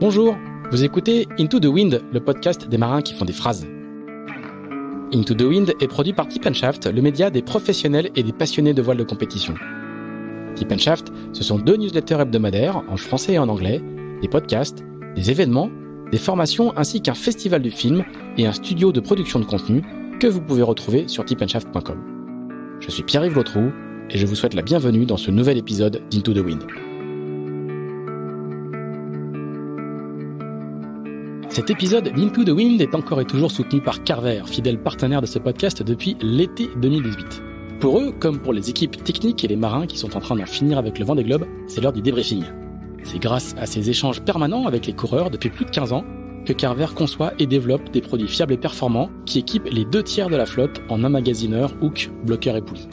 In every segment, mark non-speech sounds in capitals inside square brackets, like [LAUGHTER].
Bonjour, vous écoutez Into the Wind, le podcast des marins qui font des phrases. Into the Wind est produit par Tip Shaft, le média des professionnels et des passionnés de voile de compétition. Tip Shaft, ce sont deux newsletters hebdomadaires en français et en anglais, des podcasts, des événements, des formations ainsi qu'un festival de film et un studio de production de contenu que vous pouvez retrouver sur tipandshaft.com. Je suis Pierre-Yves Lautroux et je vous souhaite la bienvenue dans ce nouvel épisode d'Into the Wind. Cet épisode d'Into the Wind est encore et toujours soutenu par Carver, fidèle partenaire de ce podcast depuis l'été 2018. Pour eux, comme pour les équipes techniques et les marins qui sont en train d'en finir avec le vent des globes, c'est l'heure du débriefing. C'est grâce à ces échanges permanents avec les coureurs depuis plus de 15 ans que Carver conçoit et développe des produits fiables et performants qui équipent les deux tiers de la flotte en emmagasineurs, hook, bloqueur et poulies.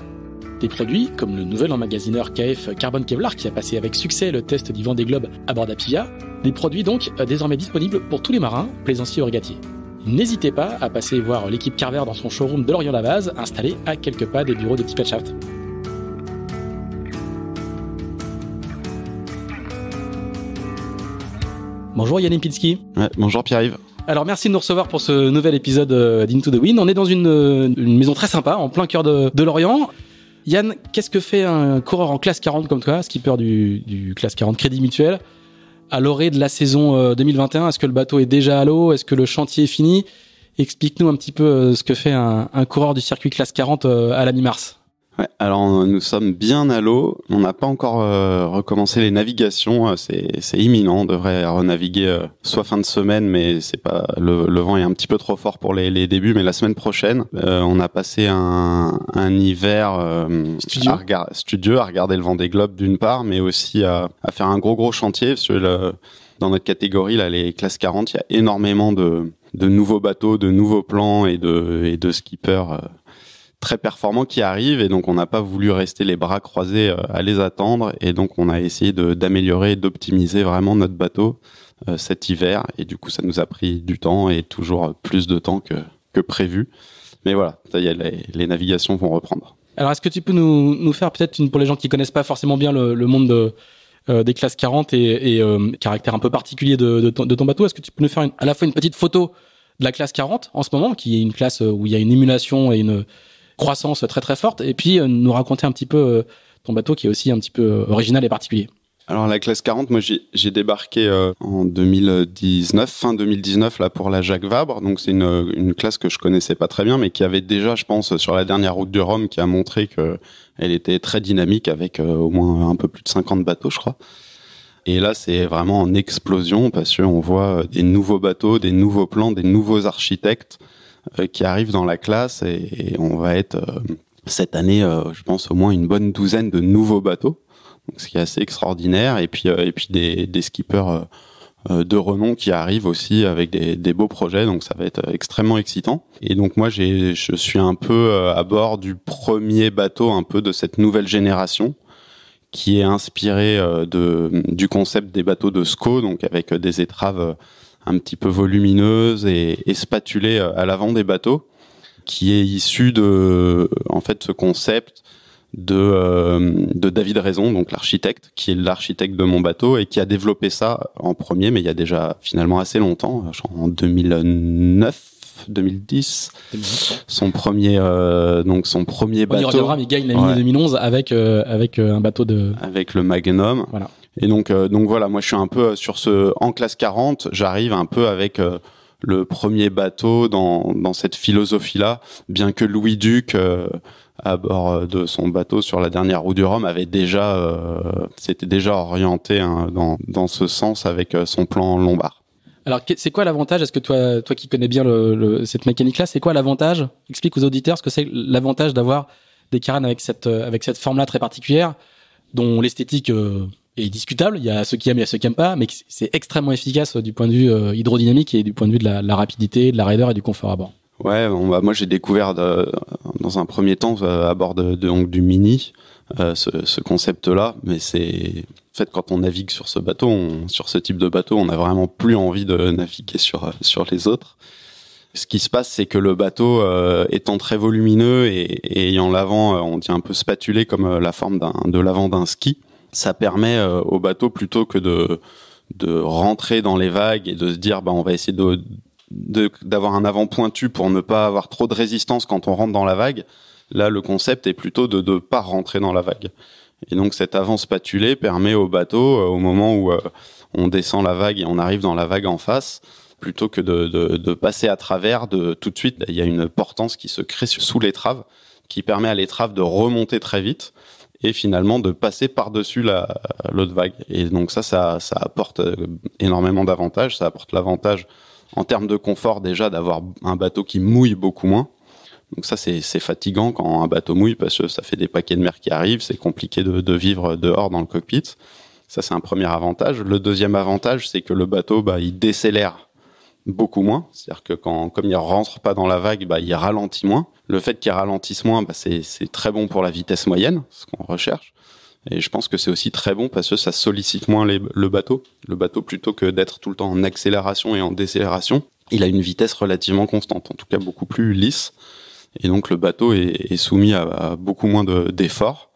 Des produits comme le nouvel emmagasineur KF Carbon Kevlar qui a passé avec succès le test du des globes à bord d'Apia, des produits donc euh, désormais disponibles pour tous les marins, plaisanciers ou régatiers. N'hésitez pas à passer voir l'équipe Carver dans son showroom de Lorient-Lavaz, installé à quelques pas des bureaux de Shaft. Bonjour Yannick Pinsky. bonjour Pierre-Yves. Alors merci de nous recevoir pour ce nouvel épisode euh, d'Into the Wind. On est dans euh, une, maison très sympa, en plein cœur de Lorient. Yann, qu'est-ce que fait un coureur en classe 40 comme toi, skipper du, du classe 40 Crédit Mutuel, à l'orée de la saison 2021 euh, Est-ce que le bateau est déjà à l'eau Est-ce que le chantier est fini Explique-nous un petit peu euh, ce que fait un, un coureur du circuit classe 40 euh, à la mi-mars alors euh, nous sommes bien à l'eau. On n'a pas encore euh, recommencé les navigations. Euh, c'est, imminent. On devrait renaviguer soit fin de semaine, mais c'est pas le, vent est un petit peu trop fort pour les, débuts. Mais la semaine prochaine, on a passé un, hiver studio. À regarder le vent des globes d'une part, mais aussi à, faire un gros gros chantier parce dans notre catégorie, là, les classes 40, il y a énormément de, nouveaux bateaux, de nouveaux plans et de, et de skippers très performants qui arrivent et donc on n'a pas voulu rester les bras croisés euh, à les attendre et donc on a essayé d'améliorer et d'optimiser vraiment notre bateau euh, cet hiver et du coup ça nous a pris du temps et toujours plus de temps que, que prévu. Mais voilà, ça les, navigations vont reprendre. Alors est-ce que tu peux nous, nous faire peut-être pour les gens qui connaissent pas forcément bien le, monde de, euh, des classes 40 et, caractère un peu particulier de, ton, bateau. Est-ce que tu peux nous faire à la fois une petite photo de la classe 40 en ce moment, qui est une classe où il y a une émulation et une, croissance très très forte, et puis euh, nous raconter un petit peu euh, ton bateau qui est aussi un petit peu euh, original et particulier. Alors la classe 40, moi j'ai débarqué en 2019, fin 2019 là pour la Jacques Vabre, donc c'est une, classe que je connaissais pas très bien, mais qui avait déjà, je pense, sur la dernière route du Rhum, qui a montré que elle était très dynamique avec au moins un peu plus de 50 bateaux, je crois. Et là, c'est vraiment en explosion parce qu'on voit des nouveaux bateaux, des nouveaux plans, des nouveaux architectes. Euh, qui arrivent dans la classe et, on va être euh, cette année, euh, je pense, au moins une bonne douzaine de nouveaux bateaux, donc ce qui est assez extraordinaire. Et puis, et puis des, skippers de renom qui arrivent aussi avec des, beaux projets, donc ça va être extrêmement excitant. Et donc moi, je suis un peu à bord du premier bateau, un peu de cette nouvelle génération qui est inspiré de, du concept des bateaux de SCO, donc avec des étraves un petit peu volumineuse et, spatulée euh, à l'avant des bateaux, qui est issu de euh, en fait ce concept de, euh, de David Raison, donc l'architecte, qui est l'architecte de mon bateau et qui a développé ça en premier, mais il y a déjà finalement assez longtemps, en 2009 2010. Son premier, euh, donc son premier bateau. On y reviendra, mais il gagne la mini 2011 avec, euh, avec euh, un bateau de. Avec le Magnum. Voilà. Et donc, donc voilà, moi je suis un peu sur ce. En classe 40, j'arrive un peu avec le premier bateau dans, dans cette philosophie-là, bien que Louis Duc, à bord de son bateau sur la dernière roue du Rhum, avait déjà, euh, s'était déjà orienté hein, dans, dans ce sens avec son plan lombard. Alors, c'est quoi l'avantage Est-ce que toi, qui connais bien cette mécanique-là, c'est quoi l'avantage Explique aux auditeurs ce que c'est l'avantage d'avoir des carènes euh, avec cette, forme-là très particulière, dont l'esthétique euh, est discutable. Il y a ceux qui aiment, il y a ceux qui n'aiment pas, mais c'est extrêmement efficace euh, du point de vue hydrodynamique et du point de vue de la, rapidité, de la raideur et du confort à bord. Ouais, bah, moi j'ai découvert dans un premier temps à bord de, du Mini. Euh, ce, concept-là, mais c'est en fait quand on navigue sur ce bateau, sur ce type de bateau, on n'a vraiment plus envie de naviguer sur sur les autres. Ce qui se passe, c'est que le bateau euh, étant très volumineux et, ayant l'avant, euh, on dit un peu spatulé comme la forme de l'avant d'un ski, ça permet au bateau plutôt que de de rentrer dans les vagues et de se dire bah on va essayer de d'avoir un avant pointu pour ne pas avoir trop de résistance quand on rentre dans la vague Là, le concept est plutôt de ne pas rentrer dans la vague. Et donc cette avance patulée permet au bateau, euh, au moment où euh, on descend la vague et on arrive dans la vague en face, plutôt que de, de, passer à travers, de, tout de suite, il y a une portance qui se crée sous l'étrave, qui permet à l'étrave de remonter très vite et finalement de passer par-dessus l'autre vague. Et donc ça, ça, ça apporte euh, énormément d'avantages. Ça apporte l'avantage en termes de confort déjà d'avoir un bateau qui mouille beaucoup moins donc ça, c'est fatigant quand un bateau mouille parce que ça fait des paquets de mer qui arrivent, c'est compliqué de, vivre dehors dans le cockpit. Ça, c'est un premier avantage. Le deuxième avantage, c'est que le bateau, bah, il décélère beaucoup moins. C'est-à-dire que quand, comme il rentre pas dans la vague, bah, il ralentit moins. Le fait qu'il ralentisse moins, bah, c'est très bon pour la vitesse moyenne, ce qu'on recherche. Et je pense que c'est aussi très bon parce que ça sollicite moins le bateau. Le bateau, plutôt que d'être tout le temps en accélération et en décélération, il a une vitesse relativement constante, en tout cas beaucoup plus lisse. Et donc le bateau est, soumis à, beaucoup moins d'efforts.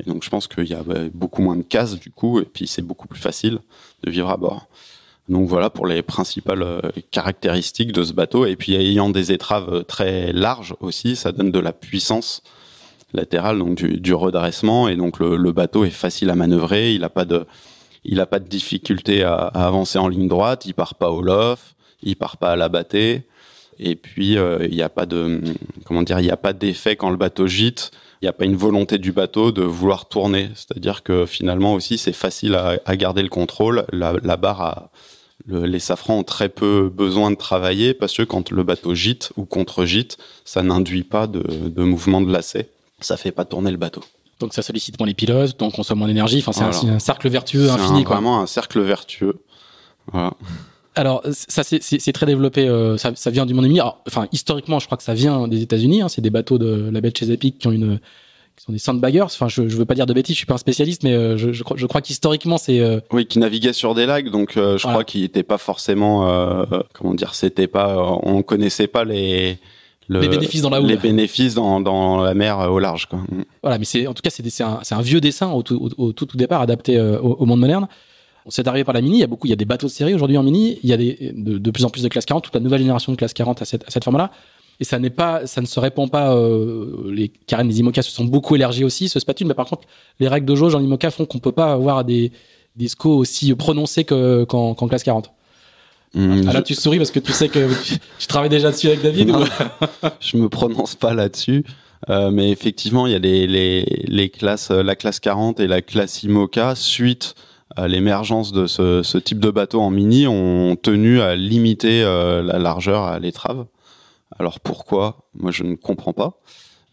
et donc je pense qu'il y a beaucoup moins de cases du coup, et puis c'est beaucoup plus facile de vivre à bord. Donc voilà pour les principales euh, caractéristiques de ce bateau. Et puis ayant des étraves euh, très larges aussi, ça donne de la puissance latérale, donc du, redressement. Et donc le, bateau est facile à manœuvrer. Il n'a pas de, il n'a pas de difficulté à, avancer en ligne droite. Il part pas au lof. Il part pas à la et puis, euh, il n'y a pas de, comment dire, il a pas d'effet quand le bateau gîte. Il n'y a pas une volonté du bateau de vouloir tourner. C'est-à-dire que finalement aussi, c'est facile à, garder le contrôle. La, barre les safrans ont très peu besoin de travailler parce que quand le bateau gîte ou contre-gîte, ça n'induit pas de, mouvement de lacet. Ça fait pas tourner le bateau. Donc ça sollicite moins les pilotes, donc consomme moins d'énergie. Enfin, c'est un, cercle vertueux infini. C'est vraiment un cercle vertueux. Voilà alors ça c'est très développé, euh, ça, vient du monde ennemi. Enfin historiquement, je crois que ça vient des États-Unis. Hein. c'est des bateaux de la Belle Chesapeake qui ont une qui sont des sandbaggers. Enfin, je, ne veux pas dire de bêtises, je suis pas un spécialiste, mais euh, je, crois, qu'historiquement c'est. Euh, oui, qui naviguaient sur des lacs, donc je crois qu'ils n'étaient pas forcément, comment dire, c'était pas, on connaissait pas les. bénéfices dans la houle. Les bénéfices dans, la mer au large. Voilà, mais c'est en tout cas c'est un, vieux dessin au tout au, tout, départ adapté au, monde moderne. On s'est arrivé par la Mini. Il y a beaucoup, il y a des bateaux de série aujourd'hui en Mini. Il y a des, de, plus en plus de classe 40. Toute la nouvelle génération de classe 40 à cette, forme-là. Et ça n'est pas, ça ne se répond pas. Euh, les carènes des IMOCA se sont beaucoup élargies aussi, ce spatule. Mais par contre, les règles de jauge en IMOCA font qu'on peut pas avoir des, des scos aussi prononcés qu'en classe 40. Hmm. Ah, là, tu souris parce que tu sais que tu, travailles déjà dessus avec David Je ou... [LAUGHS] Je me prononce pas là-dessus. Euh, mais effectivement, il y a les, les classes, la classe 40 et la classe IMOCA, suite l'émergence de ce, type de bateau en mini ont tenu à limiter euh, la largeur à l'étrave. Alors pourquoi Moi, je ne comprends pas.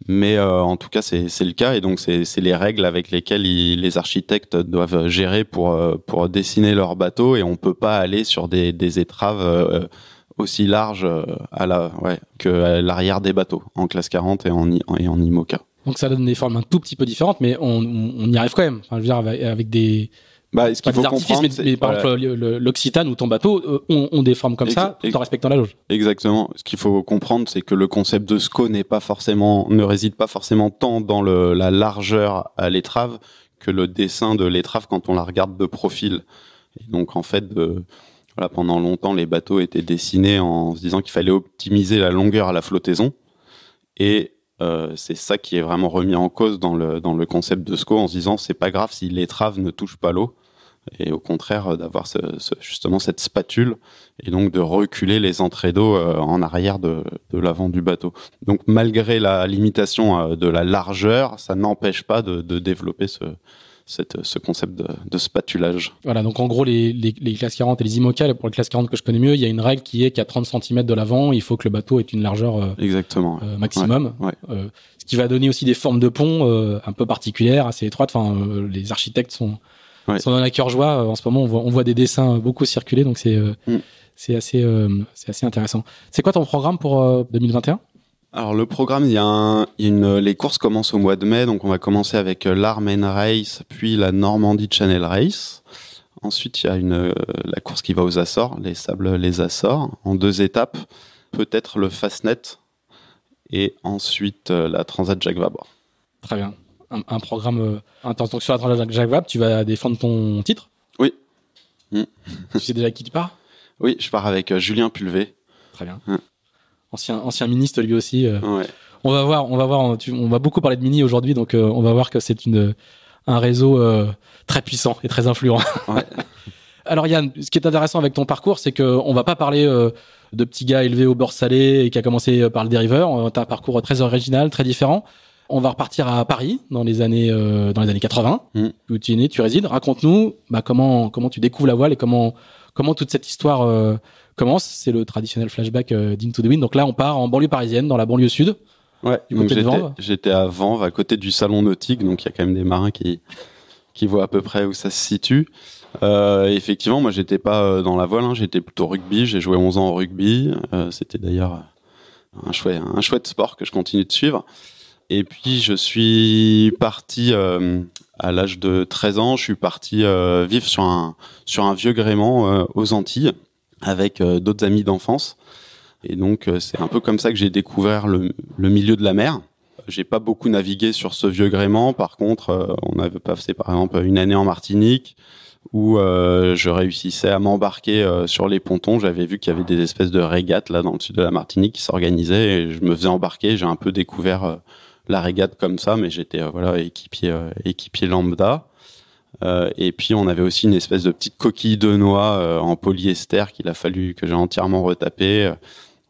Mais euh, en tout cas, c'est le cas. Et donc, c'est les règles avec lesquelles les architectes doivent gérer pour, euh, pour dessiner leur bateau. Et on ne peut pas aller sur des, étraves aussi larges à la, que l'arrière des bateaux en classe 40 et en, et en IMOCA. Donc, ça donne des formes un tout petit peu différentes, mais on, y arrive quand même. je veux dire, avec, des, bah, ce qu'il faut comprendre, mais, par exemple l'Occitane ou ton bateau ont, on des formes comme ça tout en respectant la loge. Exactement. Ce qu'il faut comprendre, c'est que le concept de SCO n'est pas forcément, ne réside pas forcément tant dans la largeur à l'étrave que le dessin de l'étrave quand on la regarde de profil. donc en fait, voilà, pendant longtemps, les bateaux étaient dessinés en se disant qu'il fallait optimiser la longueur à la flottaison et euh, c'est ça qui est vraiment remis en cause dans le, concept de SCO en se disant c'est pas grave si l'étrave ne touche pas l'eau et au contraire euh, d'avoir justement cette spatule et donc de reculer les entrées d'eau euh, en arrière de, l'avant du bateau. Donc malgré la limitation de la largeur, ça n'empêche pas de, de développer ce, cette, euh, ce concept de, de, spatulage. Voilà, donc en gros, les, les, les classes 40 et les IMOCA, pour les classes 40 que je connais mieux, il y a une règle qui est qu'à 30 cm de l'avant, il faut que le bateau ait une largeur euh, Exactement. Euh, maximum. ce qui va donner aussi des formes de pont un peu particulières, assez étroites. Enfin, les architectes sont, sont dans la cœur joie. En ce moment, on voit, on voit des dessins beaucoup circuler, donc c'est mm. c'est assez, c'est assez intéressant. C'est quoi ton programme pour 2021 alors le programme, il y une, les courses commencent au mois de mai, donc on va commencer avec euh, l'Armen Race, puis la Normandie Channel Race. Ensuite, il y a une, euh, la course qui va aux Açores, les sables les Açores, en deux étapes, peut-être le Fastnet et ensuite euh, la Transat Jacques Vabre. Très bien. Un, programme intense. sur la Transat Jacques Vabre, tu vas défendre ton titre Oui. Tu sais déjà qui tu pars Oui, je pars avec Julien Pulvé. Très bien ancien, ministre lui aussi. Euh. On va voir, on va voir, on, va beaucoup parler de Mini aujourd'hui, donc euh, on va voir que c'est un réseau euh, très puissant et très influent. [LAUGHS] Alors Yann, ce qui est intéressant avec ton parcours, c'est que on va pas parler de petit gars élevé au bord salé et qui a commencé par le dériveur. T'as un parcours très original, très différent. On va repartir à Paris dans les années 80 mm. où tu es né, tu résides. Raconte-nous bah, comment comment tu découvres la voile et comment comment toute cette histoire commence. C'est le traditionnel flashback euh, d'Into the Wind. Donc là, on part en banlieue parisienne, dans la banlieue sud. J'étais à Vanves, à côté du salon nautique. Donc il y a quand même des marins qui, qui voient à peu près où ça se situe. Euh, effectivement, moi, j'étais pas euh, dans la voile. Hein. j'étais plutôt rugby. J'ai joué 11 ans au rugby. C'était d'ailleurs un chouette, un chouette sport que je continue de suivre. Et puis, je suis parti à l'âge de 13 ans. Je suis parti vivre sur un, sur un vieux gréement aux Antilles avec euh, d'autres amis d'enfance. Et donc, euh, c'est un peu comme ça que j'ai découvert le, milieu de la mer. J'ai pas beaucoup navigué sur ce vieux gréement. Par contre, euh, on avait passé par exemple une année en Martinique où je réussissais à m'embarquer sur les pontons. J'avais vu qu'il y avait des espèces de régates là dans le sud de la Martinique qui s'organisaient et je me faisais embarquer. J'ai un peu découvert la régate comme ça, mais j'étais voilà équipier équipier lambda. Euh, et puis on avait aussi une espèce de petite coquille de noix euh, en polyester qu'il a fallu que j'ai entièrement retapé.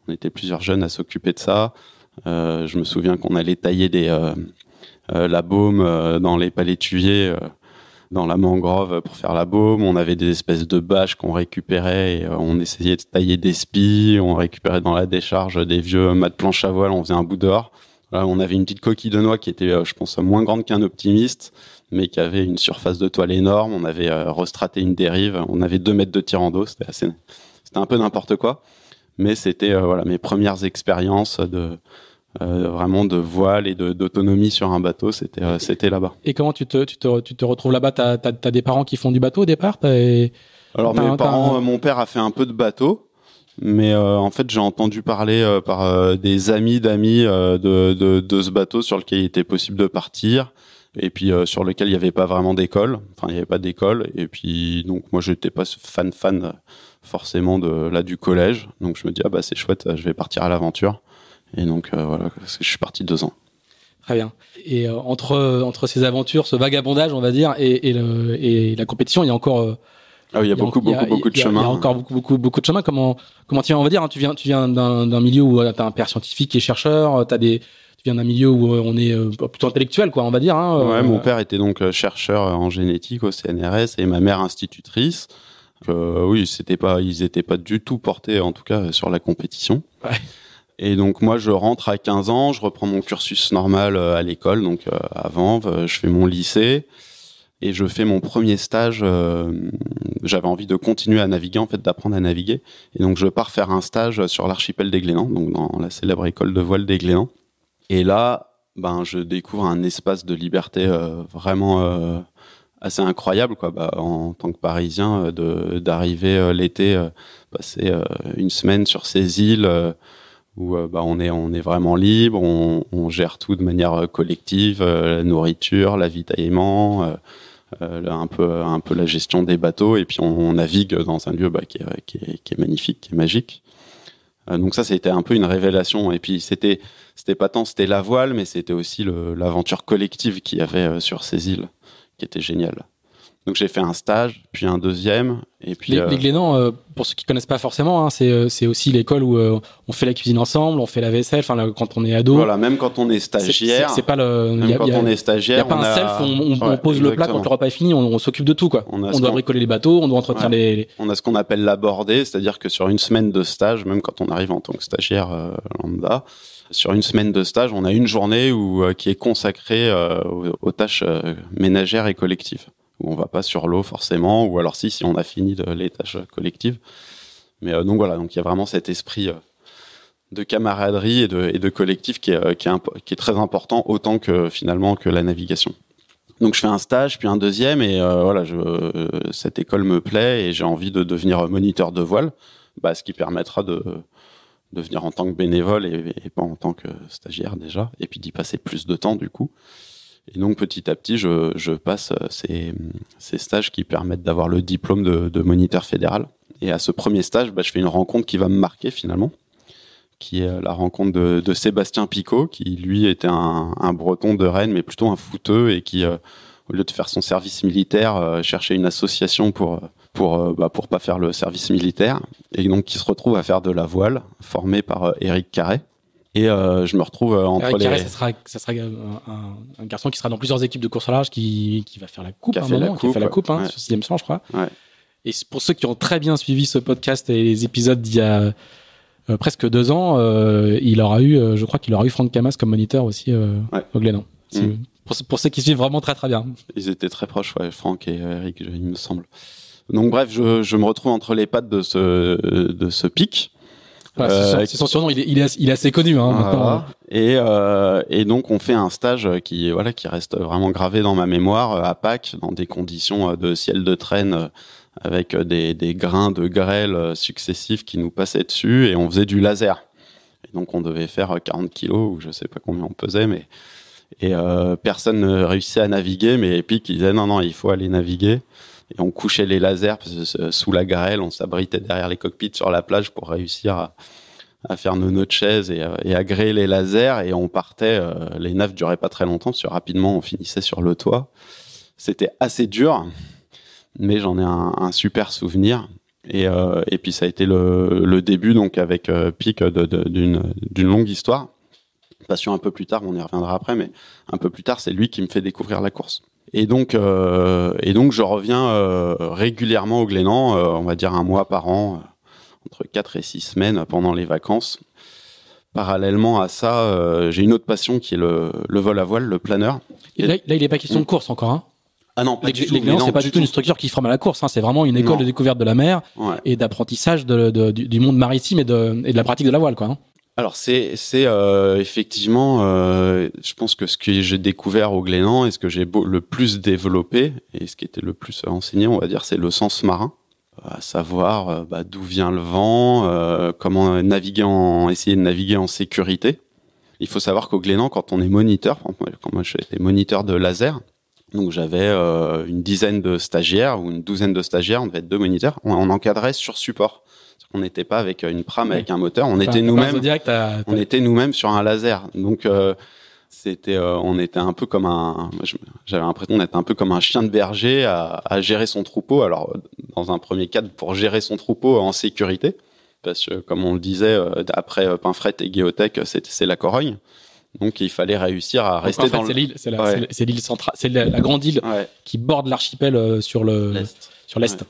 On était plusieurs jeunes à s'occuper de ça. Euh, je me souviens qu'on allait tailler des, la baume dans les palétuviers, dans la mangrove pour faire la baume. On avait des espèces de bâches qu'on récupérait. Et, on essayait de tailler des spies. On récupérait dans la décharge des vieux mats de planche à voile. On faisait un bout d'or. Euh, on avait une petite coquille de noix qui était, euh, je pense, moins grande qu'un optimiste, mais qui avait une surface de toile énorme. On avait euh, restraté une dérive. On avait deux mètres de tirant d'eau. C'était assez, c'était un peu n'importe quoi. Mais c'était, voilà, mes premières expériences de, vraiment de voile et d'autonomie sur un bateau, c'était, c'était là-bas. Et comment tu te, tu te, tu te retrouves là-bas T'as as, des parents qui font du bateau au départ Alors mon père a fait un peu de bateau, mais euh, en fait j'ai entendu parler euh, par euh, des amis d'amis de, de, ce bateau sur lequel il était possible de partir et puis sur lequel il n'y avait pas vraiment d'école, enfin il n'y avait pas d'école et puis donc moi je n'étais pas fan fan forcément de là du collège donc je me dis ah bah c'est chouette je vais partir à l'aventure et donc voilà je suis parti deux ans. Très bien. Et entre entre ces aventures, ce vagabondage on va dire et, et la compétition, il y a encore ah il y a beaucoup, beaucoup, de chemins. Il y a encore beaucoup, beaucoup, beaucoup de chemins. Comment, comment tu on va dire, hein, tu viens, tu viens d'un milieu où tu as un père scientifique et chercheur, euh, tu des, tu viens d'un milieu où euh, on est euh, plutôt intellectuel, quoi, on va dire. Hein, mon père était donc chercheur en génétique au CNRS et ma mère institutrice. oui, c'était pas, ils n'étaient pas du tout portés, en tout cas, sur la compétition. Et donc moi, je rentre à 15 ans, je reprends mon cursus normal à l'école, donc avant, je fais mon lycée et je fais mon premier stage. Euh, j'avais envie de continuer à naviguer, en fait, d'apprendre à naviguer. Et donc, je pars faire un stage sur l'archipel des Glénans, donc dans la célèbre école de voile des Glénans. Et là, ben, je découvre un espace de liberté euh, vraiment euh, assez incroyable, quoi. Bah, en tant que Parisien, d'arriver l'été, passer une semaine sur ces îles où bah, on, est, on est vraiment libre, on, on gère tout de manière collective, la nourriture, l'avitaillement. Euh, un peu un peu la gestion des bateaux et puis on, navigue dans un lieu bah, qui, est, qui, est, magnifique, qui est magique. Euh, donc ça, c'était un peu une révélation. Et puis c'était c'était pas tant c'était la voile, mais c'était aussi l'aventure collective qu'il y avait euh, sur ces îles, qui était géniale. Donc j'ai fait un stage, puis un deuxième, et puis. Les, euh, Glénans, euh, pour ceux qui connaissent pas forcément, hein, euh, c'est aussi l'école où on fait la cuisine ensemble, on fait la vaisselle. Enfin, quand on est ado. Voilà, même quand on est stagiaire. C'est pas le. a, quand on est stagiaire, pas on un self. On, on, pose le plat quand le repas est fini. On, s'occupe de tout quoi. On, doit bricoler les bateaux, on doit entretenir les, On a ce qu'on appelle l'abordé, c'est-à-dire que sur une semaine de stage, même quand on arrive en tant que stagiaire lambda. Sur une semaine de stage, on a une journée qui est consacrée aux, tâches ménagères et collectives où on va pas sur l'eau forcément, ou alors si, si on a fini les tâches collectives. Mais euh, donc voilà, donc il y a vraiment cet esprit euh, de camaraderie et de, collectif euh, qui est, très important autant que finalement que la navigation. Donc je fais un stage, puis un deuxième, et voilà, cette école me plaît et j'ai envie de devenir moniteur de voile, bah, ce qui permettra de, devenir en tant que bénévole et, pas en tant que stagiaire déjà, et puis d'y passer plus de temps du coup. Et donc petit à petit, je, passe euh, ces, stages qui permettent d'avoir le diplôme de, moniteur fédéral. Et à ce premier stage, bah, je fais une rencontre qui va me marquer finalement, qui est euh, la rencontre de, Sébastien Picot, qui lui était un, breton de Rennes, mais plutôt un fouteux, et qui, euh, au lieu de faire son service militaire, cherchait une association pour pour bah, pour pas faire le service militaire, et donc qui se retrouve à faire de la voile, formé par Éric Carré, et euh, je me retrouve euh, entre les. Carré, ça sera, ça sera euh, un, garçon qui sera dans plusieurs équipes de course à large, qui, qui va faire la coupe, un moment, qui hein, fait la coupe, hein, ouais. sixième sens, je crois. Et pour ceux qui ont très bien suivi ce podcast et les épisodes d'il y a presque deux ans, il aura eu, je crois qu'il aura eu Franck Camas comme moniteur aussi au Glénan. Mm. Pour, ceux qui suivent vraiment très très bien. Ils étaient très proches, Franck et Eric, il me semble. Donc bref, je, je, me retrouve entre les pattes de ce, de ce pic c'est son euh, surnom, il est, assez connu hein, euh, Et, donc on fait un stage qui voilà qui reste vraiment gravé dans ma mémoire euh, à Pâques dans des conditions de ciel de traîne avec des, grains de grêle successifs qui nous passaient dessus et on faisait du laser. Et donc on devait faire 40 kilos ou je sais pas combien on pesait mais et personne ne réussissait à naviguer mais Epic disait non non il faut aller naviguer on couchait les lasers euh, sous la garelle, on s'abritait derrière les cockpits sur la plage pour réussir à, faire nos notes de euh, et, à gréer les lasers et on partait. Euh, les ne duraient pas très longtemps, parce rapidement on finissait sur le toit. C'était assez dur, mais j'en ai un, super souvenir. Et, puis ça a été le, début donc avec Pic d'une longue histoire. Passion un peu plus tard, on y reviendra après, mais un peu plus tard, c'est lui qui me fait découvrir la course. Et donc, euh, et donc je reviens euh, régulièrement au Glénan, euh, on va dire un mois par an, entre 4 et 6 semaines pendant les vacances. Parallèlement à ça, j'ai une autre passion qui est le, le, vol à voile, le planeur. là, il n'est pas question de course encore. Hein ah non, pas c'est pas du tout, une structure qui forme à la course. Hein. c'est vraiment une école de découverte de la mer et d'apprentissage du, monde maritime et de, et de la pratique de la voile, quoi. Hein alors c'est euh, effectivement, euh, je pense que ce que j'ai découvert au Glénan et ce que j'ai le plus développé et ce qui était le plus enseigné, on va dire, c'est le sens marin, euh, à savoir bah, d'où vient le vent, comment naviguer, en, essayer de naviguer en sécurité. Il faut savoir qu'au Glénan, quand on est moniteur, quand moi j'étais moniteur de laser, donc j'avais une dizaine de stagiaires ou une douzaine de stagiaires, on devait être deux moniteurs, on encadrait sur support. On n'était pas avec euh, une prame, avec un moteur. On était nous-mêmes. On était nous-mêmes sur un laser. Donc euh, c'était, euh, on était un peu comme un. J'avais l'impression d'être un peu comme un chien de berger à, gérer son troupeau. Alors dans un premier cadre pour gérer son troupeau en sécurité, parce que comme on le disait après Pinfret et Géotech, c'est la Corogne. Donc il fallait réussir à rester en c'est l'île, c'est la, grande île qui borde l'archipel sur le sur l'est.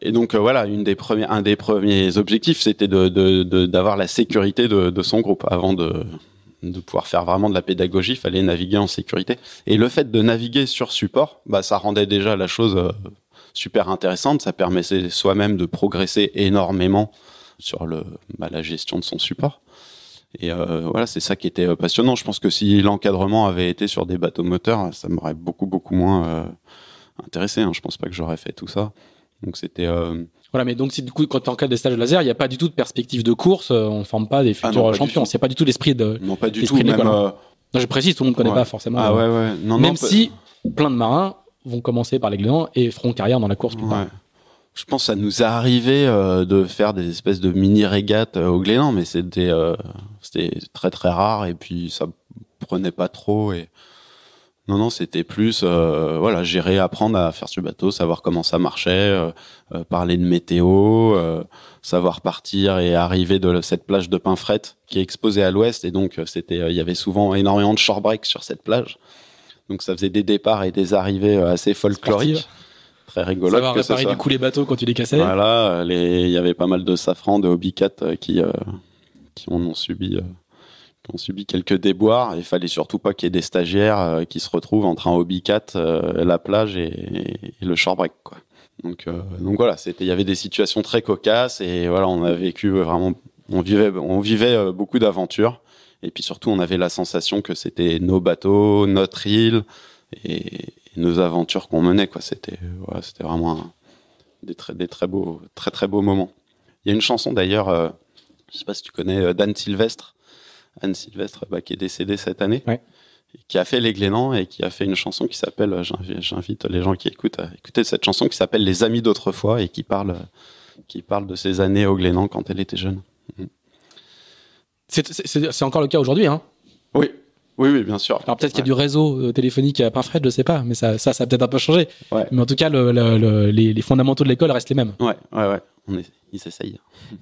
Et donc euh, voilà, une des un des premiers objectifs, c'était d'avoir la sécurité de, son groupe avant de, pouvoir faire vraiment de la pédagogie. Il fallait naviguer en sécurité. Et le fait de naviguer sur support, bah, ça rendait déjà la chose euh, super intéressante. Ça permettait soi-même de progresser énormément sur le, bah, la gestion de son support. Et euh, voilà, c'est ça qui était passionnant. Je pense que si l'encadrement avait été sur des bateaux moteurs, ça m'aurait beaucoup beaucoup moins intéressé. Hein. Je pense pas que j'aurais fait tout ça. Donc c'était euh, voilà, mais donc si, du coup, quand en cas des stages laser, il n'y a pas du tout de perspective de course, euh, on ne forme pas des ah futurs champions. C'est pas du tout l'esprit de. Non, pas du tout. Hein. Euh, non, je précise, tout le monde ne connaît pas forcément. Ah, ouais, ouais. Non, même si plein de marins vont commencer par les glénans et feront carrière dans la course plus tard. Je pense que ça nous est arrivé de faire des espèces de mini régates aux au mais c'était très très rare et puis ça prenait pas trop et non, non, c'était plus, euh, voilà, gérer, apprendre à faire ce bateau, savoir comment ça marchait, euh, euh, parler de météo, savoir partir et arriver de cette plage de Pinfret qui est exposée à l'ouest. Et donc, c'était, il y avait souvent énormément de short breaks sur cette plage. Donc, ça faisait des départs et des arrivées assez folkloriques. Très rigolo. Savoir réparer du coup les bateaux quand tu les cassais. Voilà, il y avait pas mal de safran de hobby qui, qui en ont subi on subit quelques déboires. Il fallait surtout pas qu'il y ait des stagiaires euh, qui se retrouvent entre un hobby cat, euh, la plage et, le shorebreak. Quoi. Donc, euh, donc voilà, c'était, il y avait des situations très cocasses et voilà, on a vécu vraiment, on vivait, on vivait beaucoup d'aventures. Et puis surtout, on avait la sensation que c'était nos bateaux, notre île et, nos aventures qu'on menait. Quoi. C'était, voilà, c'était vraiment des, très, des très beaux, très très beaux moments. Il y a une chanson d'ailleurs, je sais pas si tu connais, Dan Sylvestre Anne Sylvestre, bah, qui est décédée cette année, qui a fait Les Glénans et qui a fait une chanson qui s'appelle, euh, j'invite les gens qui écoutent à écouter cette chanson qui s'appelle Les Amis d'autrefois et qui parle, qui parle de ses années au Glénans quand elle était jeune. Mm. C'est encore le cas aujourd'hui, hein Oui, oui, oui, bien sûr. Alors peut-être qu'il y a du réseau euh, téléphonique à Pinfred, je je sais pas, mais ça, ça, a peut-être un peu changé. Mais en tout cas, les, fondamentaux de l'école restent les mêmes. Oui, ouais, ouais. On ils essayent. [LAUGHS]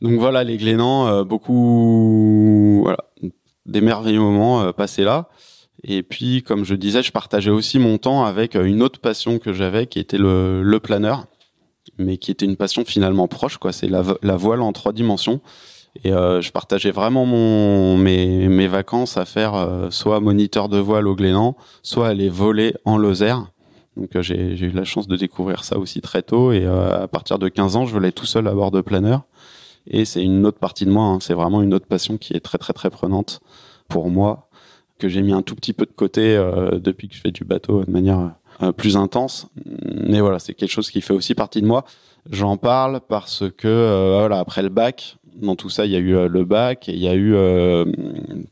Donc voilà, les Glénans, euh, beaucoup, voilà, des merveilleux moments euh, passés là. Et puis, comme je disais, je partageais aussi mon temps avec euh, une autre passion que j'avais, qui était le, planeur, mais qui était une passion finalement proche. Quoi, c'est la, voile en trois dimensions. Et je partageais vraiment mon, mes, mes vacances à faire soit moniteur de voile au Glénan, soit aller voler en Lozère. Donc j'ai eu la chance de découvrir ça aussi très tôt. Et à partir de 15 ans, je volais tout seul à bord de planeur. Et c'est une autre partie de moi, hein. c'est vraiment une autre passion qui est très très très prenante pour moi, que j'ai mis un tout petit peu de côté euh, depuis que je fais du bateau de manière euh, euh, plus intense. Mais voilà, c'est quelque chose qui fait aussi partie de moi. J'en parle parce que voilà, après le bac, dans tout ça, il y a eu le bac et il y a eu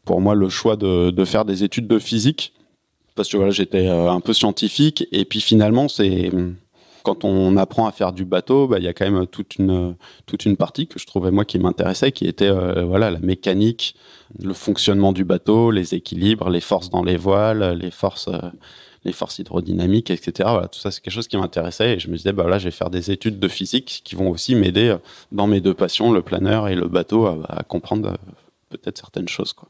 pour moi le choix de, de faire des études de physique parce que voilà, j'étais un peu scientifique et puis finalement c'est quand on apprend à faire du bateau, bah, il y a quand même toute une, toute une partie que je trouvais moi qui m'intéressait, qui était euh, voilà la mécanique, le fonctionnement du bateau, les équilibres, les forces dans les voiles, les forces, euh, les forces hydrodynamiques, etc. Voilà, tout ça, c'est quelque chose qui m'intéressait et je me disais, bah, là, je vais faire des études de physique qui vont aussi m'aider dans mes deux passions, le planeur et le bateau, à, à comprendre euh, peut-être certaines choses. Quoi.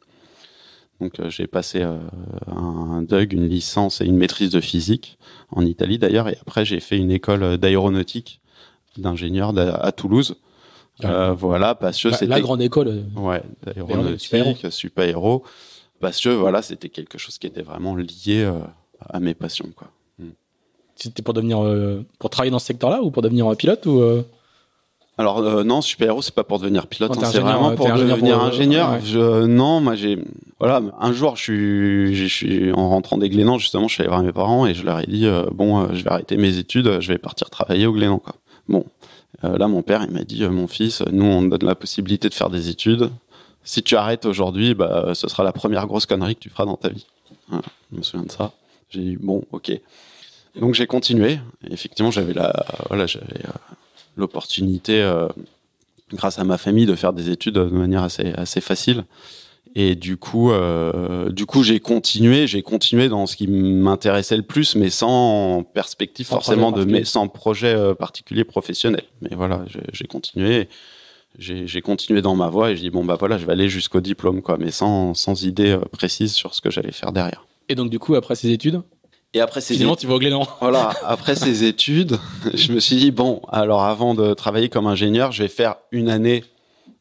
Donc euh, j'ai passé euh, un DUG, une licence et une maîtrise de physique en Italie d'ailleurs, et après j'ai fait une école d'aéronautique d'ingénieur à Toulouse. Ah. Euh, voilà, parce que c'était la grande école. Ouais, d'aéronautique, super héros. Parce que voilà, c'était quelque chose qui était vraiment lié à mes passions quoi. Hmm. C'était pour devenir, pour travailler dans ce secteur-là ou pour devenir un pilote ou alors euh, non, super héros, c'est pas pour devenir pilote, hein, c'est vraiment euh, pour devenir ingénieur. non, moi j'ai, voilà, un jour, je suis, je suis en rentrant des Glénans justement, je suis allé voir mes parents et je leur ai dit euh, bon, je vais arrêter mes études, je vais partir travailler au Glénan quoi. Bon, là mon père il m'a dit mon fils, nous on te donne la possibilité de faire des études. Si tu arrêtes aujourd'hui, bah, ce sera la première grosse connerie que tu feras dans ta vie. je me souviens de ça. J'ai dit bon, ok. Donc j'ai continué. effectivement, j'avais la, voilà, j'avais l'opportunité, euh, grâce à ma famille, de faire des études de manière assez, assez facile. Et du coup, euh, coup, j'ai continué, j'ai continué dans ce qui m'intéressait le plus, mais sans perspective forcément de, sans projet euh, particulier professionnel. Mais voilà, j'ai continué, j'ai continué dans ma voie et je dis bon bah voilà, je vais aller jusqu'au diplôme quoi, mais sans sans idée précise sur ce que j'allais faire derrière. Et donc du coup, après ces études, et après ces [LAUGHS] Voilà. Après ces études, [LAUGHS] je me suis dit bon, alors avant de travailler comme ingénieur, je vais faire une année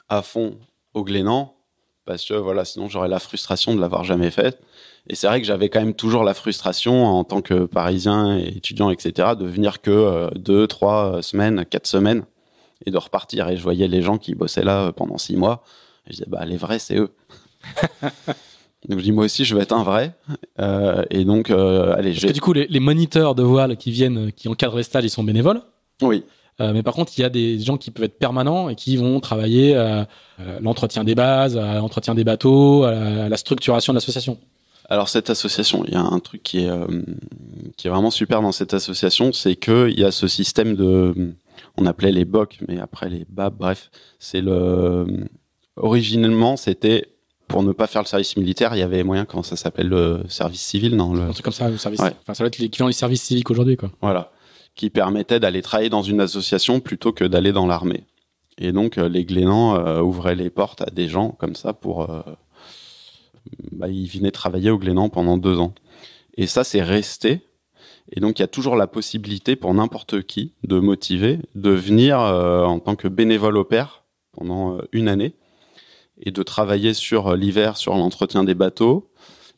à fond au Glénan parce que voilà, sinon j'aurais la frustration de l'avoir jamais faite. Et c'est vrai que j'avais quand même toujours la frustration en tant que Parisien et étudiant, etc., de venir que euh, deux, trois semaines, quatre semaines et de repartir. Et je voyais les gens qui bossaient là euh, pendant six mois. Et je disais bah les vrais, c'est eux. [LAUGHS] Donc je dis moi aussi je veux être un vrai. Euh, et donc euh, allez. Parce que du coup les, moniteurs de voile qui viennent, euh, qui encadrent les stages, ils sont bénévoles. Oui. mais par contre, il y a des gens qui peuvent être permanents et qui vont travailler à l'entretien des bases, à l'entretien des bateaux, à la structuration de l'association. Alors cette association, il y a un truc qui est qui est vraiment super dans cette association, c'est que il y a ce système de, on appelait les BOC, mais après les BAB, bref, c'est le originellement c'était pour ne pas faire le service militaire, il y avait moyen, comment ça s'appelle, le service civil, non le... Un truc comme ça, le service. Enfin, ça va être l'équivalent du service civique aujourd'hui, quoi. Voilà. Qui permettait d'aller travailler dans une association plutôt que d'aller dans l'armée. Et donc, euh, les Glénans euh, ouvraient les portes à des gens comme ça pour. Euh, bah, ils venaient travailler au Glénan pendant deux ans. Et ça, c'est resté. Et donc, il y a toujours la possibilité pour n'importe qui de motiver, de venir en tant que bénévole au père pendant une année et de travailler sur euh, l'hiver, sur l'entretien des bateaux,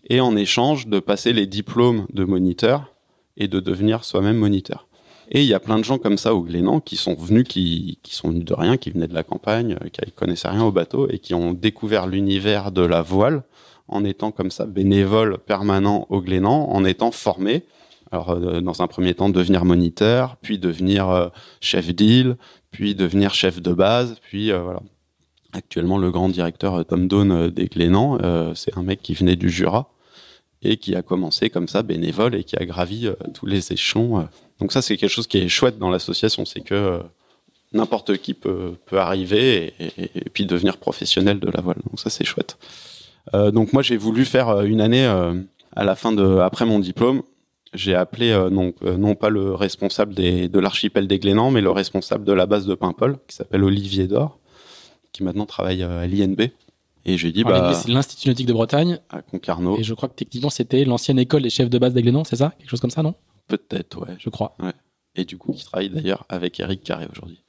et en échange de passer les diplômes de moniteur et de devenir soi-même moniteur. Et il y a plein de gens comme ça au Glénan qui sont venus, qui, sont venus de rien, qui venaient de la campagne, euh, qui connaissaient rien au bateau et qui ont découvert l'univers de la voile en étant comme ça bénévole permanent au Glénan, en étant formé, Alors, euh, dans un premier temps, devenir moniteur, puis devenir chef d'île, puis devenir chef de base, puis voilà actuellement le grand directeur euh, Tom Dawn euh, des Glénans, euh, c'est un mec qui venait du Jura et qui a commencé comme ça bénévole et qui a gravi tous les échelons. Donc ça c'est quelque chose qui est chouette dans l'association, c'est que n'importe qui peut, arriver et, puis devenir professionnel de la voile. Donc ça c'est chouette. donc moi j'ai voulu faire une année à la fin de après mon diplôme. J'ai appelé donc non pas le responsable de l'archipel des Glénans, mais le responsable de la base de Paimpol, qui s'appelle Olivier Dor, qui maintenant travaille euh, à l'INB. Et je ah, bah, lui ai dit, c'est l'Institut Nautique de Bretagne. À Concarneau. Et je crois que techniquement, c'était l'ancienne école des chefs de base d'Aiglénon, c'est ça Quelque chose comme ça, non Peut-être, ouais. Je crois. Et du coup, qui travaille d'ailleurs avec Eric Carré aujourd'hui.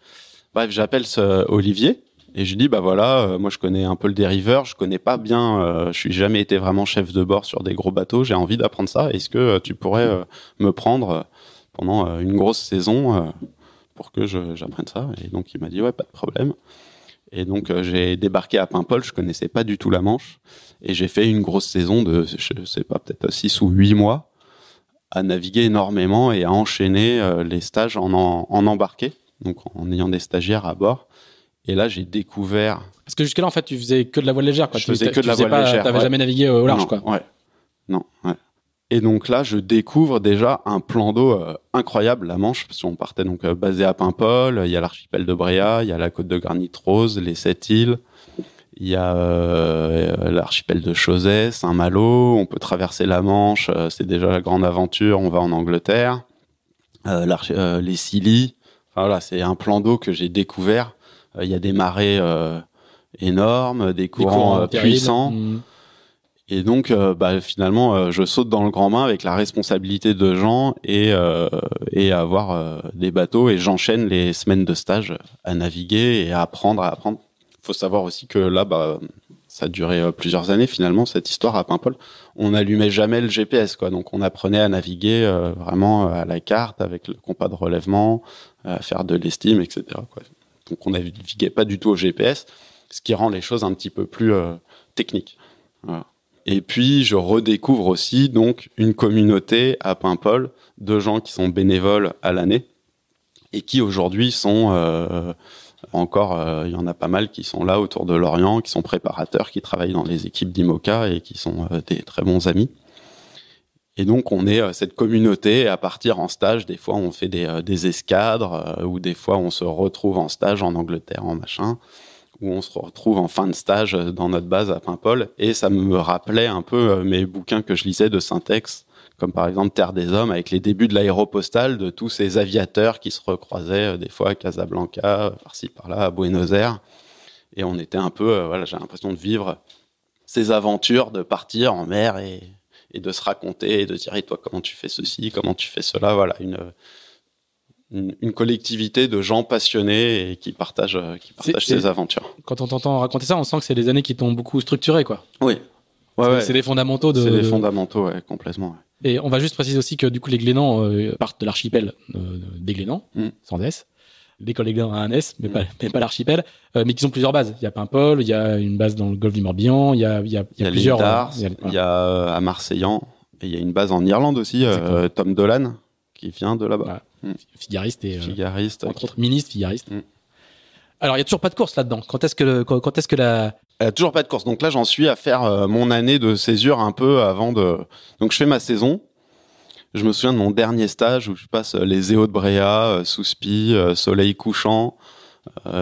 Bref, j'appelle ce Olivier et je lui dis, bah voilà, euh, moi je connais un peu le dériveur, je connais pas bien, euh, je suis jamais été vraiment chef de bord sur des gros bateaux, j'ai envie d'apprendre ça. Est-ce que tu pourrais me prendre pendant une grosse saison pour que j'apprenne ça Et donc, il m'a dit, ouais, pas de problème. Et donc euh, j'ai débarqué à Paimpol, je connaissais pas du tout la Manche, et j'ai fait une grosse saison de, je sais pas, peut-être 6 ou 8 mois, à naviguer énormément et à enchaîner euh, les stages en, en, embarqué, donc en ayant des stagiaires à bord. Et là j'ai découvert... Parce que jusque-là, en fait, tu faisais que de la voile légère, quoi. Je tu faisais que de la voile légère. Tu n'avais jamais navigué euh, au large, non, quoi. Ouais. Non, ouais. Et donc là, je découvre déjà un plan d'eau euh, incroyable, la Manche, parce qu'on partait donc euh, basé à Paimpol, il y a l'archipel de Brea, il y a la côte de Granit Rose, les sept îles, il y a euh, l'archipel de Chausey, Saint-Malo, on peut traverser la Manche, c'est déjà la grande aventure, on va en Angleterre, les Scilly, voilà, c'est un plan d'eau que j'ai découvert, il y a des marées énormes, des courants, puissants. Mm. Et donc, euh, bah, finalement, euh, je saute dans le grand main avec la responsabilité de Jean et, euh, et avoir des bateaux. Et j'enchaîne les semaines de stage à naviguer et à apprendre, à apprendre. faut savoir aussi que là, bah, ça a duré plusieurs années finalement, cette histoire à Paimpol. On n'allumait jamais le GPS, quoi. Donc, on apprenait à naviguer vraiment à la carte, avec le compas de relèvement, à faire de l'estime, etc. Quoi. Donc, on naviguait pas du tout au GPS, ce qui rend les choses un petit peu plus techniques. Voilà. Et puis, je redécouvre aussi donc une communauté à Paimpol de gens qui sont bénévoles à l'année et qui aujourd'hui sont euh, encore, euh, il y en a pas mal qui sont là autour de Lorient, qui sont préparateurs, qui travaillent dans les équipes d'IMOCA et qui sont euh, des très bons amis. Et donc, on est cette communauté à partir en stage. Des fois, on fait des escadres ou des fois, on se retrouve en stage en Angleterre, en machin où on se retrouve en fin de stage euh, dans notre base à Paimpol. Et ça me rappelait un peu euh, mes bouquins que je lisais de syntaxe, comme par exemple Terre des Hommes, avec les débuts de l'aéropostale, de tous ces aviateurs qui se recroisaient euh, des fois à Casablanca, par-ci par-là, à Buenos Aires. Et on était un peu, voilà, j'ai l'impression de vivre ces aventures de partir en mer et, de se raconter et de dire, et toi, comment tu fais ceci, comment tu fais cela, voilà, une, une, collectivité de gens passionnés et qui partagent, euh, qui partagent ces aventures. Quand on t'entend raconter ça, on sent que c'est des années qui t'ont beaucoup structuré, quoi. Oui. c'est, ouais. les fondamentaux de. C'est les fondamentaux, complètement. Et on va juste préciser aussi que du coup, les Glénans euh, partent de l'archipel euh, des Glénans, mm. sans S. L'école des Glénans a un S, mais, mm. pas, l'archipel, mais qui ont plusieurs bases. Il y a Paimpol, il y a une base dans le golfe du Morbihan, il y a, plusieurs. il y a, à Marseillan, et il y a une base en Irlande aussi, Tom Dolan, qui vient de là-bas. Hmm. Figariste et. Euh, figariste. Entre ministre Figariste. Hmm. Alors, il n'y a toujours pas de course là-dedans. Quand est-ce que, quand, est-ce que la. toujours pas de course. Donc là, j'en suis à faire euh, mon année de césure un peu avant de. Donc, je fais ma saison. Je me souviens de mon dernier stage où je passe euh, les Éaux de Bréa, Souspi, Soleil couchant.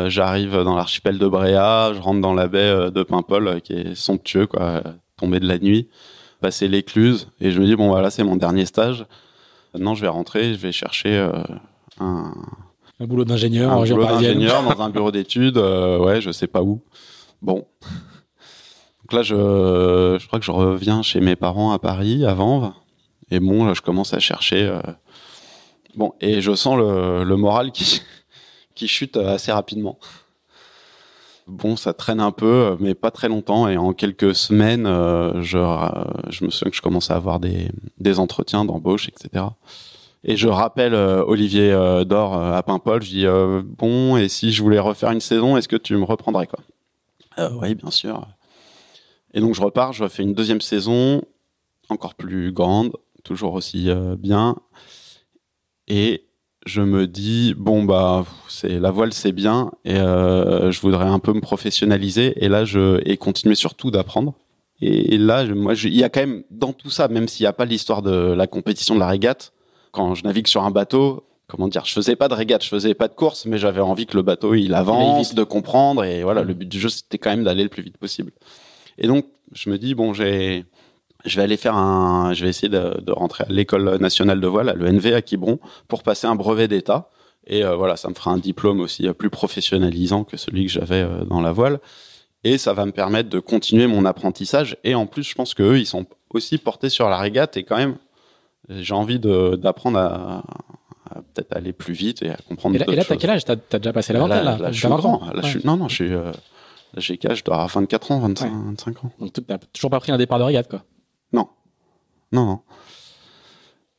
j'arrive dans l'archipel de Bréa, je rentre dans la baie de Paimpol qui est somptueux, quoi, tombée de la nuit, passer l'écluse, et je me dis, bon, voilà, c'est mon dernier stage. Maintenant, je vais rentrer, je vais chercher euh, un, boulot d'ingénieur dans un [LAUGHS] bureau d'études, euh, ouais, je sais pas où. Bon. Donc là, je, crois que je reviens chez mes parents à Paris, à Vanves. Et bon, je commence à chercher. Euh, bon, et je sens le, moral qui, [LAUGHS] qui chute assez rapidement bon, ça traîne un peu, mais pas très longtemps. Et en quelques semaines, euh, euh, je, me souviens que je commençais à avoir des, entretiens d'embauche, etc. Et je rappelle euh, Olivier Dor à Paimpol, je dis bon, et si je voulais refaire une saison, est-ce que tu me reprendrais quoi Oui, bien sûr. Et donc je repars, je fais une deuxième saison, encore plus grande, toujours aussi bien. Et je me dis bon bah c'est la voile c'est bien et euh, je voudrais un peu me professionnaliser et là je et continuer surtout d'apprendre et, là moi il y a quand même dans tout ça même s'il n'y a pas l'histoire de la compétition de la régate quand je navigue sur un bateau comment dire je faisais pas de régate je faisais pas de course mais j'avais envie que le bateau il avance de comprendre et voilà le but du jeu c'était quand même d'aller le plus vite possible et donc je me dis bon j'ai je vais aller faire un, je vais essayer de, rentrer à l'école nationale de voile, à l'ENV à Quiberon, pour passer un brevet d'État. Et euh, voilà, ça me fera un diplôme aussi euh, plus professionnalisant que celui que j'avais euh, dans la voile. Et ça va me permettre de continuer mon apprentissage. Et en plus, je pense qu'eux, ils sont aussi portés sur la régate. Et quand même, j'ai envie d'apprendre à, peut-être aller plus vite et à comprendre. Et là, là t'as quel âge T'as déjà passé la vingtaine là, je suis grand. non, non, je suis. La j'ai je dois avoir 24 ans, 25, 25 ans. Donc, t'as toujours pas pris un départ de régate, quoi non. Non,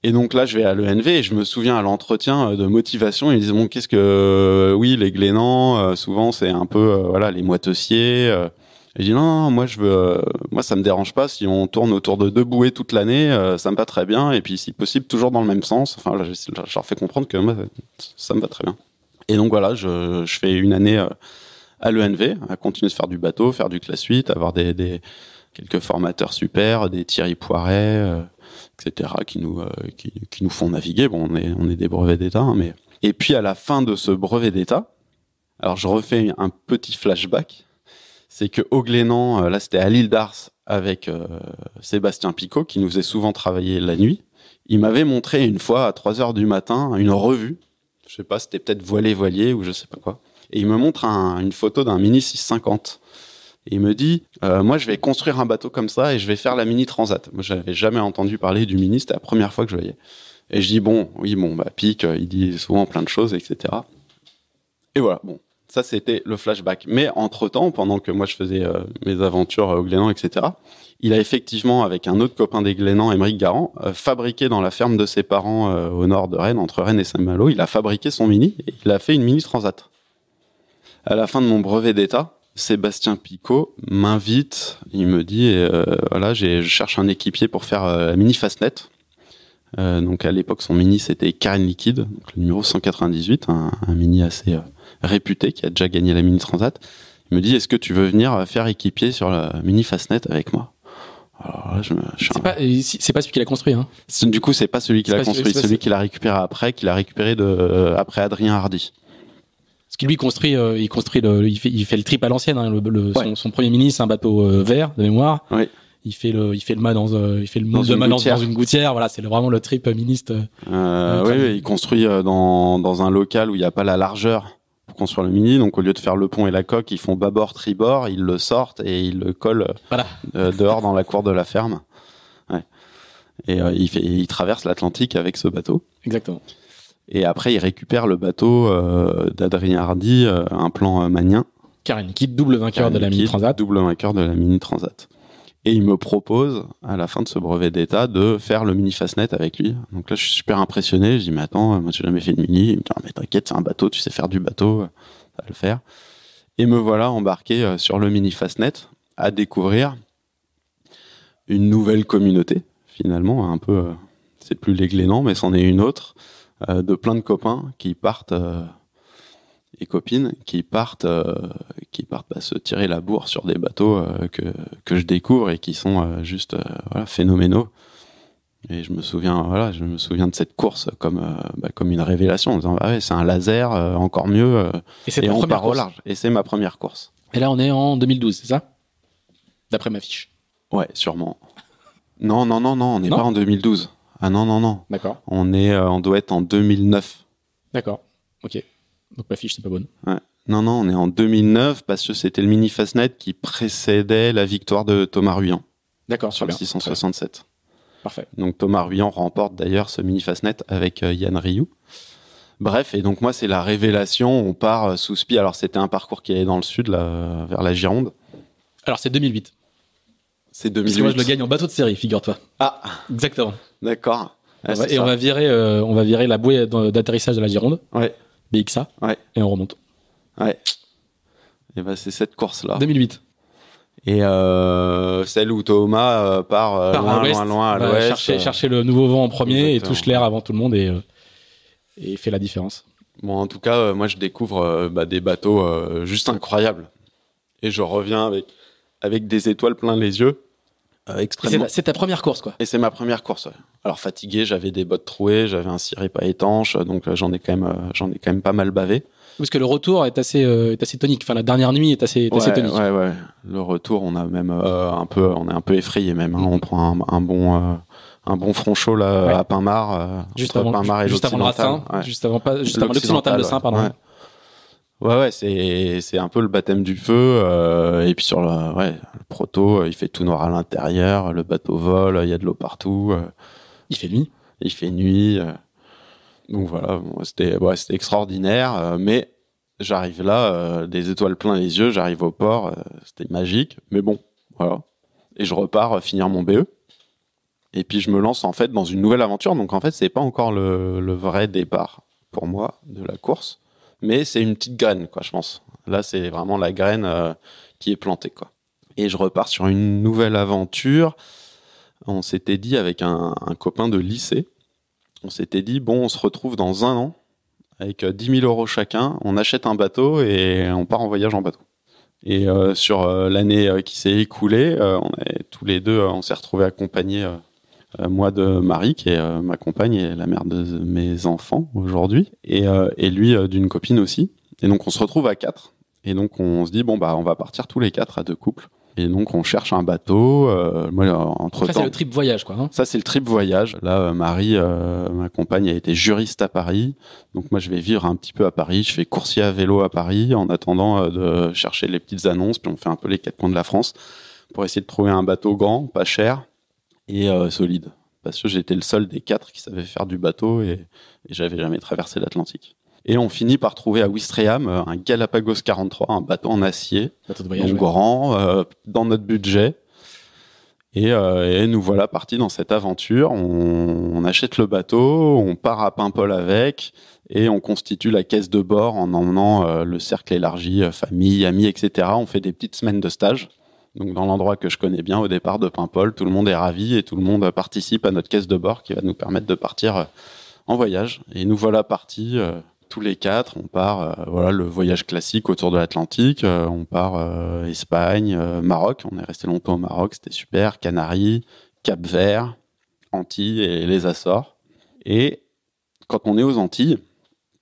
Et donc là, je vais à l'ENV et je me souviens à l'entretien euh, de motivation, ils disent bon, qu'est-ce que euh, oui, les glénants, euh, souvent c'est un peu voilà les moitessiers. Et je dis non, moi je veux, moi ça me dérange pas si on tourne autour de deux bouées toute l'année, ça me va très bien. Et puis si possible toujours dans le même sens. Enfin, là, je, leur fais comprendre que ça me va très bien. Et donc voilà, je, fais une année à l'ENV, à continuer de faire du bateau, faire du classe 8, avoir des quelques formateurs super, des Thierry Poiret, euh, etc., qui nous, euh, qui, nous font naviguer. Bon, on est, on est des brevets d'État, hein, mais. Et puis à la fin de ce brevet d'État, alors je refais un petit flashback, c'est que au euh, là c'était à l'île d'Ars avec Sébastien Picot qui nous faisait souvent travailler la nuit. Il m'avait montré une fois à 3 heures du matin une revue, je sais pas, c'était peut-être voilé voilier ou je sais pas quoi. Et il me montre une photo d'un Mini 650 il me dit, euh, moi, je vais construire un bateau comme ça et je vais faire la mini transat. Moi, je n'avais jamais entendu parler du mini, c'était la première fois que je voyais. Et je dis, bon, oui, bon, bah, pique euh, il dit souvent plein de choses, etc. Et voilà, bon. Ça, c'était le flashback. Mais entre-temps, pendant que moi, je faisais euh, mes aventures au Glénan, etc., il a effectivement, avec un autre copain des Glénans, Émeric Garand, fabriqué dans la ferme de ses parents au nord de Rennes, entre Rennes et Saint-Malo, il a fabriqué son mini et il a fait une mini transat. À la fin de mon brevet d'État, Sébastien Picot m'invite, il me dit euh, voilà, je cherche un équipier pour faire euh, la mini Fastnet. Euh, donc à l'époque, son mini c'était Karen Liquide, le numéro 198, un, mini assez euh, réputé qui a déjà gagné la mini Transat. Il me dit est-ce que tu veux venir faire équipier sur la mini Fastnet avec moi c'est, pas, celui qui l'a construit. Hein. Du coup, c'est pas celui qui l'a construit, c'est celui qui l'a récupéré après, qui l'a récupéré après Adrien Hardy lui construit, il construit euh, il fait, le trip à l'ancienne. Hein, son, premier ministre, un bateau euh, vert de mémoire. Il fait le, il fait le mât dans, euh, il fait le dans de dans, une gouttière. Voilà, c'est vraiment le trip ministre. oui, il construit dans, dans un local où il n'y a pas la largeur pour construire le mini. Donc au lieu de faire le pont et la coque, ils font bâbord, tribord, ils le sortent et ils le collent dehors dans la cour de la ferme. Et il, fait, il traverse l'Atlantique avec ce bateau. Exactement. Et après, il récupère le bateau euh, d'Adrien Hardy, euh, un plan euh, manien. Karine Kidd, double vainqueur de la Mini Transat. Double vainqueur de la Mini Transat. Et il me propose, à la fin de ce brevet d'État, de faire le mini Fastnet avec lui. Donc là, je suis super impressionné. Je dis, mais attends, moi, j'ai jamais fait de mini. Il me dit, ah, mais t'inquiète, c'est un bateau, tu sais faire du bateau, ça va le faire. Et me voilà embarqué sur le mini Fastnet à découvrir une nouvelle communauté, finalement, un peu, c'est plus les mais c'en est une autre. Euh, de plein de copains qui partent euh, et copines qui partent, euh, qui partent bah, se tirer la bourre sur des bateaux que, je découvre et qui sont juste phénoménaux. Et je me souviens, voilà, je me souviens de cette course comme, bah, comme une révélation, ah c'est un laser, encore mieux. et c'est Et c'est ma première course. Et là, on est en 2012, c'est ça D'après ma fiche. Ouais, sûrement. Non, non, non, non, on n'est pas en 2012. Ah non, non, non. D'accord. On, est, euh, on doit être en 2009. D'accord. Ok. Donc ma fiche, c'est pas bonne. Non, non, on est en 2009 parce que c'était le mini fastnet qui précédait la victoire de Thomas Ruyant. D'accord, sur le 667. Parfait. Donc Thomas Ruyant remporte d'ailleurs ce mini fastnet avec euh, Yann Rioux. Bref, et donc moi, c'est la révélation. On part euh, sous spi. Alors, c'était un parcours qui allait dans le sud, vers la Gironde. Alors, c'est 2008. C'est 2008. Parce que moi, je le gagne en bateau de série, figure-toi. Ah Exactement. D'accord. et on va, virer, euh, on va virer la bouée d'atterrissage de la Gironde. Ouais. BXA. Et on remonte. Et ben c'est cette course-là. 2008. Et euh, celle où Thomas euh, part, loin, loin, loin, à l'ouest. Chercher, chercher, le nouveau vent en premier et touche l'air avant tout le monde et, fait la différence. Bon, en tout cas, moi, je découvre bah, des bateaux juste incroyables. Et je reviens avec, avec des étoiles plein les yeux. Euh, c'est ta première course, quoi. Et c'est ma première course. Alors fatigué, j'avais des bottes trouées, j'avais un ciré pas étanche, donc euh, j'en ai quand même, euh, j'en ai quand même pas mal bavé. Parce que le retour est assez, est assez tonique. Enfin, la dernière nuit est assez, est assez tonique. Ouais, ouais. Le retour, on a même un peu, on est un peu effrayé même. Hein. On prend un, bon un bon front chaud là, à Pinmar. juste avant juste le juste avant, pas, juste de Saint, pardon. Ouais, ouais, c'est, un peu le baptême du feu. Euh, et puis sur le, proto, euh, il fait tout noir à l'intérieur, le bateau vole, il y a de l'eau partout. Euh. il fait nuit. Il fait nuit. donc voilà, c'était, extraordinaire. mais j'arrive là, des étoiles plein les yeux, j'arrive au port, c'était magique. Mais bon, voilà. Et je repars finir mon BE. Et puis je me lance en fait dans une nouvelle aventure. Donc en fait, c'est pas encore le vrai départ pour moi de la course mais c'est une petite graine, quoi, je pense. Là, c'est vraiment la graine euh, qui est plantée, quoi. Et je repars sur une nouvelle aventure. On s'était dit avec un, copain de lycée, on s'était dit, bon, on se retrouve dans un an avec 10 euh, 000 euros chacun, on achète un bateau et on part en voyage en bateau. Et euh, sur l'année qui s'est écoulée, tous les deux, on s'est retrouvés accompagnés euh, moi de Marie, qui est euh, ma compagne et la mère de mes enfants aujourd'hui, et, euh, et lui d'une copine aussi. Et donc on se retrouve à quatre. Et donc on se dit bon bah on va partir tous les quatre à deux couples. Et donc on cherche un bateau. moi, entre ça c'est le trip voyage quoi. ça c'est le trip voyage. Là Marie, ma compagne, a été juriste à Paris. Donc moi je vais vivre un petit peu à Paris. Je fais coursier à vélo à Paris en attendant de chercher les petites annonces. Puis on fait un peu les quatre coins de la France pour essayer de trouver un bateau grand, pas cher, et euh, solide. Parce que j'étais le seul des quatre qui savait faire du bateau et, j'avais jamais traversé l'Atlantique. Et on finit par trouver à Wistreham euh, un Galapagos 43, un bateau en acier, bateau de grand, euh, dans notre budget. Et, nous voilà partis dans cette aventure. On, on, achète le bateau, on part à Paimpol avec et on constitue la caisse de bord en emmenant le cercle élargi, famille, amis, etc. On fait des petites semaines de stage donc dans l'endroit que je connais bien au départ de Paimpol, tout le monde est ravi et tout le monde participe à notre caisse de bord qui va nous permettre de partir euh, en voyage. Et nous voilà partis euh, tous les quatre. On part euh, voilà le voyage classique autour de l'Atlantique. on part Espagne, Maroc. On est resté longtemps au Maroc, c'était super. Canaries, Cap Vert, Antilles et les Açores. Et quand on est aux Antilles,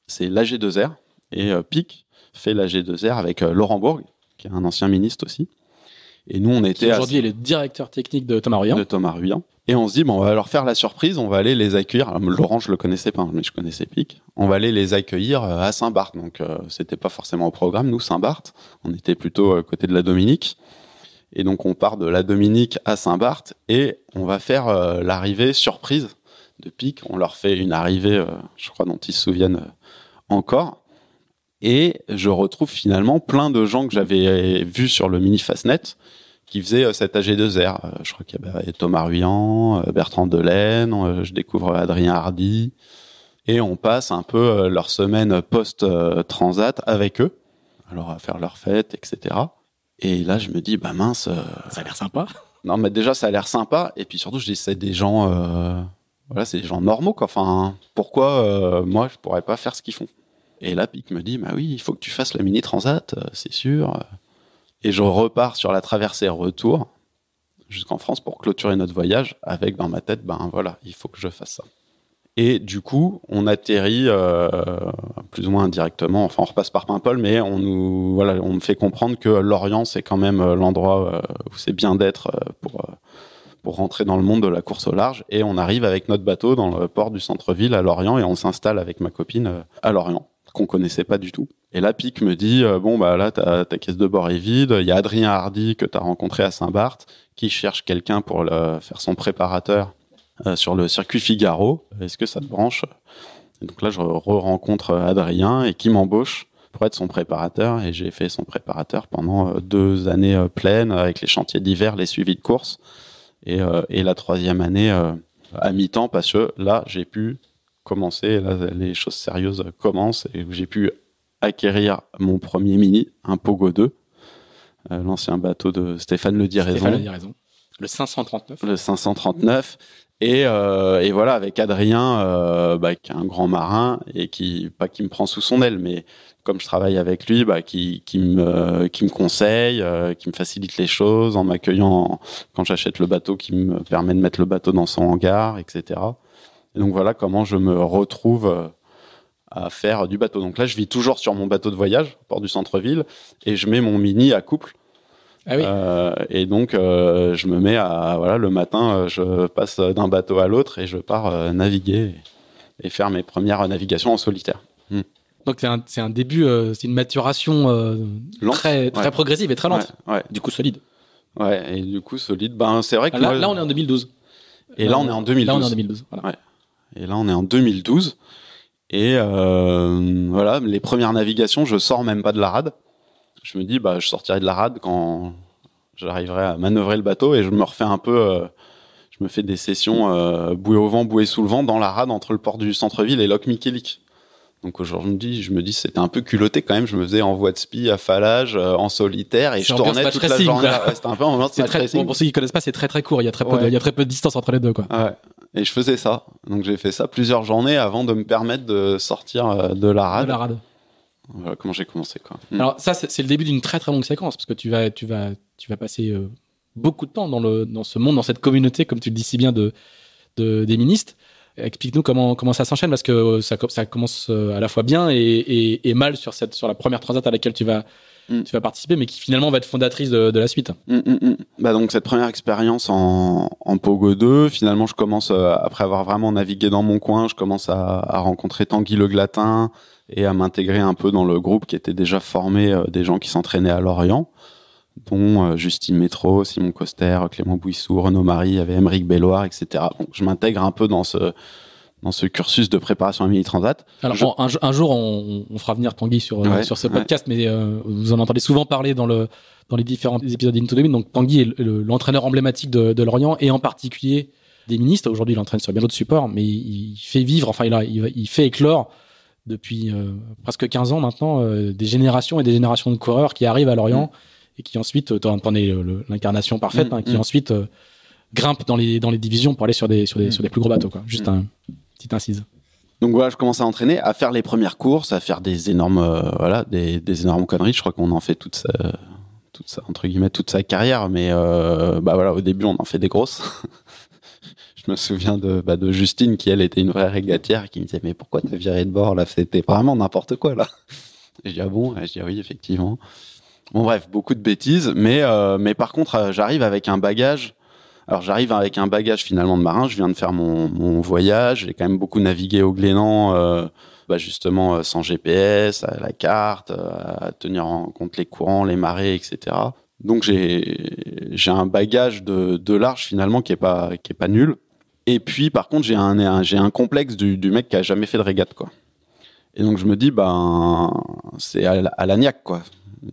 c'est l'AG2R et PIC fait l'AG2R avec Laurent Bourg, qui est un ancien ministre aussi. Et nous, on était aujourd'hui il est directeur technique de Thomas Ruyan. De Thomas Et on se dit, bon, on va leur faire la surprise, on va aller les accueillir. Laurent, je le connaissais pas, hein, mais je connaissais Pic. On va aller les accueillir euh, à Saint-Barth. Donc, euh, c'était pas forcément au programme. Nous, Saint-Barth, on était plutôt à euh, côté de la Dominique. Et donc, on part de la Dominique à Saint-Barth et on va faire l'arrivée surprise de Pique, On leur fait une arrivée, je crois, dont ils se souviennent encore. Et je retrouve finalement plein de gens que j'avais euh, vus sur le mini Fastnet qui faisaient euh, cet AG2R. Euh, je crois qu'il y avait bah, Thomas Ruyan, Bertrand Delaine, je découvre Adrien Hardy. Et on passe un peu leur semaine post-transat avec eux, alors à faire leur fête, etc. Et là, je me dis, bah mince. Ça a l'air sympa. Non, mais déjà, ça a l'air sympa. Et puis surtout, je dis, c'est des gens. voilà, c'est des gens normaux, quoi. pourquoi moi, je pourrais pas faire ce qu'ils font et là, Pic me dit, bah oui, il faut que tu fasses la mini transat, euh, c'est sûr. Et je repars sur la traversée retour jusqu'en France pour clôturer notre voyage avec dans ma tête, ben voilà, il faut que je fasse ça. Et du coup, on atterrit euh, plus ou moins directement. Enfin, on repasse par Paimpol, mais on nous, voilà, on me fait comprendre que l'Orient, c'est quand même euh, l'endroit où c'est bien d'être pour pour rentrer dans le monde de la course au large. Et on arrive avec notre bateau dans le port du centre-ville à Lorient et on s'installe avec ma copine à Lorient qu'on connaissait pas du tout. Et là, Pic me dit euh, bon bah là ta, caisse de bord est vide. Il y a Adrien Hardy que tu as rencontré à Saint-Barth qui cherche quelqu'un pour le, faire son préparateur euh, sur le circuit Figaro. Est-ce que ça te branche Donc là, je re-rencontre Adrien et qui m'embauche pour être son préparateur et j'ai fait son préparateur pendant euh, deux années pleines avec les chantiers d'hiver, les suivis de course et, et la troisième année à mi-temps parce que là j'ai pu commencé, là, les choses sérieuses commencent et j'ai pu acquérir mon premier mini, un Pogo 2, euh, l'ancien bateau de Stéphane Le Diraison. Le 539. Le 539. Euh, et, voilà, avec Adrien, euh, bah, qui est un grand marin et qui, pas qui me prend sous son aile, mais comme je travaille avec lui, bah, qui, me, qui me conseille, qui me facilite les choses en m'accueillant quand j'achète le bateau, qui me permet de mettre le bateau dans son hangar, etc. Et donc voilà comment je me retrouve euh, à faire du bateau. Donc là, je vis toujours sur mon bateau de voyage, port du centre-ville, et je mets mon mini à couple. Ah euh, et donc, euh, je me mets à voilà le matin, je passe d'un bateau à l'autre et je pars naviguer et, faire mes premières navigations en solitaire. Hmm. Donc c'est un, début, c'est une maturation très, très progressive et très lente. Ouais, Du coup solide. Ouais, et du coup solide. Ben c'est vrai que là, là, on est en 2012. Et là, on, est en 2012. Là on est en 2012. Voilà. Et là, on est en 2012. Et euh, voilà, les premières navigations, je sors même pas de la rade. Je me dis, bah, je sortirai de la rade quand j'arriverai à manœuvrer le bateau et je me refais un peu. Euh, je me fais des sessions euh, bouée au vent, bouée sous le vent dans la rade entre le port du centre-ville et Loc Miquelic. Donc aujourd'hui, je me dis, c'était un peu culotté quand même. Je me faisais en voie de spi, à Falage, euh, en solitaire, et je tournais toute la journée. c'était un peu en très, pour ceux qui connaissent pas, c'est très très court. Il y a très peu, de, il a très peu de distance entre les deux, quoi. Et je faisais ça. Donc j'ai fait ça plusieurs journées avant de me permettre de sortir euh, de la rade. De la rade. Voilà comment j'ai commencé, quoi. Mm. Alors ça, c'est le début d'une très très longue séquence parce que tu vas, tu vas, tu vas passer euh, beaucoup de temps dans le, dans ce monde, dans cette communauté, comme tu le dis si bien de des ministres. Explique-nous comment, ça s'enchaîne parce que euh, ça, commence euh, à la fois bien et, mal sur, la première transat à laquelle mm. tu vas, participer, mais qui finalement va être fondatrice de, la suite. Mm, mm, bah, donc, cette première expérience en, en, Pogo 2, finalement, je commence, euh, après avoir vraiment navigué dans mon coin, je commence à, à rencontrer Tanguy Le Glatin et à m'intégrer un peu dans le groupe qui était déjà formé des gens qui s'entraînaient à Lorient dont euh, Justine Métro, Simon Coster, Clément Bouissou, Renaud Marie, il y avait Émeric Belloir, etc. je m'intègre un peu dans ce, dans ce cursus de préparation à Mini Transat. Alors, un, jour, on, fera venir Tanguy sur, euh, sur ce podcast, mais euh, vous en entendez souvent parler dans, le, dans les différents épisodes d'Into 2000. Donc, Tanguy est l'entraîneur emblématique de, Lorient et en particulier des ministres. Aujourd'hui, il entraîne sur bien d'autres supports, mais il fait vivre, enfin, il, il, fait éclore depuis presque 15 ans maintenant des générations et des générations de coureurs qui arrivent à Lorient. Mm et qui ensuite, euh, t'en es euh, l'incarnation parfaite, mm, hein, qui mm. ensuite euh, grimpe dans les, dans les divisions pour aller sur des, sur des, mm. plus gros bateaux. Quoi. Juste un petit incise. Donc voilà, je commence à entraîner, à faire les premières courses, à faire des énormes, voilà, des, énormes conneries. Je crois qu'on en fait toute sa, toute entre guillemets, toute sa carrière, mais bah voilà, au début, on en fait des grosses. [LAUGHS] je me souviens de, bah, de Justine qui, elle, était une vraie régatière, qui me disait, mais pourquoi t'as viré de bord là C'était vraiment n'importe quoi là. Et [LAUGHS] je dis, ah bon et Je dis, ah oui, effectivement. Bon bref, beaucoup de bêtises, mais euh, mais par contre, euh, j'arrive avec un bagage. Alors j'arrive avec un bagage finalement de marin. Je viens de faire mon, voyage. J'ai quand même beaucoup navigué au Glénan, euh, bah, justement sans GPS, à la carte, à tenir en compte les courants, les marées, etc. Donc j'ai j'ai un bagage de, de large finalement qui est pas qui est pas nul. Et puis par contre j'ai un, j'ai un complexe du, mec qui a jamais fait de régate quoi. Et donc je me dis ben c'est à, à l'agnac quoi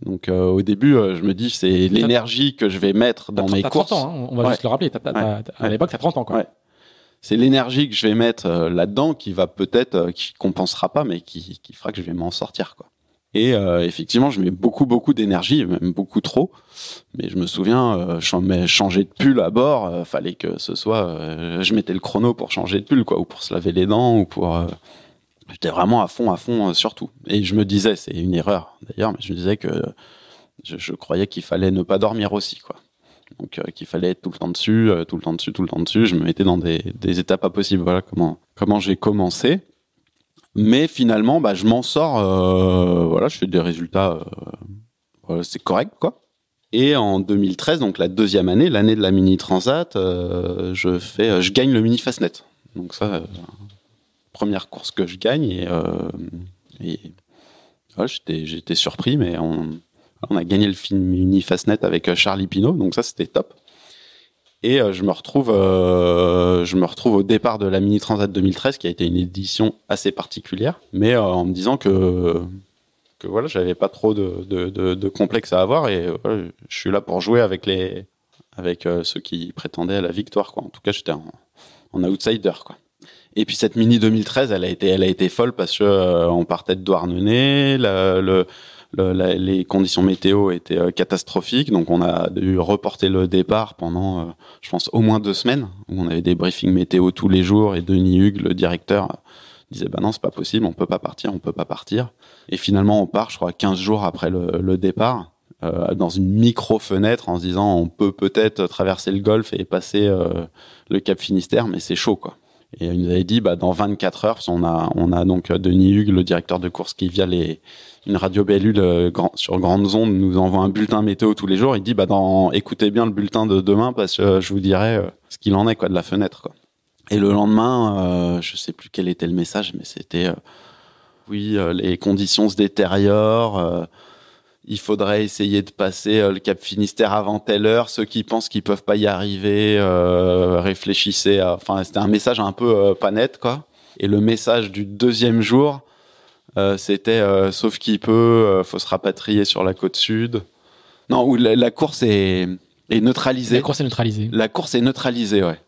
donc euh, au début, euh, je me dis c'est l'énergie que je vais mettre dans mes courses. 30 ans, on va juste le rappeler. À l'époque, tu 30 ans. C'est l'énergie que je vais mettre là-dedans qui va peut-être, euh, qui compensera pas, mais qui, fera que je vais m'en sortir. Quoi. Et effectivement, je mets beaucoup, beaucoup d'énergie, même beaucoup trop. Mais je me souviens, changer de pull à bord, fallait que ce soit, je mettais le chrono pour changer de pull, quoi, ou pour se laver les dents, ou pour J'étais vraiment à fond, à fond euh, surtout. Et je me disais, c'est une erreur d'ailleurs, mais je me disais que je, croyais qu'il fallait ne pas dormir aussi, quoi. Donc euh, qu'il fallait être tout le temps dessus, euh, tout le temps dessus, tout le temps dessus. Je me mettais dans des, étapes impossibles. Voilà comment, comment j'ai commencé. Mais finalement, bah, je m'en sors. voilà, je fais des résultats. c'est correct, quoi. Et en 2013, donc la deuxième année, l'année de la mini transat, je fais, je gagne le mini fastnet. Donc ça, première course que je gagne et, euh, j'étais surpris, mais on, a gagné le film Unifastnet avec euh, Charlie Pinot donc ça c'était top. Et euh, je me retrouve, je me retrouve au départ de la Mini Transat 2013, qui a été une édition assez particulière, mais en me disant que que voilà, j'avais pas trop de, de, complexe à avoir et je suis là pour jouer avec les avec ceux qui prétendaient à la victoire quoi. En tout cas, j'étais en, en, outsider quoi. Et puis cette mini 2013, elle a été, elle a été folle parce que euh, on partait de Douarnenez, le, les conditions météo étaient euh, catastrophiques, donc on a dû reporter le départ pendant, euh, je pense, au moins deux semaines on avait des briefings météo tous les jours et Denis Hugues, le directeur, disait bah non c'est pas possible, on peut pas partir, on peut pas partir. Et finalement on part, je crois, 15 jours après le, le départ. Euh, dans une micro-fenêtre en se disant on peut peut-être traverser le golfe et passer le cap Finistère, mais c'est chaud quoi. Et il nous avait dit, bah, dans 24 heures, on a, on a donc euh, Denis Hugues, le directeur de course, qui via les, une radio BLU euh, sur grandes ondes nous envoie un bulletin météo tous les jours. Il dit, bah, dans, écoutez bien le bulletin de demain parce que euh, je vous dirai ce qu'il en est, quoi, de la fenêtre, Et le lendemain, je je sais plus quel était le message, mais c'était, oui, les conditions se détériorent, il faudrait essayer de passer euh, le Cap Finistère avant telle heure. Ceux qui pensent qu'ils peuvent pas y arriver, euh, réfléchissez. Enfin, c'était un message un peu euh, pas net, quoi. Et le message du deuxième jour, c'était sauf qui peut, faut se rapatrier sur la côte sud. Non, où la, course est, est, neutralisée. La course est neutralisée. La course est neutralisée, ouais.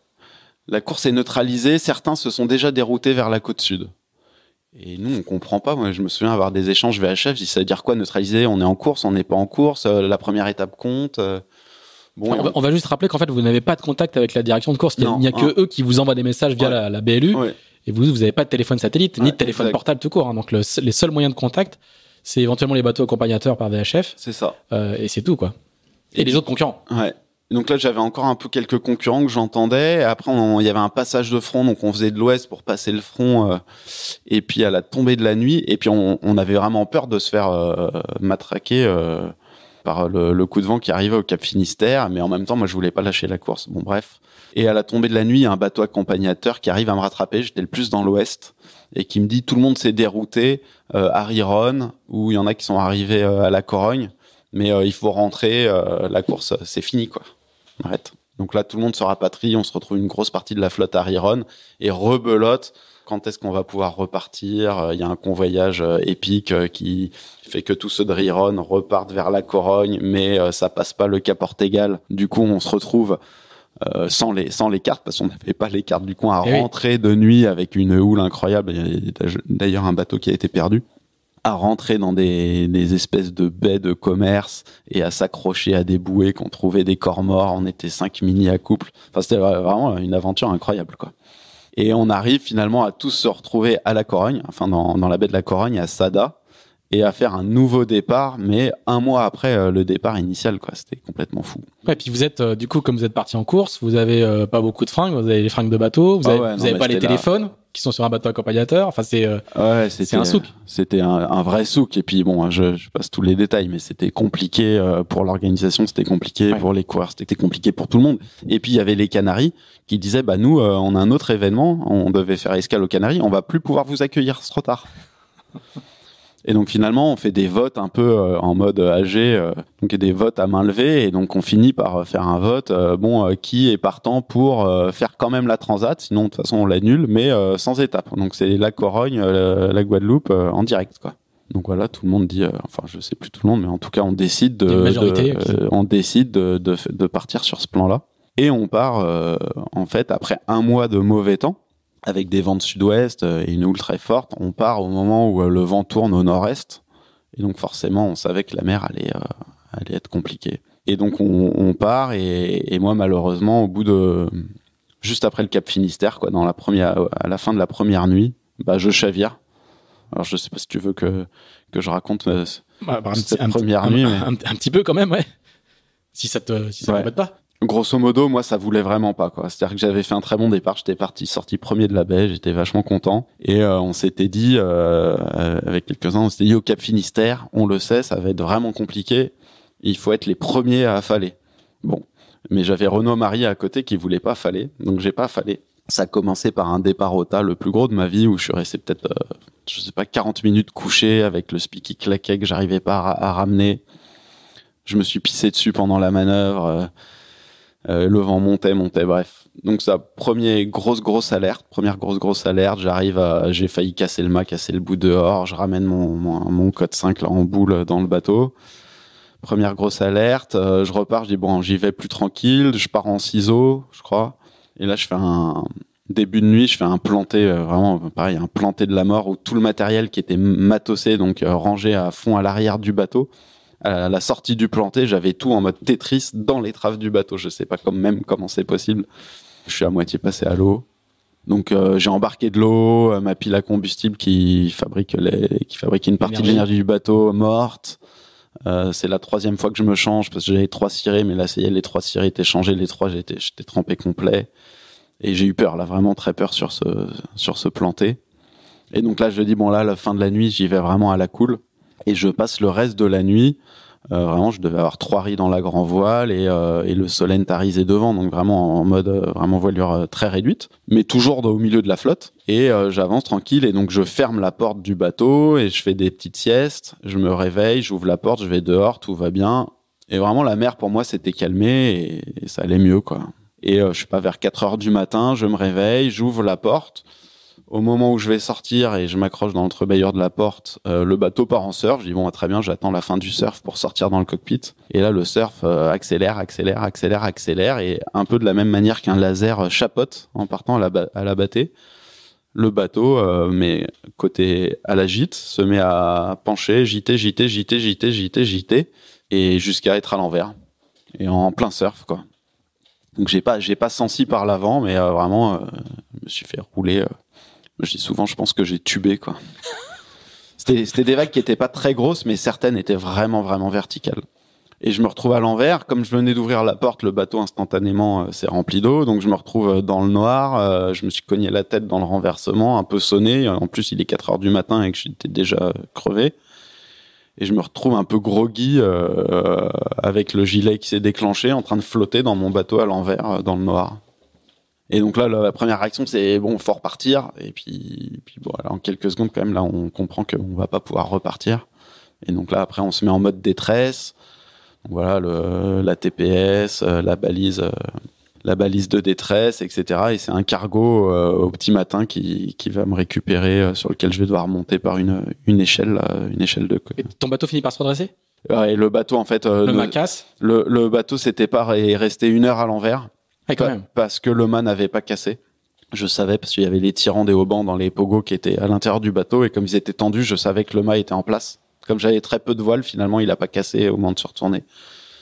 La course est neutralisée. Certains se sont déjà déroutés vers la côte sud. Et nous, on comprend pas. Moi, je me souviens avoir des échanges VHF. Je dis, ça veut dire quoi neutraliser On est en course, on n'est pas en course. Euh, la première étape compte. Euh. Bon, on, va juste rappeler qu'en fait, vous n'avez pas de contact avec la direction de course. Il n'y a, que hein. eux qui vous envoient des messages via la, BLU. Et vous, vous n'avez pas de téléphone satellite, ni de téléphone portable tout court. Hein. Donc, les seuls moyens de contact, c'est éventuellement les bateaux accompagnateurs par VHF. C'est ça. Euh, et c'est tout, quoi. Et, et les autres concurrents. Ouais donc là, j'avais encore un peu quelques concurrents que j'entendais. Après, il y avait un passage de front, donc on faisait de l'ouest pour passer le front, euh, et puis à la tombée de la nuit, et puis on, avait vraiment peur de se faire euh, matraquer euh, par le, coup de vent qui arrivait au Cap Finistère, mais en même temps, moi, je voulais pas lâcher la course. Bon, bref. Et à la tombée de la nuit, un bateau accompagnateur qui arrive à me rattraper. J'étais le plus dans l'ouest et qui me dit tout le monde s'est dérouté à Riron, où il y en a qui sont arrivés à la Corogne. Mais il faut rentrer, la course, c'est fini, quoi. Donc là, tout le monde se rapatrie, on se retrouve une grosse partie de la flotte à Riron et rebelote. Quand est-ce qu'on va pouvoir repartir euh, Il y a un convoyage euh, épique euh, qui fait que tous ceux de Riron repartent vers la Corogne, mais ça passe pas le cap Ortegal. Du coup, on se retrouve sans les sans les cartes parce qu'on n'avait pas les cartes du coin à eh rentrer de nuit avec une houle incroyable. d'ailleurs un bateau qui a été perdu à rentrer dans des, espèces de baies de commerce et à s'accrocher à des bouées qu'on trouvait des corps morts. On était cinq mini à couple. Enfin, c'était vraiment une aventure incroyable, quoi. Et on arrive finalement à tous se retrouver à la Corogne, enfin dans, la baie de la Corogne, à Sada, et à faire un nouveau départ, mais un mois après euh, le départ initial, quoi. C'était complètement fou. et puis vous êtes, euh, du coup, comme vous êtes parti en course, vous avez euh, pas beaucoup de fringues, vous avez les fringues de bateau, vous n'avez ah pas les téléphones qui sont sur un bateau accompagnateur. Enfin, c'est euh, un souk. Euh, c'était un, vrai souk. Et puis bon, je, passe tous les détails, mais c'était compliqué euh, pour l'organisation, c'était compliqué pour les coureurs, c'était compliqué pour tout le monde. Et puis il y avait les Canaries qui disaient bah nous, on a un autre événement, on devait faire escale aux Canaries, on va plus pouvoir vous accueillir, c'est trop tard. Et donc finalement, on fait des votes un peu euh, en mode euh, âgé, euh, donc des votes à main levée, et donc on finit par faire un vote, bon, qui est partant pour faire quand même la transat, sinon de toute façon on l'annule, mais sans étape. Donc c'est la Corogne, la Guadeloupe en direct, quoi. Donc voilà, tout le monde dit, enfin je sais plus tout le monde, mais en tout cas on décide de, on décide de, partir sur ce plan-là, et on part en fait après un mois de mauvais temps avec des vents de sud-ouest euh, et une houle très forte. On part au moment où euh, le vent tourne au nord-est. Et donc forcément, on savait que la mer allait, euh, allait être compliquée. Et donc on, part et, moi malheureusement au bout de juste après le Cap Finistère quoi, dans la première à la fin de la première nuit, bah je chavire. Alors je sais pas si tu veux que que je raconte cette première nuit, un, petit peu quand même ouais. Si ça te si pas. Grosso modo, moi, ça voulait vraiment pas, C'est-à-dire que j'avais fait un très bon départ, j'étais parti, sorti premier de la baie, j'étais vachement content. Et euh, on s'était dit, euh, euh, avec quelques-uns, on s'était dit au Cap Finistère, on le sait, ça va être vraiment compliqué. Il faut être les premiers à affaler. Bon. Mais j'avais Renaud Marie à côté qui voulait pas affaler, donc j'ai pas affalé. Ça a commencé par un départ au tas le plus gros de ma vie où je suis resté peut-être, je sais pas, 40 minutes couché avec le speaky claqué claquait que j'arrivais pas à, ramener. Je me suis pissé dessus pendant la manœuvre euh, le vent montait, montait, bref. Donc ça, première grosse, grosse alerte, première grosse, grosse alerte, j'arrive j'ai failli casser le mât, casser le bout dehors, je ramène mon, mon, code 5 en boule euh, dans le bateau. Première grosse alerte, euh, je repars, je dis bon, j'y vais plus tranquille, je pars en ciseaux, je crois. Et là, je fais un début de nuit, je fais un planté, vraiment pareil, un planté de la mort où tout le matériel qui était matossé, donc rangé à fond à l'arrière du bateau, à la sortie du planté, j'avais tout en mode Tetris dans l'étrave du bateau. Je sais pas même comment c'est possible. Je suis à moitié passé à l'eau. Donc euh, j'ai embarqué de l'eau, euh, ma pile à combustible qui fabrique les, qui fabrique une partie de l'énergie du bateau morte. Euh, c'est la troisième fois que je me change parce que j'avais trois cirés, mais là, c'est les trois cirés étaient changés, les trois, j'étais, j'étais trempé complet. Et j'ai eu peur, là, vraiment très peur sur ce, sur ce planté. Et donc là, je dis, bon, là, la fin de la nuit, j'y vais vraiment à la cool. Et je passe le reste de la nuit. Euh, vraiment, je devais avoir trois riz dans la grand voile euh, et, le soleil tarisé devant, donc vraiment en mode euh, vraiment voilure très réduite, mais toujours au milieu de la flotte. Et j'avance tranquille et donc je ferme la porte du bateau et je fais des petites siestes. Je me réveille, j'ouvre la porte, je vais dehors, tout va bien. Et vraiment, la mer pour moi s'était calmée et, ça allait mieux quoi. Et je suis pas vers 4 heures du matin, je me réveille, j'ouvre la porte au moment où je vais sortir et je m'accroche dans bailleur de la porte, euh, le bateau part en surf. Je dis bon, bah, très bien, j'attends la fin du surf pour sortir dans le cockpit. Et là, le surf euh, accélère, accélère, accélère, accélère et un peu de la même manière qu'un laser euh, chapote en partant à la, à Le bateau, mais côté à la gîte, se met à pencher, gîter, gîter, gîter, gîter, gîter, gîter, et jusqu'à être à l'envers et en plein surf quoi. Donc j'ai pas j'ai pas par l'avant, mais vraiment, je me suis fait rouler je dis souvent, je pense que j'ai tubé, quoi. [LAUGHS] C'était des vagues qui n'étaient pas très grosses, mais certaines étaient vraiment, vraiment verticales. Et je me retrouve à l'envers. Comme je venais d'ouvrir la porte, le bateau instantanément euh, s'est rempli d'eau. Donc je me retrouve euh, dans le noir. Euh, je me suis cogné la tête dans le renversement, un peu sonné. En plus, il est 4 heures du matin et que j'étais déjà crevé. Et je me retrouve un peu groggy avec le gilet qui s'est déclenché, en train de flotter dans mon bateau à l'envers, dans le noir. Et donc là, la première réaction, c'est bon, faut repartir. Et puis, puis en quelques secondes, quand même, là, on comprend qu'on va pas pouvoir repartir. Et donc là, après, on se met en mode détresse. voilà, le, la TPS, euh, la balise, euh, la balise de détresse, etc. Et c'est un cargo euh, au petit matin qui, qui va me récupérer, sur lequel je vais devoir monter par une, une échelle, une échelle de. ton bateau finit par se redresser. et le bateau, en fait. le, le, le bateau, s'était pas et resté une heure à l'envers. Ah, parce que le mât n'avait pas cassé. Je savais parce qu'il y avait les tirants des haubans dans les pogos qui étaient à l'intérieur du bateau et comme ils étaient tendus, je savais que le mât était en place. Comme j'avais très peu de voile, finalement, il n'a pas cassé au moment de se retourner.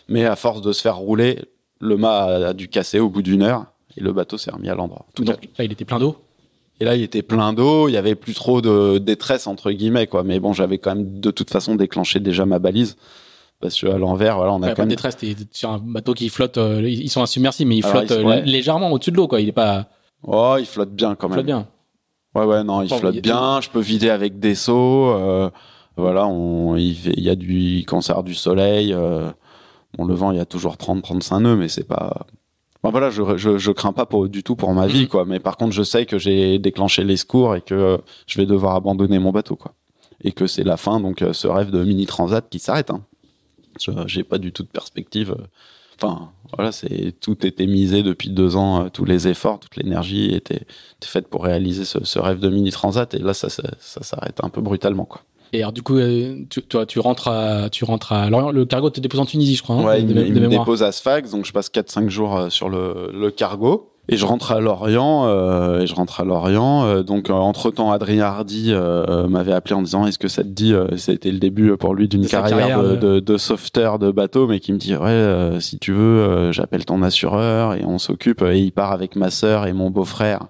Mais à force de se faire rouler, le mât a dû casser au bout d'une heure et le bateau s'est remis à l'endroit. Donc, là, il était plein d'eau. Et là, il était plein d'eau, il y avait plus trop de détresse entre guillemets quoi. Mais bon, j'avais quand même de toute façon déclenché déjà ma balise parce que à l'envers, voilà, on a quand pas même... de détresse. sur un bateau qui flotte. Euh, ils sont insubmersibles, mais ils flottent euh, légèrement au-dessus de l'eau, quoi. Il est pas. Oh, il flotte bien quand même. Flotte bien. Ouais, ouais, non, il flotte bien. Je peux vider avec des seaux. Euh, voilà, il, y a du cancer du soleil. bon, le vent, il y a toujours 30-35 nœuds, mais c'est pas. Bon, voilà, je, je, crains pas du tout pour ma mhm. vie, quoi. Mais par contre, je sais que j'ai déclenché les secours et que je vais devoir abandonner mon bateau, quoi. Et que c'est la fin, donc, ce rêve de mini transat qui s'arrête. Hein. J'ai pas du tout de perspective. Euh. Enfin, voilà, c'est tout était misé depuis deux ans, euh, tous les efforts, toute l'énergie était, faite pour réaliser ce, rêve de mini transat, et là, ça, ça, s'arrête un peu brutalement, quoi. Et alors, du coup, euh, tu, toi, tu rentres à, tu rentres Le cargo te dépose en Tunisie, je crois. Hein, oui, il, me dépose à Sfax, donc je passe 4-5 jours sur le, le cargo. Et je rentre à Lorient, euh, et je rentre à Lorient. Euh, donc, euh, entre temps, Adrien Hardy m'avait appelé en disant Est-ce que ça te dit C'était le début pour lui d'une carrière, de, de, de sauveteur de bateau, mais qui me dit Ouais, si tu veux, j'appelle ton assureur et on s'occupe. Et il part avec ma sœur et mon beau-frère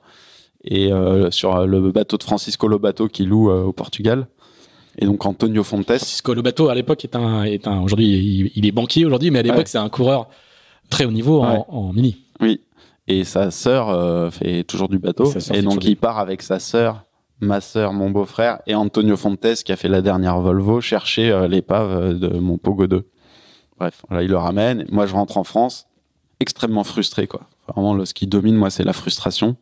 et sur le bateau de Francisco Lobato qui loue au Portugal. Et donc Antonio Fontes. Francisco Lobato à l'époque est un, est un aujourd'hui il, est banquier aujourd'hui, mais à l'époque c'est un coureur très haut niveau en, en mini. Oui, et sa sœur euh, fait toujours du bateau. Et, donc il part avec sa sœur, ma sœur, mon beau-frère et Antonio Fontes qui a fait la dernière Volvo chercher euh, l'épave euh, de mon Pogo 2. Bref, là il le ramène. Moi je rentre en France extrêmement frustré quoi. Vraiment ce qui domine moi c'est la frustration.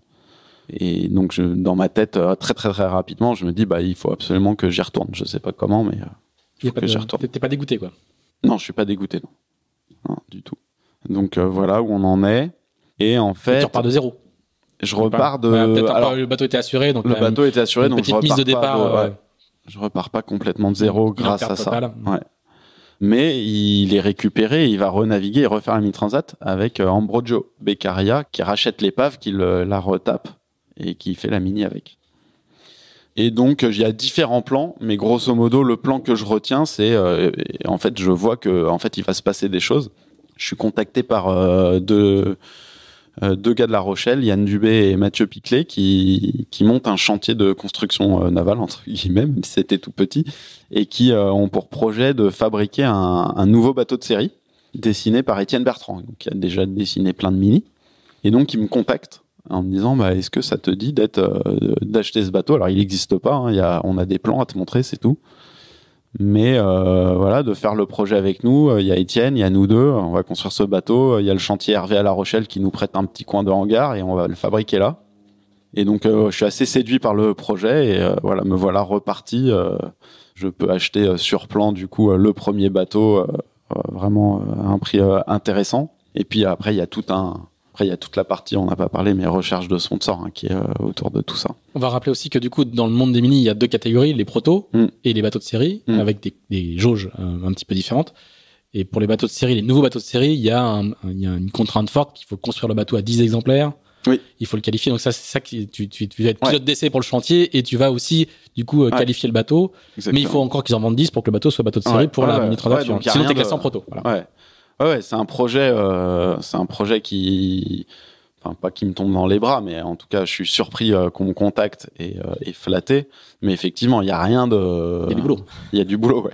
Et donc je, dans ma tête très très très rapidement je me dis bah il faut absolument que j'y retourne. Je sais pas comment mais il faut que j'y retourne. T'es pas dégoûté quoi. Non je suis pas dégoûté non, non du tout. Donc voilà où on en est. Et en fait. Tu repars de zéro. Je repars de. le bateau était assuré. Donc le bateau était assuré, donc petite mise de départ. Euh, je repars pas complètement de zéro grâce à ça. Mais il est récupéré, il va renaviguer et refaire la mini transat avec euh, Ambrogio Beccaria qui rachète l'épave, qui la retape et qui fait la mini avec. Et donc, il y a différents plans, mais grosso modo, le plan que je retiens, c'est euh, en fait, je vois que en fait, il va se passer des choses. Je suis contacté par deux euh, deux gars de La Rochelle, Yann Dubé et Mathieu Piclet, qui, qui montent un chantier de construction euh, navale, entre guillemets, c'était tout petit, et qui euh, ont pour projet de fabriquer un, nouveau bateau de série, dessiné par Étienne Bertrand, qui a déjà dessiné plein de mini. Et donc, ils me contactent en me disant bah, Est-ce que ça te dit d'être, d'acheter ce bateau Alors, il n'existe pas, hein, on a des plans à te montrer, c'est tout. Mais euh, voilà, de faire le projet avec nous, euh, il y a Étienne, il y a nous deux, on va construire ce bateau, euh, il y a le chantier Hervé à La Rochelle qui nous prête un petit coin de hangar et on va le fabriquer là. Et donc je suis assez séduit par le projet et voilà, me voilà reparti. je peux acheter sur plan du coup le premier bateau vraiment à un prix intéressant. Et puis après, il y a tout un, il y a toute la partie, on n'a pas parlé, mais recherche de de sort hein, qui est euh, autour de tout ça. On va rappeler aussi que du coup, dans le monde des mini, il y a deux catégories, les protos mm. et les bateaux de série, mm. avec des, jauges euh, un petit peu différentes. Et pour les bateaux de série, les nouveaux bateaux de série, il y a, il une contrainte forte qu'il faut construire le bateau à 10 exemplaires. Oui. Il faut le qualifier. Donc ça, c'est ça qui tu, tu, tu vas être pilote d'essai pour le chantier et tu vas aussi du coup euh, qualifier le bateau. Mais il faut encore qu'ils en vendent 10 pour que le bateau soit bateau de série pour la mini transaction. Sinon, t'es classé en proto. Voilà ouais, c'est un projet, euh, c'est un projet qui, enfin pas qui me tombe dans les bras, mais en tout cas, je suis surpris euh, qu'on me contacte euh, et, flatté. Mais effectivement, il n'y a rien de. Il y a du boulot. Il y a du boulot,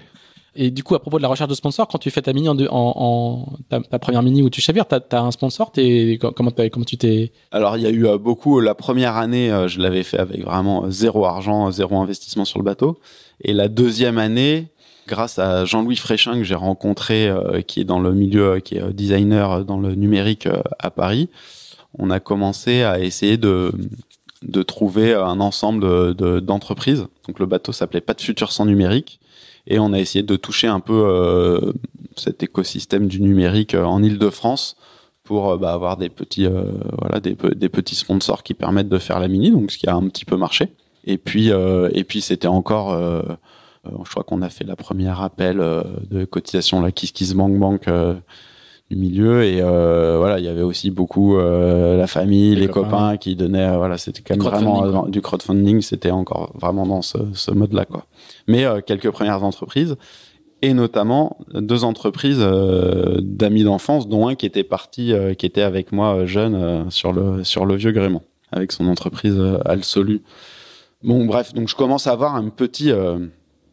Et du coup, à propos de la recherche de sponsors, quand tu fais ta mini en, ta, première mini où tu chavires, tu as un sponsor es, comment, tu t'es Alors, il y a eu beaucoup. La première année, je l'avais fait avec vraiment zéro argent, zéro investissement sur le bateau. Et la deuxième année, grâce à Jean-Louis Fréchin que j'ai rencontré, euh, qui est dans le milieu, euh, qui est euh, designer dans le numérique à Paris, on a commencé à essayer de, de trouver un ensemble d'entreprises. Donc le bateau s'appelait Pas de futur sans numérique. Et on a essayé de toucher un peu cet écosystème du numérique en Ile-de-France pour bah, avoir des petits, voilà, des, petits sponsors qui permettent de faire la mini, donc ce qui a un petit peu marché. Et puis, et puis c'était encore euh, je crois qu'on a fait la première appel euh, de cotisation là, Kiss Kiss Bank Bank du milieu et euh, voilà il y avait aussi beaucoup la famille les, copains, qui donnaient voilà c'était quand du crowdfunding c'était encore vraiment dans ce, mode là quoi mais quelques premières entreprises et notamment deux entreprises d'amis d'enfance dont un qui était parti qui était avec moi jeune sur le sur le vieux Grément avec son entreprise Alsolu bon bref donc je commence à avoir un petit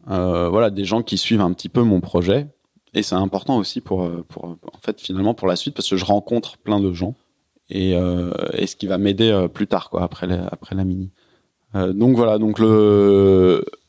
euh, voilà, des gens qui suivent un petit peu mon projet. Et c'est important aussi pour, euh, en fait, finalement, pour la suite, parce que je rencontre plein de gens et, euh, et ce qui va m'aider plus tard, quoi, après la, après la mini. donc voilà, donc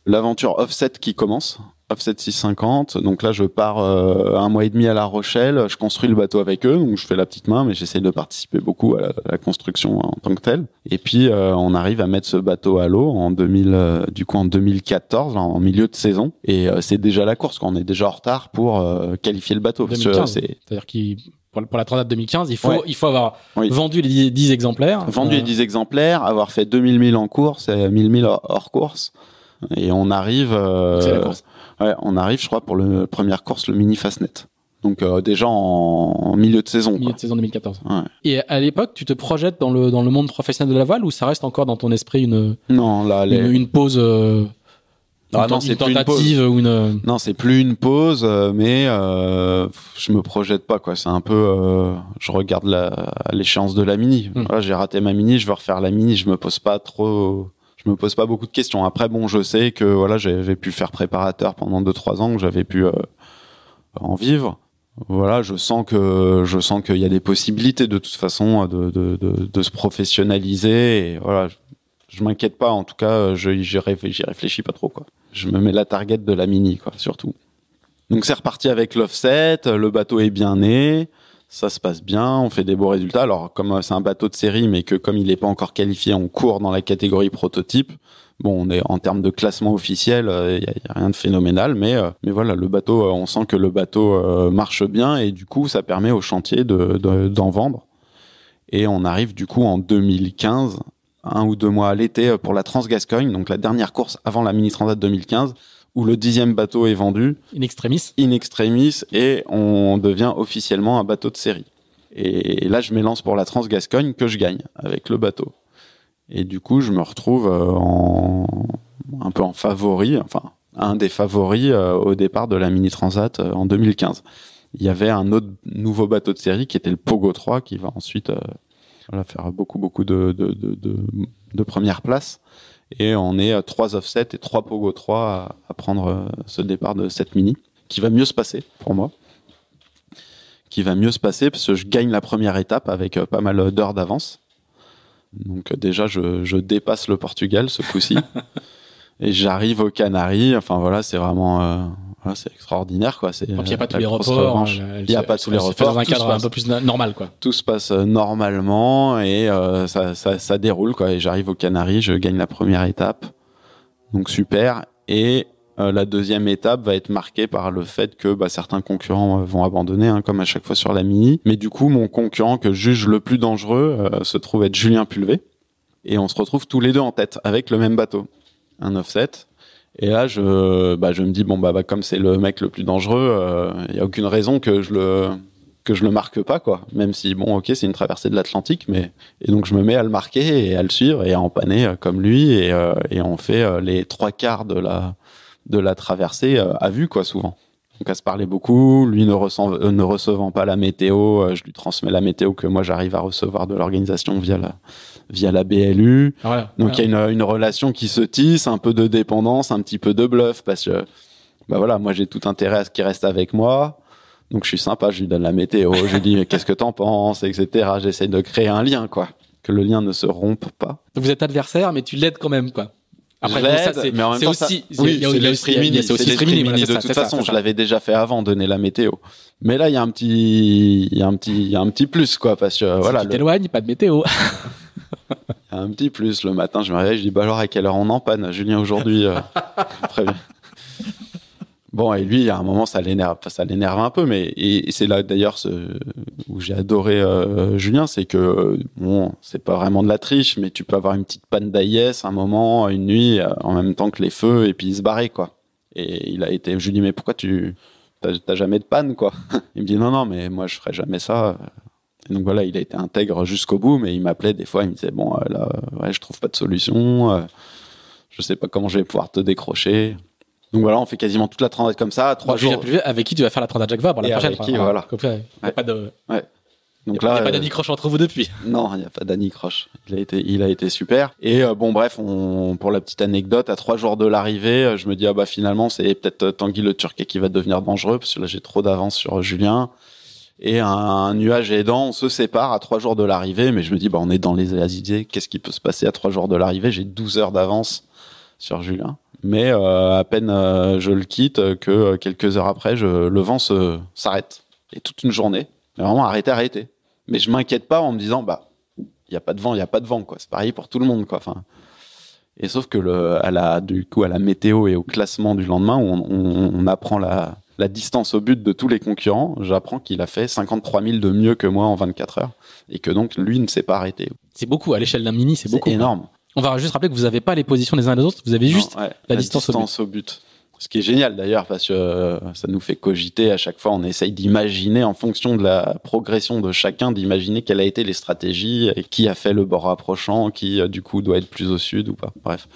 l'aventure Offset qui commence. Offset 650. Donc là, je pars euh, un mois et demi à La Rochelle. Je construis le bateau avec eux. Donc je fais la petite main, mais j'essaye de participer beaucoup à la, construction en tant que tel, Et puis euh, on arrive à mettre ce bateau à l'eau en 2000, euh, du coup en 2014, en milieu de saison. Et c'est déjà la course. qu'on est déjà en retard pour qualifier le bateau. C'est-à-dire qu'il pour, la transat 2015, il faut, il faut avoir vendu les 10, exemplaires. Vendu les 10 exemplaires, avoir fait 2000 milles en course et 1000 milles hors course. Et on arrive. C'est la course on arrive, je crois, pour la première course, le mini Fastnet. Donc euh, déjà en, milieu de saison. Milieu de saison 2014. Et à l'époque, tu te projettes dans le, dans le monde professionnel de la voile ou ça reste encore dans ton esprit une, non, une, pause euh, ah non, c'est une Ou une... Non, c'est plus une pause, euh, mais je me projette pas quoi. C'est un peu, je regarde l'échéance de la mini. Hmm. j'ai raté ma mini, je vais refaire la mini. Je me pose pas trop je me pose pas beaucoup de questions. Après, bon, je sais que voilà, j'avais pu faire préparateur pendant 2-3 ans, que j'avais pu euh, en vivre. Voilà, je sens que je sens qu'il y a des possibilités de toute façon de, se professionnaliser. voilà, je, m'inquiète pas. En tout cas, j'y réfléchis, pas trop quoi. Je me mets la target de la mini quoi, surtout. Donc c'est reparti avec l'offset, le bateau est bien né ça se passe bien, on fait des beaux résultats. Alors, comme euh, c'est un bateau de série, mais que comme il n'est pas encore qualifié, on court dans la catégorie prototype. Bon, on est en termes de classement officiel, il euh, n'y a, rien de phénoménal, mais, euh, mais voilà, le bateau, on sent que le bateau marche bien et du coup, ça permet au chantier d'en vendre. Et on arrive du coup en 2015, un ou deux mois à l'été pour la Transgascogne, donc la dernière course avant la Mini Transat 2015 où le dixième bateau est vendu. In extremis. In extremis, et on devient officiellement un bateau de série. Et là, je m'élance pour la Transgascogne que je gagne avec le bateau. Et du coup, je me retrouve euh, en... un peu en favori, enfin, un des favoris euh, au départ de la Mini Transat euh, en 2015. Il y avait un autre nouveau bateau de série qui était le Pogo 3 qui va ensuite faire beaucoup, beaucoup de, de, de, de premières places. Et on est à 3 offsets et 3 pogo 3 à, prendre euh, ce départ de cette mini, qui va mieux se passer pour moi. Qui va mieux se passer parce que je gagne la première étape avec euh, pas mal d'heures d'avance. Donc euh, déjà, je, dépasse le Portugal ce coup-ci. [LAUGHS] et j'arrive aux Canaries. Enfin voilà, c'est vraiment euh, voilà, c'est extraordinaire quoi. C'est. Il n'y a euh, pas tous les reports. Euh, il n'y a pas tous les Dans un cadre un peu plus normal quoi. Tout se passe normalement et ça, ça, ça, déroule quoi. Et j'arrive aux Canaries, je gagne la première étape, donc super. Et la deuxième étape va être marquée par le fait que bah, certains concurrents vont abandonner, hein, comme à chaque fois sur la mini. Mais du coup, mon concurrent que je juge le plus dangereux se trouve être Julien Pulvé. Et on se retrouve tous les deux en tête avec le même bateau un offset. Et là, je, bah, je me dis, bon, bah, bah comme c'est le mec le plus dangereux, il euh, y n'y a aucune raison que je le que je le marque pas quoi même si bon ok c'est une traversée de l'Atlantique mais et donc je me mets à le marquer et à le suivre et à empanner euh, comme lui et, euh, et on fait les trois quarts de la de la traversée à vue quoi souvent donc à se parler beaucoup, lui euh, ne, recevant pas la météo, euh, je lui transmets la météo que moi j'arrive à recevoir de l'organisation via la, via la BLU. Ah Donc il y a ah. une, relation qui se tisse, un peu de dépendance, un petit peu de bluff, parce que bah voilà, moi j'ai tout intérêt à ce qu'il reste avec moi. Donc je suis sympa, je lui donne la météo, je lui dis qu'est-ce que t'en penses, etc. J'essaie de créer un lien, quoi, que le lien ne se rompe pas. Donc vous êtes adversaire, mais tu l'aides quand même, quoi. Après, mais en même temps, aussi, c'est le streaming, c'est aussi streaming. de toute façon, je l'avais déjà fait avant, donner la météo. Mais là, il y a un petit, il y a un petit, il y a un petit plus, quoi, parce que voilà. Tu t'éloignes, pas de météo. [LAUGHS] il y a un petit plus le matin, je me réveille, je dis bah alors à quelle heure on en panne, Julien aujourd'hui. Euh, [LAUGHS] très bien. Bon, et lui, à un moment, ça l'énerve, ça l'énerve un peu, mais et, c'est là d'ailleurs ce, où j'ai adoré euh, Julien, c'est que bon, c'est pas vraiment de la triche, mais tu peux avoir une petite panne d'AIS un moment, une nuit, euh, en même temps que les feux, et puis il se barrait, quoi. Et il a été, je lui mais pourquoi tu t'as jamais de panne quoi [LAUGHS] Il me dit non non, mais moi je ferai jamais ça. Et donc voilà, il a été intègre jusqu'au bout, mais il m'appelait des fois, il me disait bon euh, là, ouais, je trouve pas de solution, je sais pas comment je vais pouvoir te décrocher. Donc voilà, on fait quasiment toute la transat comme ça, trois jours. avec qui tu vas faire la transat Jacques Vabre la prochaine Avec qui, voilà. Il n'y a pas de. Ouais. Donc là, pas euh, entre vous depuis. [LAUGHS] Non, il n'y a pas d'anicroche. Il a été, il a été super. Et euh, bon, bref, on, pour la petite anecdote, à trois jours de l'arrivée, euh, je me dis ah bah finalement c'est peut-être Tanguy le Turc qui va devenir dangereux parce que là j'ai trop d'avance sur Julien. Et un, nuage aidant, on se sépare à trois jours de l'arrivée, mais je me dis bah on est dans les idées. Qu'est-ce qui peut se passer à trois jours de l'arrivée J'ai 12 heures d'avance sur Julien. Mais euh, à peine euh, je le quitte, euh, que quelques heures après, le vent s'arrête. Et toute une journée, vraiment arrêté, arrêté. Mais je m'inquiète pas en me disant, bah, il n'y a pas de vent, il n'y a pas de vent, quoi. C'est pareil pour tout le monde, quoi. Enfin, et sauf que le, la, du coup, à la météo et au classement du lendemain, on, on, apprend la, distance au but de tous les concurrents. J'apprends qu'il a fait 53 000 de mieux que moi en 24 heures et que donc lui ne s'est pas arrêté. C'est beaucoup à l'échelle d'un mini, c'est beaucoup. C'est énorme. On va juste rappeler que vous n'avez pas les positions des uns des autres, vous avez juste la, distance, au, but. Ce qui est génial d'ailleurs, parce que euh, ça nous fait cogiter à chaque fois. On essaye d'imaginer, en fonction de la progression de chacun, d'imaginer quelles a été les stratégies, et qui a fait le bord approchant, qui euh, du coup doit être plus au sud ou pas. Bref,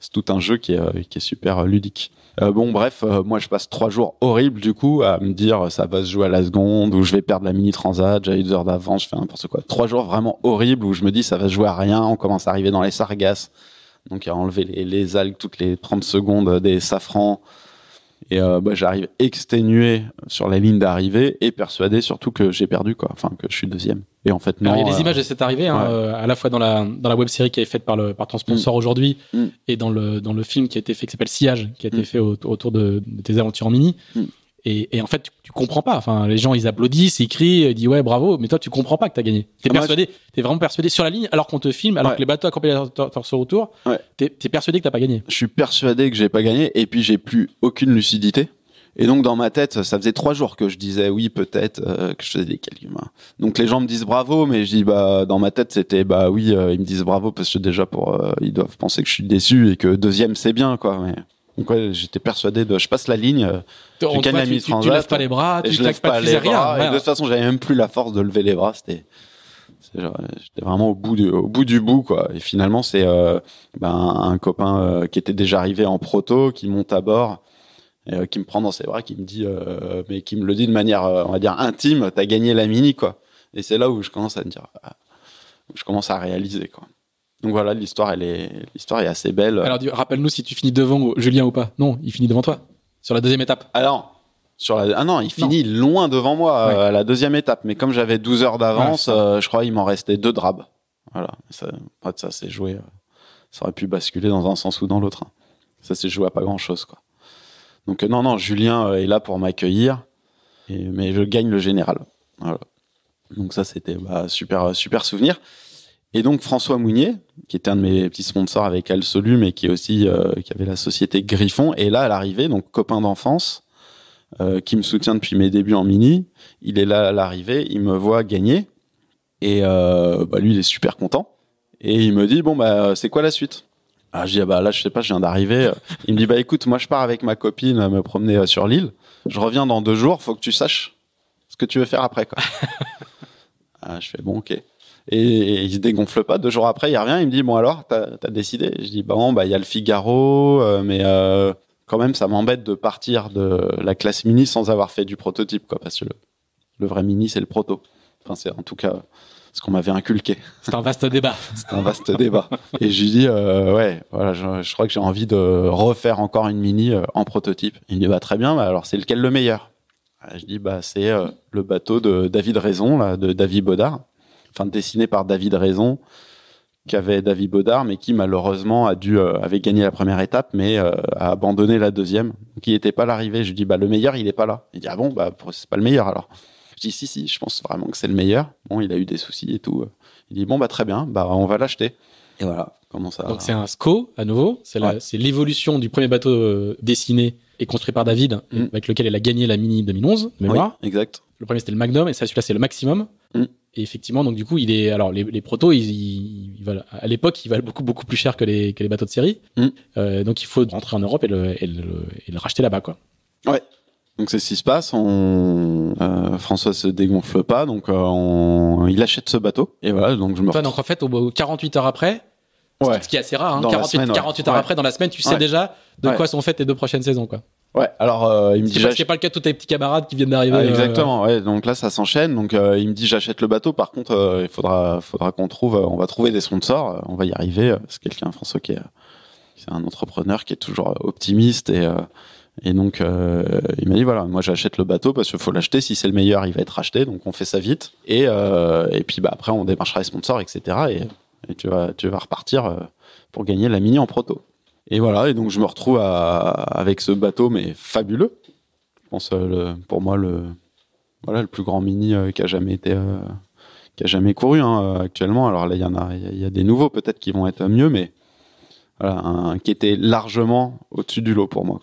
c'est tout un jeu qui est euh, super ludique. Euh, bon, bref, euh, moi, je passe trois jours horribles, du coup, à me dire ça va se jouer à la seconde, ou je vais perdre la mini transat, j'ai deux heures d'avance, je fais n'importe quoi. Trois jours vraiment horribles où je me dis ça va se jouer à rien, on commence à arriver dans les sargasses, donc à enlever les, les algues toutes les 30 secondes des safrans. Et euh, bah, j'arrive exténué sur la ligne d'arrivée et persuadé surtout que j'ai perdu, quoi. Enfin, que je suis deuxième. Et en fait, non. il y a des euh, images de cette arrivée, hein, euh, à la fois dans la, dans la web série qui est faite par, le, ton mm. sponsor aujourd'hui mm. et dans le, dans le film qui a été fait, qui s'appelle Sillage, qui a été mm. fait autour de, de, tes aventures en mini. Et, en fait, tu, comprends pas. Enfin, les gens, ils applaudissent, ils crient, ils disent ouais, bravo, mais toi, tu comprends pas que t'as gagné. T'es ah, persuadé, t'es vraiment persuadé sur la ligne, alors qu'on te filme, alors que les bateaux accompagnent au retour. T'es persuadé que t'as pas gagné. Je suis persuadé que j'ai pas gagné, et puis j'ai plus aucune lucidité. Et donc dans ma tête, ça faisait trois jours que je disais oui peut-être euh, que je faisais des calculs. Donc les gens me disent bravo, mais je dis bah dans ma tête c'était bah oui euh, ils me disent bravo parce que déjà pour euh, ils doivent penser que je suis déçu et que deuxième c'est bien quoi. Mais j'étais persuadé de, je passe la ligne, euh, tu, tu, lèves pas les bras, tu ne pas, les bras. de toute façon, j'avais même plus la force de lever les bras. C'était, euh, j'étais vraiment au bout du, au bout du bout quoi. Et finalement, c'est euh, ben, un copain qui était déjà arrivé en proto, qui monte à bord. qui me prend dans ses bras, qui me dit, mais qui me le dit de manière, on va dire intime, t'as gagné la mini quoi. Et c'est là où je commence à me dire, ah, je commence à réaliser quoi. Donc voilà, l'histoire, elle est, l'histoire est assez belle. Alors, rappelle-nous si tu finis devant Julien ou pas. Non, il finit devant toi sur la deuxième étape. Alors, sur la... ah non, il finit loin devant moi à euh, la deuxième étape. Mais comme j'avais 12 heures d'avance, euh, je crois qu'il m'en restait deux drabes. Voilà, ça, ça s'est joué. Euh, ça aurait pu basculer dans un sens ou dans l'autre. Hein. Ça s'est joué à pas grand chose, quoi. Donc non, non, Julien est là pour m'accueillir, mais je gagne le général. Voilà. Donc ça, c'était un bah, super, super souvenir. Et donc François Mounier, qui était un de mes petits sponsors avec Solu, mais qui est aussi euh, qui avait la société Griffon, est là à l'arrivée, donc copain d'enfance, euh, qui me soutient depuis mes débuts en mini. Il est là à l'arrivée, il me voit gagner, et euh, bah, lui il est super content, et il me dit bon bah c'est quoi la suite ah, je dis, ah, bah là, je sais pas, je viens d'arriver. Il me dit, bah écoute, moi je pars avec ma copine me promener sur l'île. Je reviens dans deux jours, faut que tu saches ce que tu veux faire après, quoi. [LAUGHS] Ah, je fais, bon, ok. Et, il il se dégonfle pas. Deux jours après, il revient, il me dit bon alors, t'as as décidé Je dis bah, bon bah il y a le Figaro, euh, mais euh, quand même ça m'embête de partir de la classe mini sans avoir fait du prototype quoi, parce que le, vrai mini c'est le proto. Enfin c'est en tout cas ce qu'on m'avait inculqué. C'est un vaste débat. [LAUGHS] c'est un vaste débat. Et je lui dis euh, ouais voilà, je, crois que j'ai envie de refaire encore une mini en prototype. Il me dit bah, très bien, alors c'est lequel le meilleur je dis, bah, c'est le bateau de David Raison, de David Baudard enfin dessiné par David Raison, qu'avait David Bodard, mais qui malheureusement a dû, euh, avait gagné la première étape, mais euh, a abandonné la deuxième, il n'était pas l'arrivée. Je lui dis, bah, le meilleur, il n'est pas là. Il dit, ah bon, bah, c'est pas le meilleur alors. Je dis, si, si, je pense vraiment que c'est le meilleur. Bon, il a eu des soucis et tout. Il dit, bon, bah, très bien, bah, on va l'acheter. Et voilà, comment ça. Donc, c'est un SCO, à nouveau. C'est l'évolution du premier bateau euh, dessiné et construit par David, mm. avec lequel elle a gagné la Mini 2011, exact. Le premier, c'était le Magnum, et ça, celui-là, c'est le Maximum. Mm et effectivement, donc du coup, il est alors les, les protos, ils, à l'époque, ils valent beaucoup beaucoup plus cher que les, bateaux de série. Mm. Euh, donc il faut rentrer en Europe et le, et le, racheter là-bas, quoi. Ouais. Donc c'est ce qui se passe. On... Euh, François se dégonfle pas, donc euh, il achète ce bateau. Et voilà, donc je me. retrouve donc en fait, au 48 heures après, ouais. ce qui est assez rare, 48, hein, heures après dans la semaine, tu sais déjà de quoi sont faites les deux prochaines saisons, quoi. Ouais, alors euh, il me dit. Bah, c'est pas le cas de tous tes petits camarades qui viennent d'arriver. Ah, euh. exactement, donc là ça s'enchaîne. Donc euh, il me dit j'achète le bateau, par contre il faudra, faudra qu'on trouve, on va trouver des sponsors, on va y arriver. C'est quelqu'un, François, qui est, un entrepreneur qui est toujours optimiste et. et donc, il m'a dit voilà, moi j'achète le bateau parce qu'il faut l'acheter. Si c'est le meilleur, il va être racheté. Donc, on fait ça vite. Et, et puis, bah, après, on démarchera les sponsors, etc. Et, et tu, vas, tu vas repartir pour gagner la mini en proto. Et voilà, et donc je me retrouve avec ce bateau, mais fabuleux. Je pense, euh, pour moi, le, voilà, le plus grand mini euh, qui a jamais été euh, qui a jamais couru hein, actuellement. Alors là, il y en a, il y, a des nouveaux peut-être qui vont être mieux, mais voilà, qui était largement au-dessus du lot pour moi.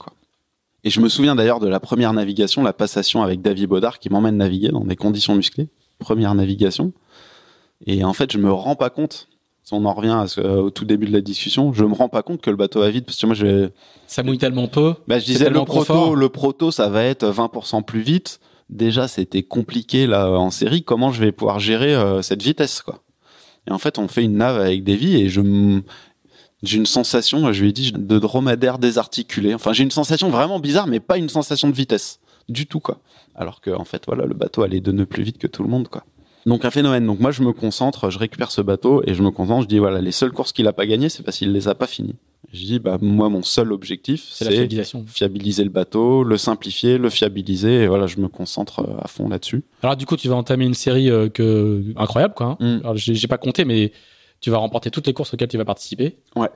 Et je me souviens d'ailleurs de la première navigation, la passation avec David Baudard qui m'emmène naviguer dans des conditions musclées. Première navigation. Et en fait, je me rends pas compte on en revient à euh, au tout début de la discussion, je me rends pas compte que le bateau va vite parce que moi je ça mouille tellement peu. Bah, je disais le proto, le proto ça va être 20% plus vite. Déjà c'était compliqué là en série. Comment je vais pouvoir gérer euh, cette vitesse quoi Et en fait on fait une nave avec des vies et je j'ai une sensation, je lui ai dit, de dromadaire désarticulé. Enfin, j'ai une sensation vraiment bizarre, mais pas une sensation de vitesse du tout quoi. Alors que en fait voilà, le bateau allait de ne plus vite que tout le monde quoi donc un phénomène. Donc moi, je me concentre, je récupère ce bateau et je me concentre. Je dis voilà, les seules courses qu'il a pas gagnées, c'est parce qu'il les a pas finies. Je dis bah moi, mon seul objectif, c'est fiabiliser le bateau, le simplifier, le fiabiliser. Et voilà, je me concentre euh, à fond là-dessus. Alors du coup, tu vas entamer une série euh, incroyable quoi. Hein. Mm. Alors J'ai pas compté, mais tu vas remporter toutes les courses auxquelles tu vas participer. Ouais.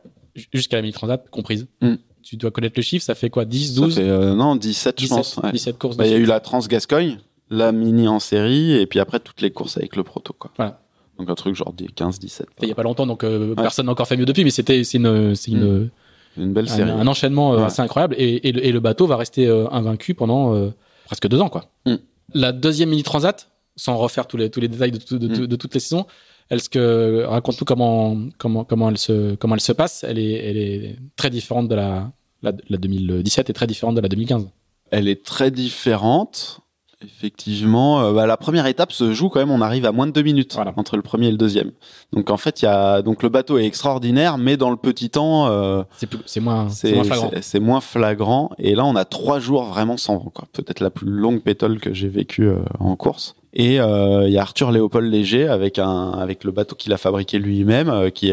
Jusqu'à la mini transat comprise. Mm. tu dois connaître le chiffre, ça fait quoi 10, 12 euh, Non, 17, je pense. 17 courses. Bah, il y a eu la Trans-Gascogne, la mini en série, et puis après toutes les courses avec le proto. Voilà. Donc un truc genre 15, 17. Il n'y a pas longtemps, donc euh, personne n'a encore fait mieux depuis, mais c'était une, hmm. une, belle série. Un, enchaînement euh, assez incroyable, et, le, bateau va rester euh, invaincu pendant presque deux ans. Quoi. Hmm. La deuxième mini transat, sans refaire tous les, tous les détails de, hmm. toutes les saisons, est-ce raconte-nous comment comment comment elle se comment elle se passe Elle est elle est très différente de la, la, la 2017 et très différente de la 2015. Elle est très différente. Effectivement, euh, bah, la première étape se joue quand même. On arrive à moins de deux minutes entre le premier et le deuxième. Donc en fait, il y a donc le bateau est extraordinaire, mais dans le petit temps, euh, c'est moins, flagrant. C'est moins flagrant. Et là, on a trois jours vraiment sans vent. Peut-être la plus longue pétole que j'ai vécue euh, en course. Et il y a Arthur Léopold Léger avec un avec le bateau qu'il a fabriqué lui-même, qui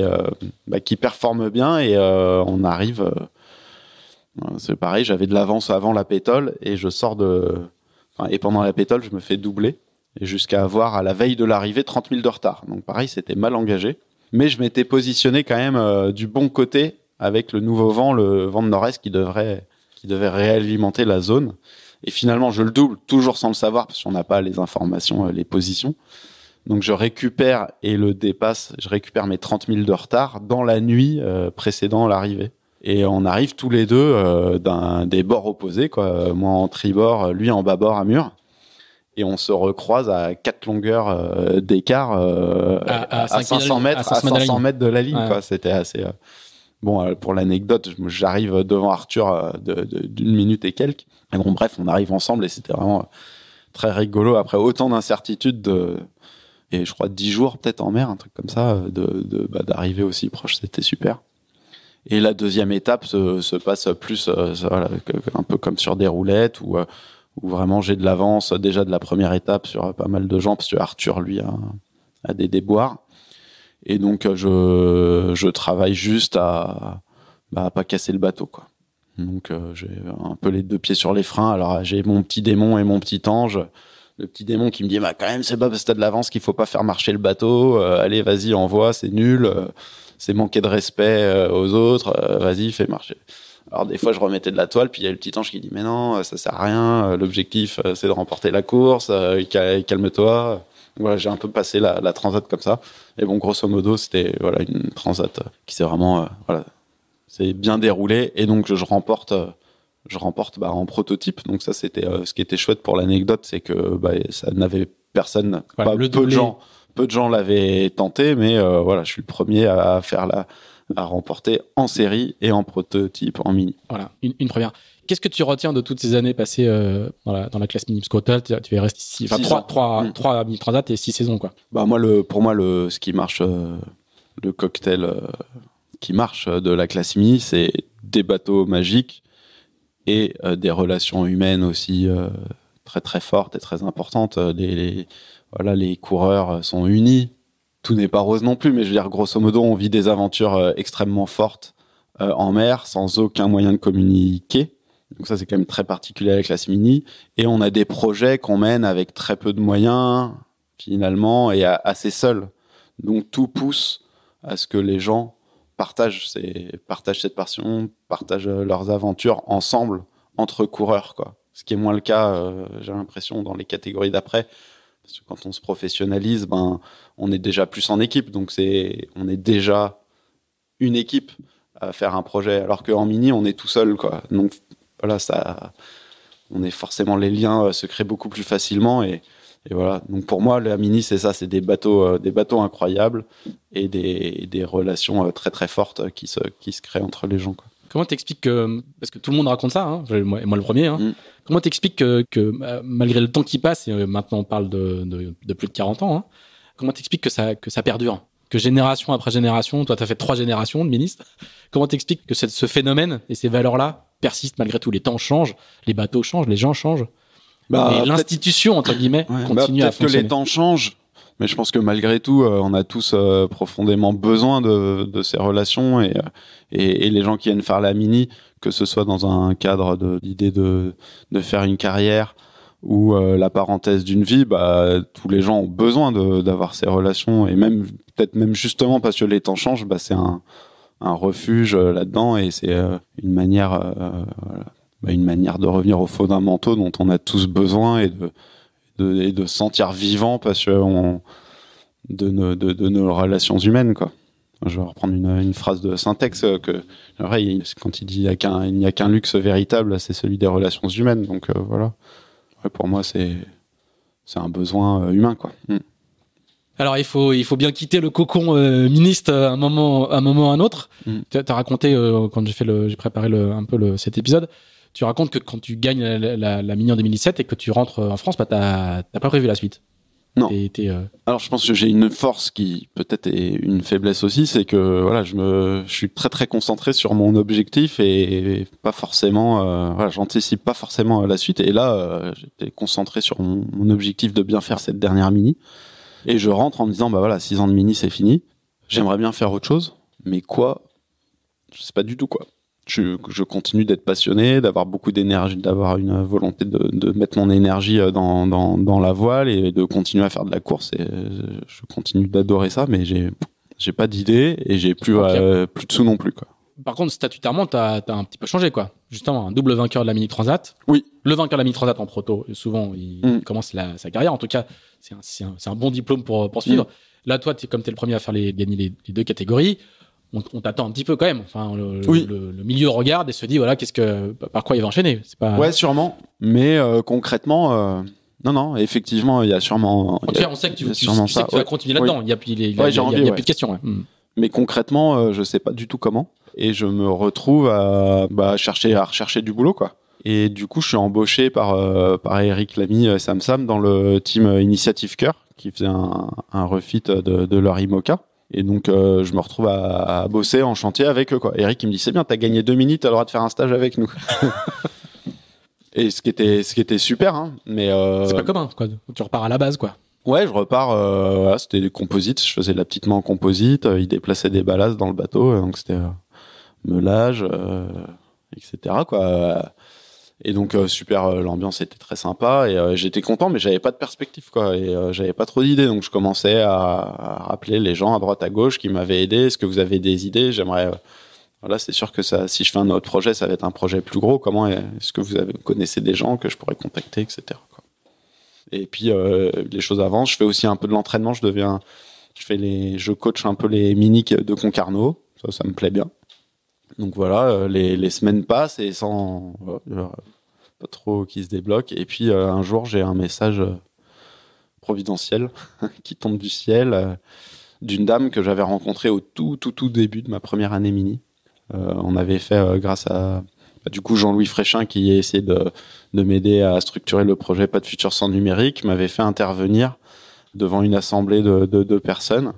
bah, qui performe bien et on arrive. c'est pareil, j'avais de l'avance avant la pétole et je sors de et pendant la pétole, je me fais doubler jusqu'à avoir à la veille de l'arrivée 30 000 de retard. Donc pareil, c'était mal engagé. Mais je m'étais positionné quand même euh, du bon côté avec le nouveau vent, le vent de nord-est qui devrait, qui devait réalimenter la zone. Et finalement, je le double, toujours sans le savoir, parce qu'on n'a pas les informations, euh, les positions. Donc je récupère et le dépasse, je récupère mes 30 000 de retard dans la nuit euh, précédant l'arrivée. Et on arrive tous les deux euh, d'un des bords opposés, quoi. Moi en tribord, lui en bas bord à mur. Et on se recroise à quatre longueurs euh, d'écart euh, à, 500 mètres, à de la ligne. C'était assez. Bon, pour l'anecdote, j'arrive devant Arthur d'une minute et quelques. bon, bref, on arrive ensemble et c'était vraiment très rigolo après autant d'incertitudes et je crois dix jours peut-être en mer, un truc comme ça, de bah, d'arriver aussi proche, c'était super. Et la deuxième étape se, passe plus euh, un peu comme sur des roulettes où euh, vraiment j'ai de l'avance déjà de la première étape sur euh, pas mal de gens, parce que Arthur, lui, a, des déboires. Et donc, je, travaille juste à, ne bah, pas casser le bateau, quoi. Donc, j'ai un peu les deux pieds sur les freins. Alors, j'ai mon petit démon et mon petit ange. Le petit démon qui me dit, bah, quand même, c'est pas parce que t'as de l'avance qu'il faut pas faire marcher le bateau. allez, vas-y, envoie, c'est nul c'est manquer de respect euh, aux autres, euh, vas-y, fais marcher. Alors des fois, je remettais de la toile, puis il y a le petit ange qui dit mais non, ça sert à rien. Euh, l'objectif, c'est de remporter la course. Calme-toi. Voilà, j'ai un peu passé la, transat comme ça. Et bon, grosso modo, c'était voilà une transat qui s'est vraiment voilà, c'est bien déroulée. Et donc je remporte, je remporte bah, en prototype. Donc ça, c'était ce qui était chouette pour l'anecdote, c'est que bah, ça n'avait personne, pas de gens peu de gens l'avaient tenté, mais euh, voilà, je suis le premier à faire la, à remporter en série et en prototype en mini. Voilà, une, première. Qu'est-ce que tu retiens de toutes ces années passées euh, dans, la, classe mini totale Tu es resté six, enfin, 3, 3, mmh. 3, et 6 saisons. Quoi. Bah, moi, le, pour moi, le, ce qui marche, euh, le cocktail qui marche de la classe mini, c'est des bateaux magiques et des relations humaines aussi très très fortes et très importantes les coureurs euh, sont unis. Tout n'est pas rose non plus, mais je veux dire, grosso modo, on vit des aventures euh, extrêmement fortes euh, en mer sans aucun moyen de communiquer. Donc ça, c'est quand même très particulier avec la classe mini. Et on a des projets qu'on mène avec très peu de moyens, finalement, et assez seuls. Donc tout pousse à ce que les gens partagent, cette passion, partagent leurs aventures ensemble, entre coureurs, quoi. Ce qui est moins le cas, j'ai l'impression, dans les catégories d'après, quand on se professionnalise, ben, on est déjà plus en équipe, donc c'est, on est déjà une équipe à faire un projet, alors qu'en mini, on est tout seul, quoi. Donc voilà, ça, on est forcément les liens euh, se créent beaucoup plus facilement et, voilà. Donc pour moi, la mini, c'est ça, c'est des bateaux, euh, des bateaux incroyables et des, relations euh, très très fortes qui se, qui se créent entre les gens. Comment t'expliques que parce que tout le monde raconte ça, hein, et moi, le premier. Hein. Mm. Comment t'expliques que, euh, malgré le temps qui passe et euh, maintenant on parle de, plus de 40 ans, hein, comment t'expliques que ça que ça perdure, que génération après génération, toi t'as fait trois générations de ministre. [LAUGHS] Comment t'expliques que ce phénomène et ces valeurs là persistent malgré tout Les temps changent, les bateaux changent, les gens changent. Bah, l'institution entre guillemets continue bah, à fonctionner. que les temps changent mais je pense que malgré tout, euh, on a tous euh, profondément besoin de, ces relations euh, et, les gens qui viennent faire la mini, que ce soit dans un cadre de l'idée de, faire une carrière ou la parenthèse d'une vie, bah, tous les gens ont besoin d'avoir ces relations et même peut-être même justement parce que les temps changent, bah, c'est un, refuge là-dedans et c'est une manière, bah, une manière de revenir aux fondamentaux dont on a tous besoin et de de, et de se sentir vivant parce que on, de, nos, relations humaines, quoi. Je vais reprendre une, phrase de Syntex euh, que vrai, quand il dit il n'y a qu'un luxe véritable, c'est celui des relations humaines. Donc euh, voilà, pour moi c'est c'est un besoin euh, humain quoi. Mm. Alors il faut il faut bien quitter le cocon ministre à un moment un moment ou à un autre. Mm. Tu as, raconté quand j'ai fait j'ai préparé un peu le, cet épisode tu racontes que quand tu gagnes la, Mini en 2017 et que tu rentres euh, en France, bah, n'as pas prévu la suite. Non. Euh, Alors je pense que j'ai une force qui peut-être est une faiblesse aussi, c'est que voilà, je me, je suis très très concentré sur mon objectif et, pas forcément, euh, voilà, j'anticipe pas forcément la suite. Et là, j'étais concentré sur mon, mon, objectif de bien faire cette dernière mini. Et je rentre en me disant bah voilà, 6 ans de mini c'est fini. J'aimerais bien faire autre chose, mais quoi Je sais pas du tout quoi je, continue d'être passionné, d'avoir beaucoup d'énergie, d'avoir une volonté de, mettre mon énergie euh, dans, la voile et de continuer à faire de la course. Et euh, je continue d'adorer ça, mais j'ai j'ai pas d'idée et j'ai plus euh, plus de sous non plus quoi. Par contre, statutairement, tu as, un petit peu changé, quoi. Justement, un double vainqueur de la Mini Transat. Oui. Le vainqueur de la Mini Transat en proto, souvent, il mm. commence sa carrière. En tout cas, c'est un, bon diplôme pour poursuivre. Mm. Là, toi, es, comme tu es le premier à faire gagner les deux catégories, on, t'attend un petit peu quand même. Enfin, le, milieu regarde et se dit voilà, qu'est-ce que, par quoi il va enchaîner. C'est Ouais, sûrement. Mais euh, concrètement, euh, non, non, effectivement, il y a sûrement. En tout cas, on sait que tu, vas continuer là-dedans. Il n'y a, plus de questions. Mais concrètement, euh, je sais pas du tout comment, et je me retrouve à bah, chercher à rechercher du boulot, quoi. Et du coup, je suis embauché par par Eric Lamy, Sam Sam dans le team Initiative Cœur, qui faisait un, refit de, de leur IMOCA. Et donc, euh, je me retrouve à, bosser en chantier avec eux. Quoi. Eric, il me dit C'est bien, t'as gagné deux minutes, t'as le droit de faire un stage avec nous. [LAUGHS] et ce qui était, ce qui était super. Hein, mais euh, C'est pas commun, quoi. Tu repars à la base, quoi. Ouais, je repars. Euh, c'était des composites. Je faisais de la petite main en composite. il déplaçait des ballasts dans le bateau. Donc, c'était meulage, etc. Quoi. Et donc euh, super, euh, l'ambiance était très sympa et euh, j'étais content, mais j'avais pas de perspective quoi, et j'avais pas trop d'idées, donc je commençais à, rappeler les gens à droite à gauche qui m'avaient aidé. Est-ce que vous avez des idées J'aimerais, voilà, c'est sûr que ça, si je fais un autre projet, ça va être un projet plus gros. Comment est-ce que vous avez, connaissez des gens que je pourrais contacter, etc. Quoi. Et puis les choses avancent. Je fais aussi un peu de l'entraînement. Je deviens, je fais les, je coach un peu les miniques de Concarneau. Ça, ça me plaît bien. Donc voilà, euh, les, semaines passent et sans pas trop qui se débloque. Et puis euh, un jour, j'ai un message euh, providentiel [LAUGHS] qui tombe du ciel d'une dame que j'avais rencontrée au tout, tout, tout début de ma première année mini. on avait fait grâce à bah, du coup Jean-Louis Fréchin qui a essayé de, m'aider à structurer le projet Pas de futur sans numérique m'avait fait intervenir devant une assemblée de deux de personnes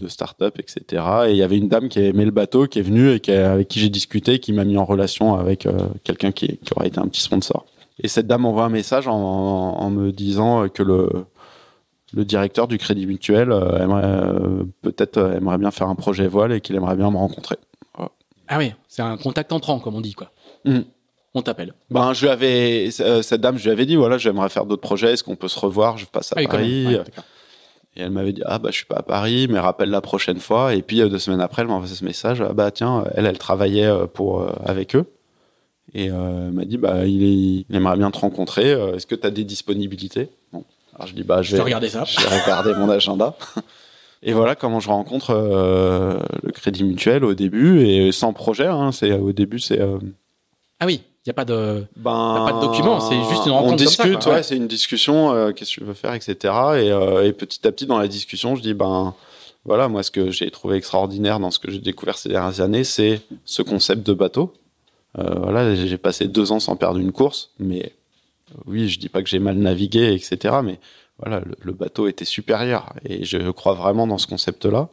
de start-up, etc. Et il y avait une dame qui aimait le bateau, qui est venue et avec qui j'ai discuté, qui m'a mis en relation avec euh, quelqu'un qui, aurait été un petit sponsor. Et cette dame envoie un message en, me disant que le, directeur du Crédit Mutuel euh, aimerait euh, peut-être aimerait bien faire un projet voile et qu'il aimerait bien me rencontrer. Ah oui, c'est un contact entrant comme on dit quoi. Mmh. On t'appelle. Ben je lui avais cette dame, je lui avais dit voilà, j'aimerais faire d'autres projets, est-ce qu'on peut se revoir Je passe à ah Paris. Et elle m'avait dit ah bah je suis pas à Paris, mais rappelle la prochaine fois. Et puis euh, deux semaines après, elle m'a envoyé ce message ah bah tiens, elle elle travaillait euh, pour euh, avec eux et elle m'a dit bah il, aimerait bien te rencontrer. Est-ce que tu as des disponibilités alors je dis bah je vais regarder ça. Je vais regarder mon agenda. [LAUGHS] Et voilà comment je rencontre le Crédit Mutuel au début et sans projet. Hein, c'est au début c'est ah oui n'y a pas de, de ben, document, c'est juste une rencontre. On discute, c'est une discussion, euh, qu'est-ce que tu veux faire, etc. Euh, et, petit à petit, dans la discussion, je dis, ben voilà, moi, ce que j'ai trouvé extraordinaire dans ce que j'ai découvert ces dernières années, c'est ce concept de bateau. Euh, voilà, j'ai passé deux ans sans perdre une course, mais oui, je dis pas que j'ai mal navigué, etc. Mais voilà, le, bateau était supérieur et je crois vraiment dans ce concept-là.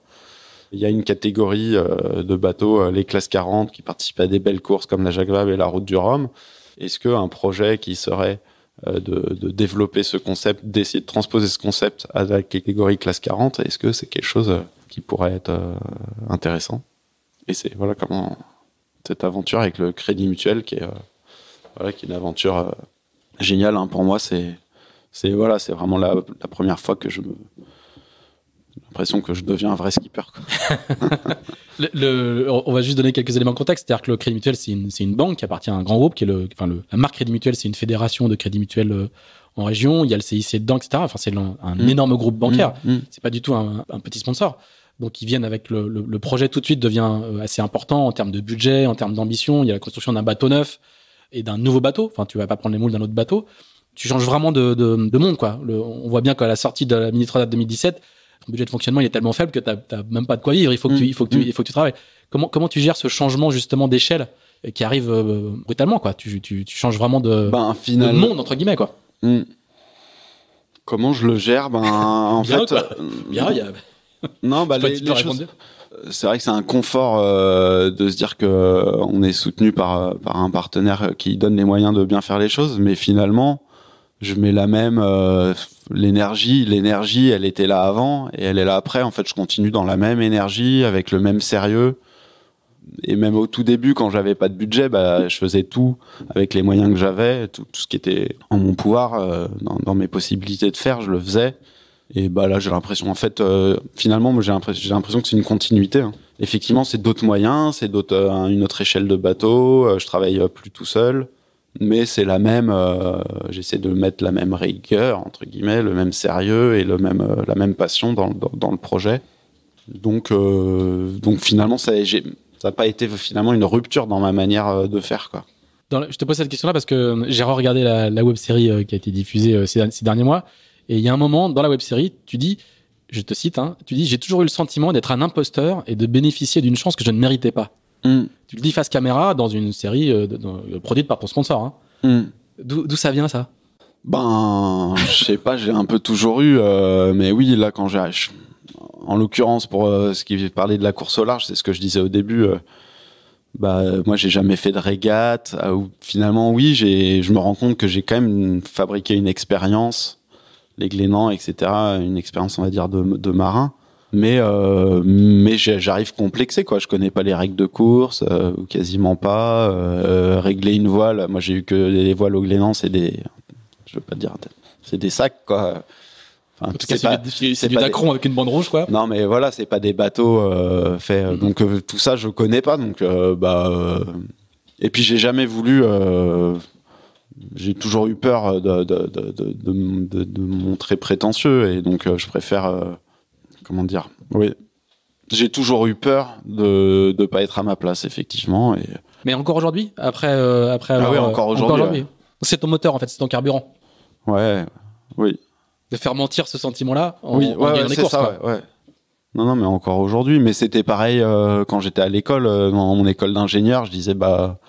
Il y a une catégorie euh, de bateaux, euh, les classes 40, qui participent à des belles courses comme la Jacques Vabre et la Route du Rhum. Est-ce qu'un projet qui serait euh, de, développer ce concept, d'essayer de transposer ce concept à la catégorie classe 40, est-ce que c'est quelque chose qui pourrait être intéressant Et c'est voilà comment cette aventure avec le Crédit Mutuel, qui est, voilà, qui est une aventure géniale hein. pour moi, c'est c'est voilà, c'est vraiment la, la, première fois que je me l'impression que je deviens un vrai skipper. [LAUGHS] on va juste donner quelques éléments de contexte. C'est-à-dire que le Crédit Mutuel, c'est une, banque qui appartient à un grand groupe, qui est le, enfin, la marque Crédit Mutuel, c'est une fédération de Crédit Mutuel euh, en région. Il y a le CIC dedans, etc. Enfin, c'est un, mm. énorme groupe bancaire. Ce mm. n'est mm. C'est pas du tout un, petit sponsor. Donc, ils viennent avec le, projet tout de suite devient euh, assez important en termes de budget, en termes d'ambition. Il y a la construction d'un bateau neuf et d'un nouveau bateau. Enfin, tu vas pas prendre les moules d'un autre bateau tu changes vraiment de, monde quoi. on voit bien qu'à la sortie de la mini 3 2017, le budget de fonctionnement il est tellement faible que tu n'as même pas de quoi vivre. Il faut que, tu, mm. il faut que, tu, mm. il faut travailles. Comment, tu gères ce changement justement d'échelle euh, qui arrive euh, brutalement tu, changes vraiment de, ben, monde entre guillemets quoi. Mm. Comment je le gère euh, C'est vrai que c'est un confort de se dire qu'on est soutenu par un partenaire qui donne les moyens de bien faire les choses, mais finalement, je mets la même euh, l'énergie l'énergie elle était là avant et elle est là après en fait je continue dans la même énergie avec le même sérieux et même au tout début quand j'avais pas de budget bah, je faisais tout avec les moyens que j'avais tout, tout, ce qui était en mon pouvoir euh, dans, dans, mes possibilités de faire je le faisais et bah là j'ai l'impression en fait euh, finalement j'ai l'impression que c'est une continuité hein. effectivement c'est d'autres moyens c'est d'autres euh, une autre échelle de bateau euh, je travaille plus tout seul mais c'est la même. Euh, j'essaie de mettre la même rigueur entre guillemets, le même sérieux et le même euh, la même passion dans, le projet. Donc euh, donc finalement ça n'a pas été finalement une rupture dans ma manière de faire quoi. je te pose cette question là parce que j'ai regardé la, web série qui a été diffusée ces, ces, derniers mois et il y a un moment dans la web série tu dis je te cite hein, tu dis j'ai toujours eu le sentiment d'être un imposteur et de bénéficier d'une chance que je ne méritais pas. Mm. Tu le dis face caméra dans une série euh, euh, produite par ton sponsor. Hein. Mm. D'où ça vient ça Ben, je sais pas, j'ai un peu toujours eu, euh, mais oui, là, quand j'ai. En l'occurrence, pour ce qui parler de la course au large, c'est ce que je disais au début. bah, moi, j'ai jamais fait de régate. finalement, oui, je me rends compte que j'ai quand même fabriqué une expérience, les Glénans, etc., une expérience, on va dire, de, de marin mais euh, mais j'arrive complexé quoi je connais pas les règles de course ou euh, quasiment pas euh, régler une voile moi j'ai eu que des voiles au glénan c'est des je pas dire c'est des sacs quoi Enfin, c'est du Dacron avec une bande rouge, quoi. Non, mais voilà, c'est pas des bateaux faits. Mm-hmm. Donc tout ça, je connais pas. Donc bah et puis j'ai jamais voulu j'ai toujours eu peur de, de, de, montrer prétentieux et donc je préfère comment dire Oui, j'ai toujours eu peur de ne pas être à ma place, effectivement. Mais encore aujourd'hui Après, euh, après ah oui, encore euh, aujourd'hui. C'est ton moteur, en fait, c'est ton carburant. Ouais, oui. De faire mentir ce sentiment-là oui, ouais, ouais, Non, non, mais encore aujourd'hui. Mais c'était pareil euh, quand j'étais à l'école, dans mon école d'ingénieur, je disais, bah,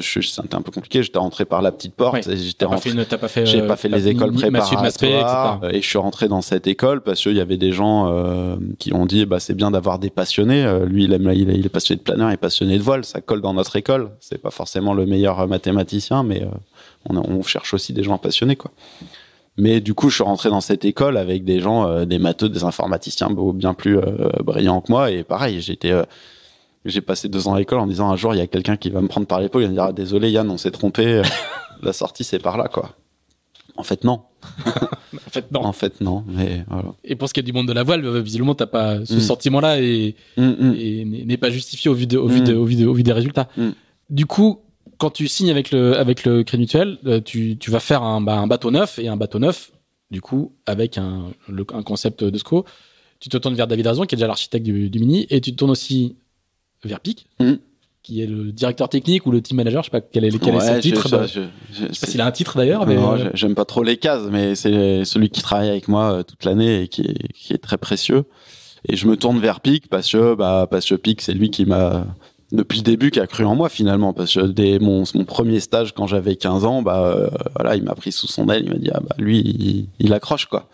c'était un peu compliqué. J'étais rentré par la petite porte. J'étais Pas fait, j'ai euh, pas fait les écoles préparatoires. et je suis rentré dans cette école parce qu'il y avait des gens euh, qui ont dit, bah c'est bien d'avoir des passionnés. Euh, lui, il, est passionné de planeur, il est passionné de vol. Ça colle dans notre école. C'est pas forcément le meilleur mathématicien, mais on, cherche aussi des gens passionnés, quoi. Mais du coup, je suis rentré dans cette école avec des gens, des matheux, des informaticiens bien plus brillants que moi. Et pareil, j'étais j'ai passé deux ans à l'école en disant un jour, il y a quelqu'un qui va me prendre par l'épaule et me dire ah, Désolé, Yann, on s'est trompé. [LAUGHS] la sortie, c'est par là, quoi. En fait, non. [LAUGHS] en fait, non. En fait, non. Mais Et pour ce qui est du monde de la voile, bah, visiblement, t'as pas ce mm. sentiment-là et, mm, mm. n'est pas justifié au vu, des résultats. Du coup, quand tu signes avec le, avec le Crédit Mutuel, euh, tu, tu vas faire bah, un, bateau neuf et un bateau neuf, du coup, avec un, concept de SCO. Tu te tournes vers David Razon, qui est déjà l'architecte du, du, Mini, et tu te tournes aussi Verpic, mm. qui est le directeur technique ou le team manager, je sais pas quel est, est son titre. Je, a un titre d'ailleurs. Mais... Euh, j'aime pas trop les cases, mais c'est celui qui travaille avec moi euh, toute l'année et qui est, très précieux. Et je me tourne vers Pic parce que, bah, parce Pic, c'est lui qui m'a depuis le début qui a cru en moi finalement parce que dès mon, premier stage quand j'avais 15 ans bah euh, voilà il m'a pris sous son aile il m'a dit ah, bah lui il accroche quoi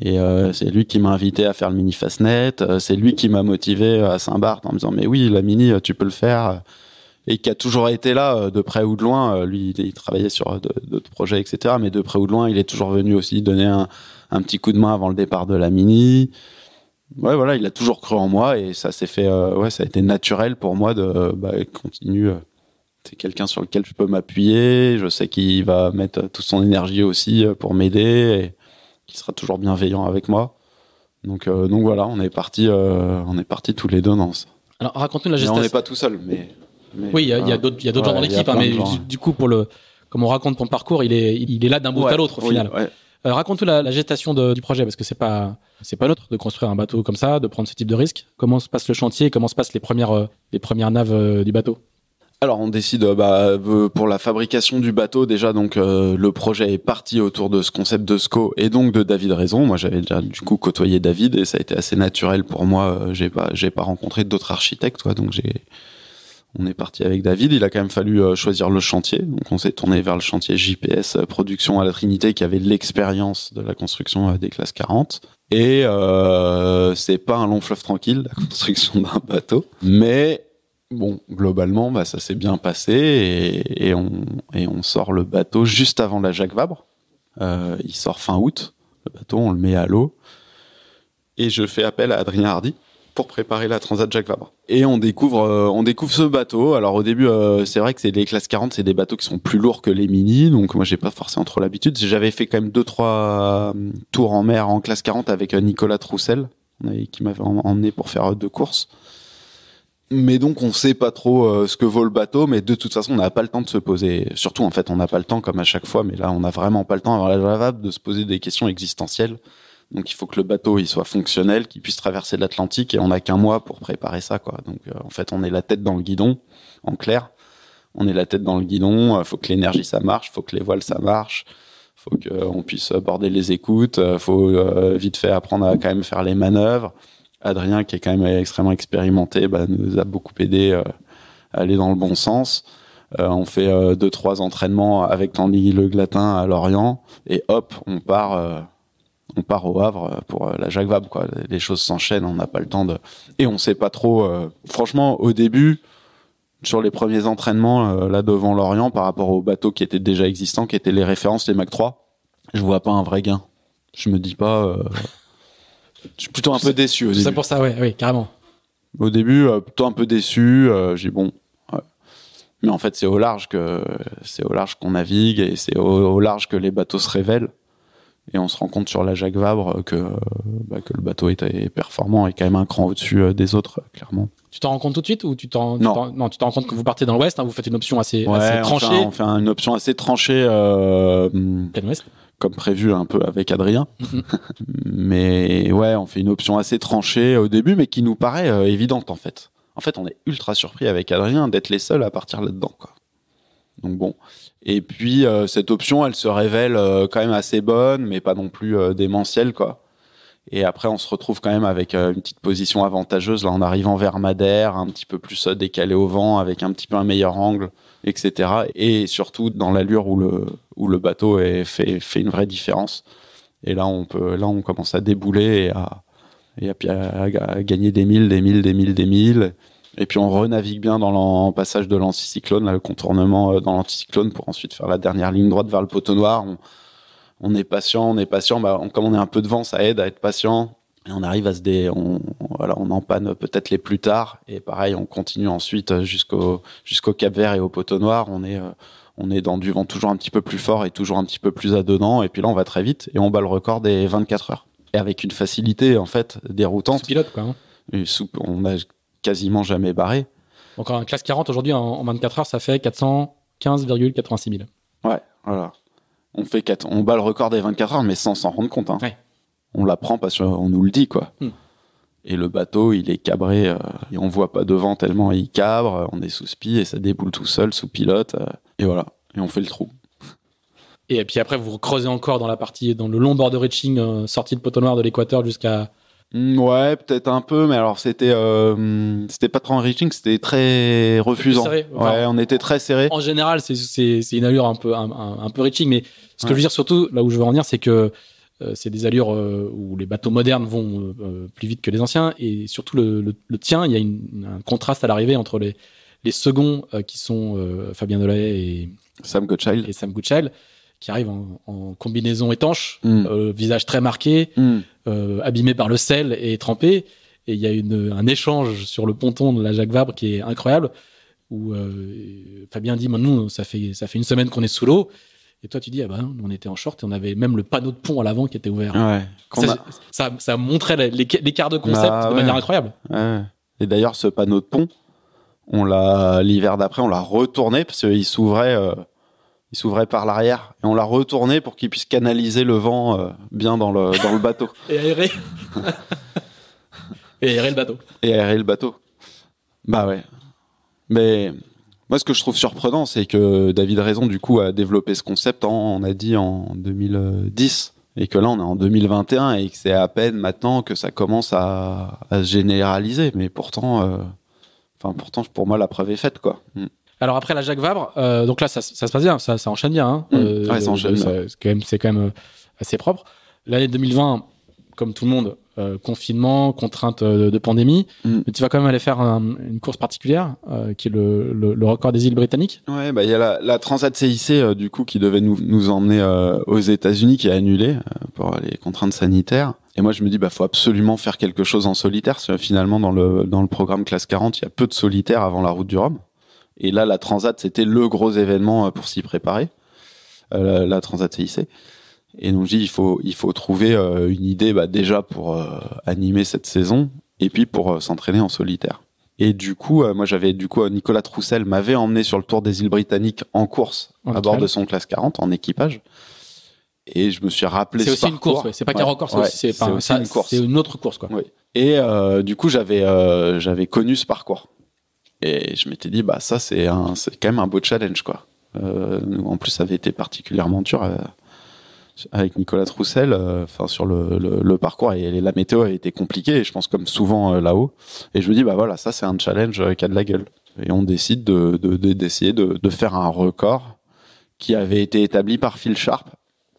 et euh, c'est lui qui m'a invité à faire le mini Fastnet. Euh, c'est lui qui m'a motivé euh, à Saint-Barth en me disant mais oui la mini tu peux le faire et qui a toujours été là de près ou de loin. Lui il, travaillait sur d'autres projets etc. Mais de près ou de loin il est toujours venu aussi donner un, petit coup de main avant le départ de la mini. Ouais voilà il a toujours cru en moi et ça s'est fait ouais ça a été naturel pour moi de bah, continuer. C'est quelqu'un sur lequel je peux m'appuyer. Je sais qu'il va mettre toute son énergie aussi pour m'aider. Et sera toujours bienveillant avec moi. Donc, euh, donc voilà, on est parti, euh, on est parti tous les deux dans ça. Alors raconte-nous la gestation. on n'est pas tout seul, mais. oui, il y a, hein. d'autres gens dans l'équipe, hein, mais du, coup, pour le, comme on raconte ton parcours, il est, il est là d'un bout à l'autre au final. Euh, raconte-nous la, gestation du projet parce que c'est pas, c'est pas l'autre de construire un bateau comme ça, de prendre ce type de risque. Comment se passe le chantier Comment se passent les premières, les premières naves du bateau alors on décide euh, bah, euh, pour la fabrication du bateau déjà donc euh, le projet est parti autour de ce concept de SCO et donc de David Raison. Moi j'avais déjà du coup côtoyé David et ça a été assez naturel pour moi. J'ai pas j'ai pas rencontré d'autres architectes quoi donc j'ai on est parti avec David. Il a quand même fallu choisir le chantier donc on s'est tourné vers le chantier JPS Production à la Trinité qui avait l'expérience de la construction des classes 40 et c'est pas un long fleuve tranquille la [LAUGHS] construction d'un bateau mais bon, globalement, bah, ça s'est bien passé et, on, sort le bateau juste avant la Jacques Vabre. Euh, il sort fin août. Le bateau, on le met à l'eau. Et je fais appel à Adrien Hardy pour préparer la Transat Jacques Vabre. Et on découvre, euh, on découvre ce bateau. Alors au début, euh, c'est vrai que c'est les classes 40, c'est des bateaux qui sont plus lourds que les mini. Donc moi, j'ai pas forcément trop l'habitude. J'avais fait quand même deux trois tours en mer en classe 40 avec Nicolas Troussel, qui m'avait emmené pour faire deux courses. Mais donc on ne sait pas trop euh, ce que vaut le bateau, mais de toute façon on n'a pas le temps de se poser. Surtout en fait on n'a pas le temps comme à chaque fois, mais là on n'a vraiment pas le temps avant la Java de se poser des questions existentielles. Donc il faut que le bateau il soit fonctionnel, qu'il puisse traverser l'Atlantique et on n'a qu'un mois pour préparer ça quoi. Donc euh, en fait on est la tête dans le guidon, en clair. On est la tête dans le guidon. Il euh, faut que l'énergie ça marche, faut que les voiles ça marche, faut qu'on puisse aborder les écoutes, faut vite fait apprendre à quand même faire les manœuvres. Adrien, qui est quand même extrêmement expérimenté, bah, nous a beaucoup aidé euh, à aller dans le bon sens. Euh, on fait euh, deux trois entraînements avec Tandy, Le Glatin à Lorient et hop, on part, on part au Havre pour la Jacques Vabre. Quoi. Les choses s'enchaînent, on n'a pas le temps de et on ne sait pas trop. Franchement, au début, sur les premiers entraînements là devant Lorient, par rapport au bateaux qui étaient déjà existants, qui étaient les références, les Mac 3, je vois pas un vrai gain. Je me dis pas. Je suis plutôt un peu déçu aussi. C'est pour ça, oui, carrément. Au début, euh, plutôt un peu déçu. Euh, j'ai bon. Mais en fait, c'est au large que c'est au large qu'on navigue et c'est au, large que les bateaux se révèlent. Et on se rend compte sur la Jacques Vabre que, bah, que le bateau est, performant et quand même un cran au-dessus euh, des autres, clairement. Tu t'en rends compte tout de suite ou tu t'en non. tu t'en rends compte que vous partez dans l'Ouest, hein, vous faites une option assez, tranchée. On fait, on fait, une option assez tranchée. Euh, Plein Ouest comme prévu un peu avec Adrien. Mhm. [LAUGHS] mais ouais, on fait une option assez tranchée au début, mais qui nous paraît euh, évidente en fait. En fait, on est ultra surpris avec Adrien d'être les seuls à partir là-dedans. Quoi. Donc bon. Et puis euh, cette option, elle se révèle euh, quand même assez bonne, mais pas non plus démentielle quoi. Et après, on se retrouve quand même avec une petite position avantageuse là en arrivant vers Madère, un petit peu plus décalé au vent, avec un petit peu un meilleur angle etc. Et surtout dans l'allure où le, bateau est fait, une vraie différence. Et là, on peut, là, on commence à débouler et à, gagner des milles, des milles, des milles, des milles. Et puis on renavigue bien dans le passage de l'anticyclone, le contournement euh, dans l'anticyclone pour ensuite faire la dernière ligne droite vers le poteau noir. On, est patient, on est patient. Bah, comme on est un peu devant, ça aide à être patient on arrive à se dé, on, voilà, on empanne peut-être les plus tard. Et pareil, on continue ensuite jusqu'au jusqu'au Cap Vert et au Poteau Noir. On est euh, on est dans du vent toujours un petit peu plus fort et toujours un petit peu plus adonnant. Et puis là, on va très vite et on bat le record des 24 heures. Et avec une facilité, en fait, déroutante. Sous pilote, quoi. Hein. on n'a quasiment jamais barré. Donc, en classe 40, aujourd'hui, en, 24 heures, ça fait 415,86 000. Ouais, voilà. On, fait on bat le record des 24 heures, mais sans s'en rendre compte. Hein. Ouais on l'apprend parce qu'on nous le dit, quoi. Hmm. Et le bateau, il est cabré, euh, et on voit pas devant tellement il cabre, on est sous spi et ça déboule tout seul sous pilote, euh, et voilà, et on fait le trou. Et puis après, vous creusez encore dans la partie, dans le long bord euh, de reaching, sortie sorti de Pot-au-Noir, de l'équateur jusqu'à. Hmm, ouais, peut-être un peu, mais alors c'était c'était pas trop en reaching, c'était très refusant. ouais, on était très serré. En général, c'est une allure un peu un, peu reaching, mais ce que je veux dire surtout, là où je veux en venir, c'est que euh, c'est des allures euh, où les bateaux modernes vont euh, plus vite que les anciens. Et surtout, le, tien, il y a un contraste à l'arrivée entre les, seconds qui sont Fabien Delahaye et Sam Goodchild. Et Sam qui arrive en, combinaison étanche, mm. visage très marqué, mm. abîmé par le sel et trempé. Et il y a un échange sur le ponton de la Jacques Vabre qui est incroyable, où Fabien dit, nous, ça ça fait une semaine qu'on est sous l'eau. Et toi, tu dis, ah bah on était en short et on avait même le panneau de pont à l'avant qui était ouvert. ça, montrait l'écart de concept bah de manière incroyable. Et d'ailleurs, ce panneau de pont, on l'a l'hiver d'après, on l'a retourné parce qu'il s'ouvrait, euh, il s'ouvrait par l'arrière et on l'a retourné pour qu'il puisse canaliser le vent euh, bien dans le dans le bateau. [LAUGHS] et aérer. [LAUGHS] et aérer le bateau. Et aérer le bateau. Bah ouais. Mais moi, ce que je trouve surprenant, c'est que David Raison, du coup, a développé ce concept, en, on a dit en 2010, et que là, on est en 2021, et que c'est à peine maintenant que ça commence à, se généraliser. Mais pourtant, euh, enfin, pourtant, pour moi, la preuve est faite, quoi. Mm. Alors après la Jacques Vabre, euh, donc là, ça, se passe bien, ça, ça enchaîne bien. Hein. Mm. Euh, ouais, ça enchaîne. c'est quand même assez propre. L'année 2020, comme tout le monde, euh, confinement, contrainte euh, de, pandémie, mm. mais tu vas quand même aller faire une course particulière euh, qui est le, record des îles britanniques. Ouais, bah il y a la, Transat CIC du coup qui devait nous, nous emmener aux États-Unis qui est annulé pour les contraintes sanitaires. Et moi je me dis bah faut absolument faire quelque chose en solitaire. Parce que finalement dans le dans le programme classe 40 il y a peu de solitaires avant la route du Rhum. Et là la Transat c'était le gros événement pour s'y préparer. la Transat CIC. Et donc, je dis, il faut, il faut trouver euh, une idée bah, déjà pour euh, animer cette saison et puis pour euh, s'entraîner en solitaire. Et du coup, moi, j'avais, du coup, Nicolas Troussel m'avait emmené sur le tour des îles britanniques en course à bord de son classe 40 en équipage. Et je me suis rappelé. C'est aussi une course, c'est pas qu'un record, c'est aussi, une course. C'est une autre course, quoi. Et du coup, j'avais, j'avais connu ce parcours. Et je m'étais dit, bah, ça, c'est, quand même un beau challenge, quoi. en plus, ça avait été particulièrement dur. À, avec Nicolas Troussel, euh, enfin sur le, parcours et la météo a été compliquée. je pense comme souvent euh, là-haut. Et je me dis bah voilà, ça c'est un challenge euh, qui a de la gueule. Et on décide d'essayer de, faire un record qui avait été établi par Phil Sharp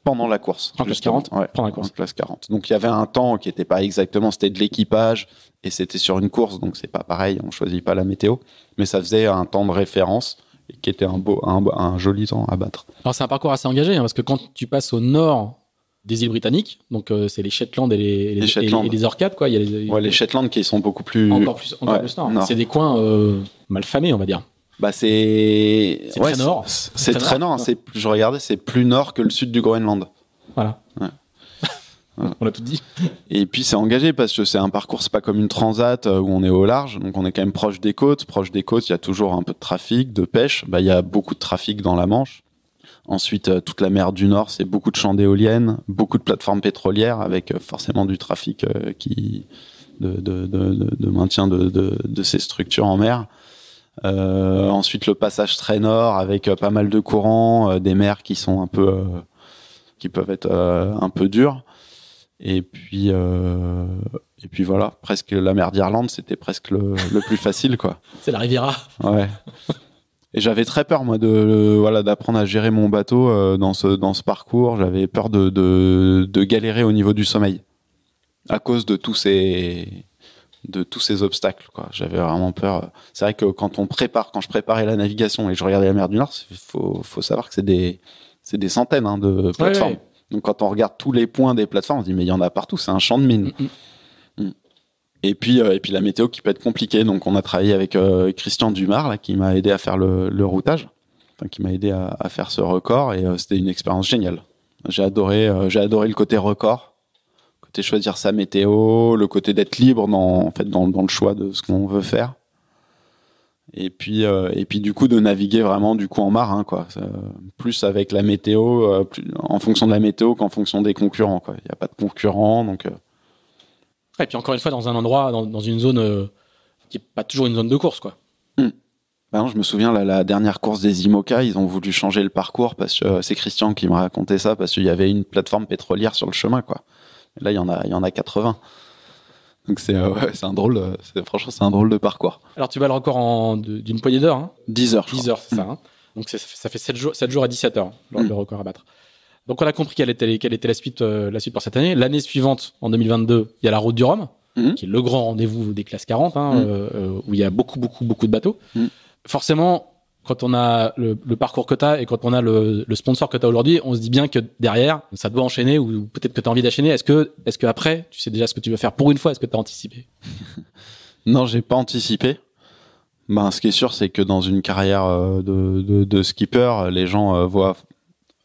pendant la course. En classe 40 Oui, pendant la course. 40. Donc il y avait un temps qui n'était pas exactement, c'était de l'équipage et c'était sur une course, donc c'est pas pareil, on choisit pas la météo, mais ça faisait un temps de référence qui était un, beau, un, joli temps à battre. Alors c'est un parcours assez engagé, hein, parce que quand tu passes au nord des îles britanniques. Donc, euh, c'est les Shetland et les, Orcades, quoi. les, ouais, les Shetland qui sont beaucoup plus. Encore plus, plus nord. C'est des coins euh, famés, on va dire. Bah, c'est. C'est très nord. C'est très nord. nord. Je regardais, c'est plus nord que le sud du Groenland. Voilà. Hein. on tout dit. Et puis c'est engagé parce que c'est un parcours, c'est pas comme une transat euh, où on est au large, donc on est quand même proche des côtes. Proche des côtes, il y a toujours un peu de trafic, de pêche. Bah, il y a beaucoup de trafic dans la Manche. Ensuite, euh, toute la mer du Nord, c'est beaucoup de champs d'éoliennes, beaucoup de plateformes pétrolières avec euh, forcément du trafic de, maintien de, ces structures en mer. ensuite, le passage très nord avec pas mal de courants, des mers qui sont un peu qui peuvent être un peu dures. Et puis, euh, et puis voilà, presque la mer d'Irlande, c'était presque le, le, plus facile, quoi. [LAUGHS] C'est la Riviera. Ouais. Et j'avais très peur, moi, de voilà, d'apprendre à gérer mon bateau euh, dans ce dans ce parcours. J'avais peur de, de, de galérer au niveau du sommeil à cause de tous ces de tous ces obstacles. Quoi. J'avais vraiment peur. C'est vrai que quand on prépare, quand je préparais la navigation et je regardais la mer du Nord, il faut, faut, savoir que c'est des, des centaines hein, de plateformes. Donc quand on regarde tous les points des plateformes, on se dit mais il y en a partout, c'est un champ de mine. Mm. Et puis euh, et puis la météo qui peut être compliquée. Donc on a travaillé avec euh, Christian Dumar, qui m'a aidé à faire le, routage, qui m'a aidé à, faire ce record et euh, c'était une expérience géniale. J'ai adoré j'ai adoré le côté record, le côté choisir sa météo, le côté d'être libre dans en fait dans, dans le choix de ce qu'on veut faire et puis euh, et puis du coup de naviguer vraiment du coup en marin hein, quoi plus avec la météo euh, en fonction de la météo qu'en fonction des concurrents quoi il n'y a pas de concurrents donc euh. et puis encore une fois dans un endroit dans, une zone qui n'est pas toujours une zone de course quoi hmm. bah non, je me souviens la, dernière course des IMOCA ils ont voulu changer le parcours parce que c'est Christian qui me racontait ça parce qu'il y avait une plateforme pétrolière sur le chemin quoi là il y en a il y en a 80 donc euh, c'est un drôle, euh, franchement c'est un drôle de parcours. Alors tu bats le record d'une poignée d'heures, 10 hein. heures. 10 heures, c'est ça. Hein. Donc ça fait 7 jours, 7 jours à 17 heures, hein, le, mm. record à battre. Donc on a compris quelle était, la, suite, euh, la suite pour cette année. L'année suivante, en 2022, il y a la Route du Rhum, mm-hmm. qui est le grand rendez-vous des classes 40, mm. où il y a beaucoup, beaucoup, beaucoup de bateaux. Mm. Forcément, quand on a le, parcours que tu as et quand on a le, sponsor que tu as aujourd'hui, on se dit bien que derrière, ça doit enchaîner ou, peut-être que tu as envie d'enchaîner. Est-ce que, est-ce que après, tu sais déjà ce que tu veux faire pour une fois Est-ce que tu as anticipé [LAUGHS] Non, j'ai pas anticipé. Ben, ce qui est sûr, c'est que dans une carrière euh, de, skipper, les gens euh, voient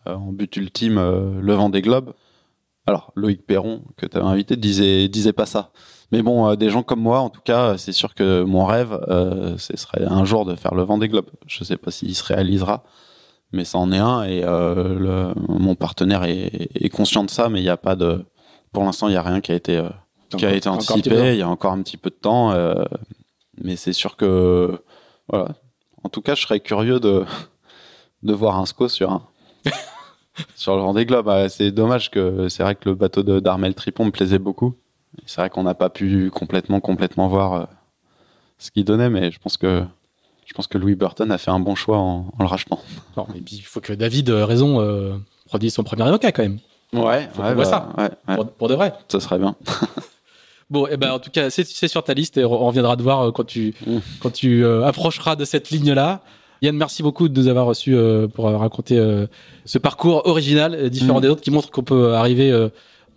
euh, en but ultime le vent des globes. Alors, Loïc Perron, que tu avais invité, disait, disait pas ça. Mais bon, euh, des gens comme moi, en tout cas, euh, c'est sûr que mon rêve, euh, ce serait un jour de faire le vent des globes. Je sais pas s'il se réalisera, mais ça en est un. Et mon partenaire est, conscient de ça, mais il n'y a pas de. Pour l'instant, il n'y a rien qui a été, qui a été anticipé. Il y a encore un petit peu de temps. mais c'est sûr que. Voilà. En tout cas, je serais curieux de, de voir un SCO sur un. [LAUGHS] sur le Vendée Globe. Ah, c'est dommage que c'est vrai que le bateau d'Armel Tripon me plaisait beaucoup. C'est vrai qu'on n'a pas pu complètement, complètement voir euh, ce qu'il donnait, mais je pense que je pense que Louis Burton a fait un bon choix en, en le rachetant. Non, mais il faut que David euh, raison euh, produise son premier avocat quand même. Ouais, ouais, bah, ouais, Pour, de vrai. Ça serait bien. [LAUGHS] bon, et eh ben en tout cas, c'est sur ta liste et on reviendra te voir euh, quand tu mmh. quand tu approcheras de cette ligne là. Yann, merci beaucoup de nous avoir reçus pour raconter ce parcours original, différent mmh. des autres, qui montre qu'on peut arriver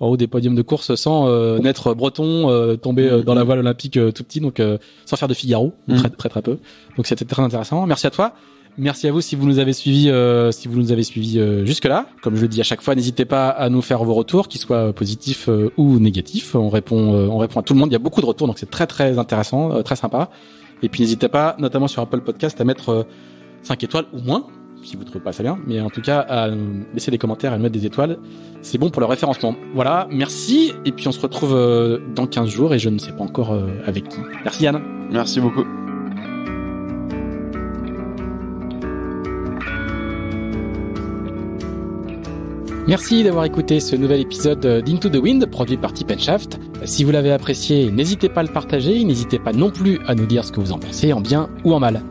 en haut des podiums de course sans euh, naître breton, euh, tomber euh, dans la mhm. voile olympique tout petit, donc sans faire de Figaro, mhm. très, très peu. Donc c'était très intéressant. Merci à toi. Merci à vous si vous nous avez suivis, si vous nous avez suivis jusque là. Comme je le dis à chaque fois, n'hésitez pas à nous faire vos retours, qu'ils soient positifs ou négatifs. On répond, on répond à tout le monde. Il y a beaucoup de retours, donc c'est très très intéressant, très sympa. Et puis n'hésitez pas, notamment sur Apple Podcast, à mettre 5 étoiles ou moins si vous trouvez pas ça bien, mais en tout cas, à laisser des commentaires, à mettre des étoiles. C'est bon pour le référencement. Voilà, merci. Et puis on se retrouve euh, dans 15 jours et je ne sais pas encore euh, avec qui. Merci Yann. Merci beaucoup. Merci d'avoir écouté ce nouvel épisode euh, d'Into the Wind produit par Tip Shaft. Si vous l'avez apprécié, n'hésitez pas à le partager, n'hésitez pas non plus à nous dire ce que vous en pensez, en bien ou en mal.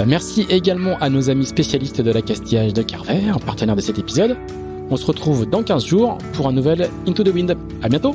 Euh, merci également à nos amis spécialistes de la castillage de Carver, partenaires de cet épisode. On se retrouve dans 15 jours pour un nouvel Into the Wind. À bientôt!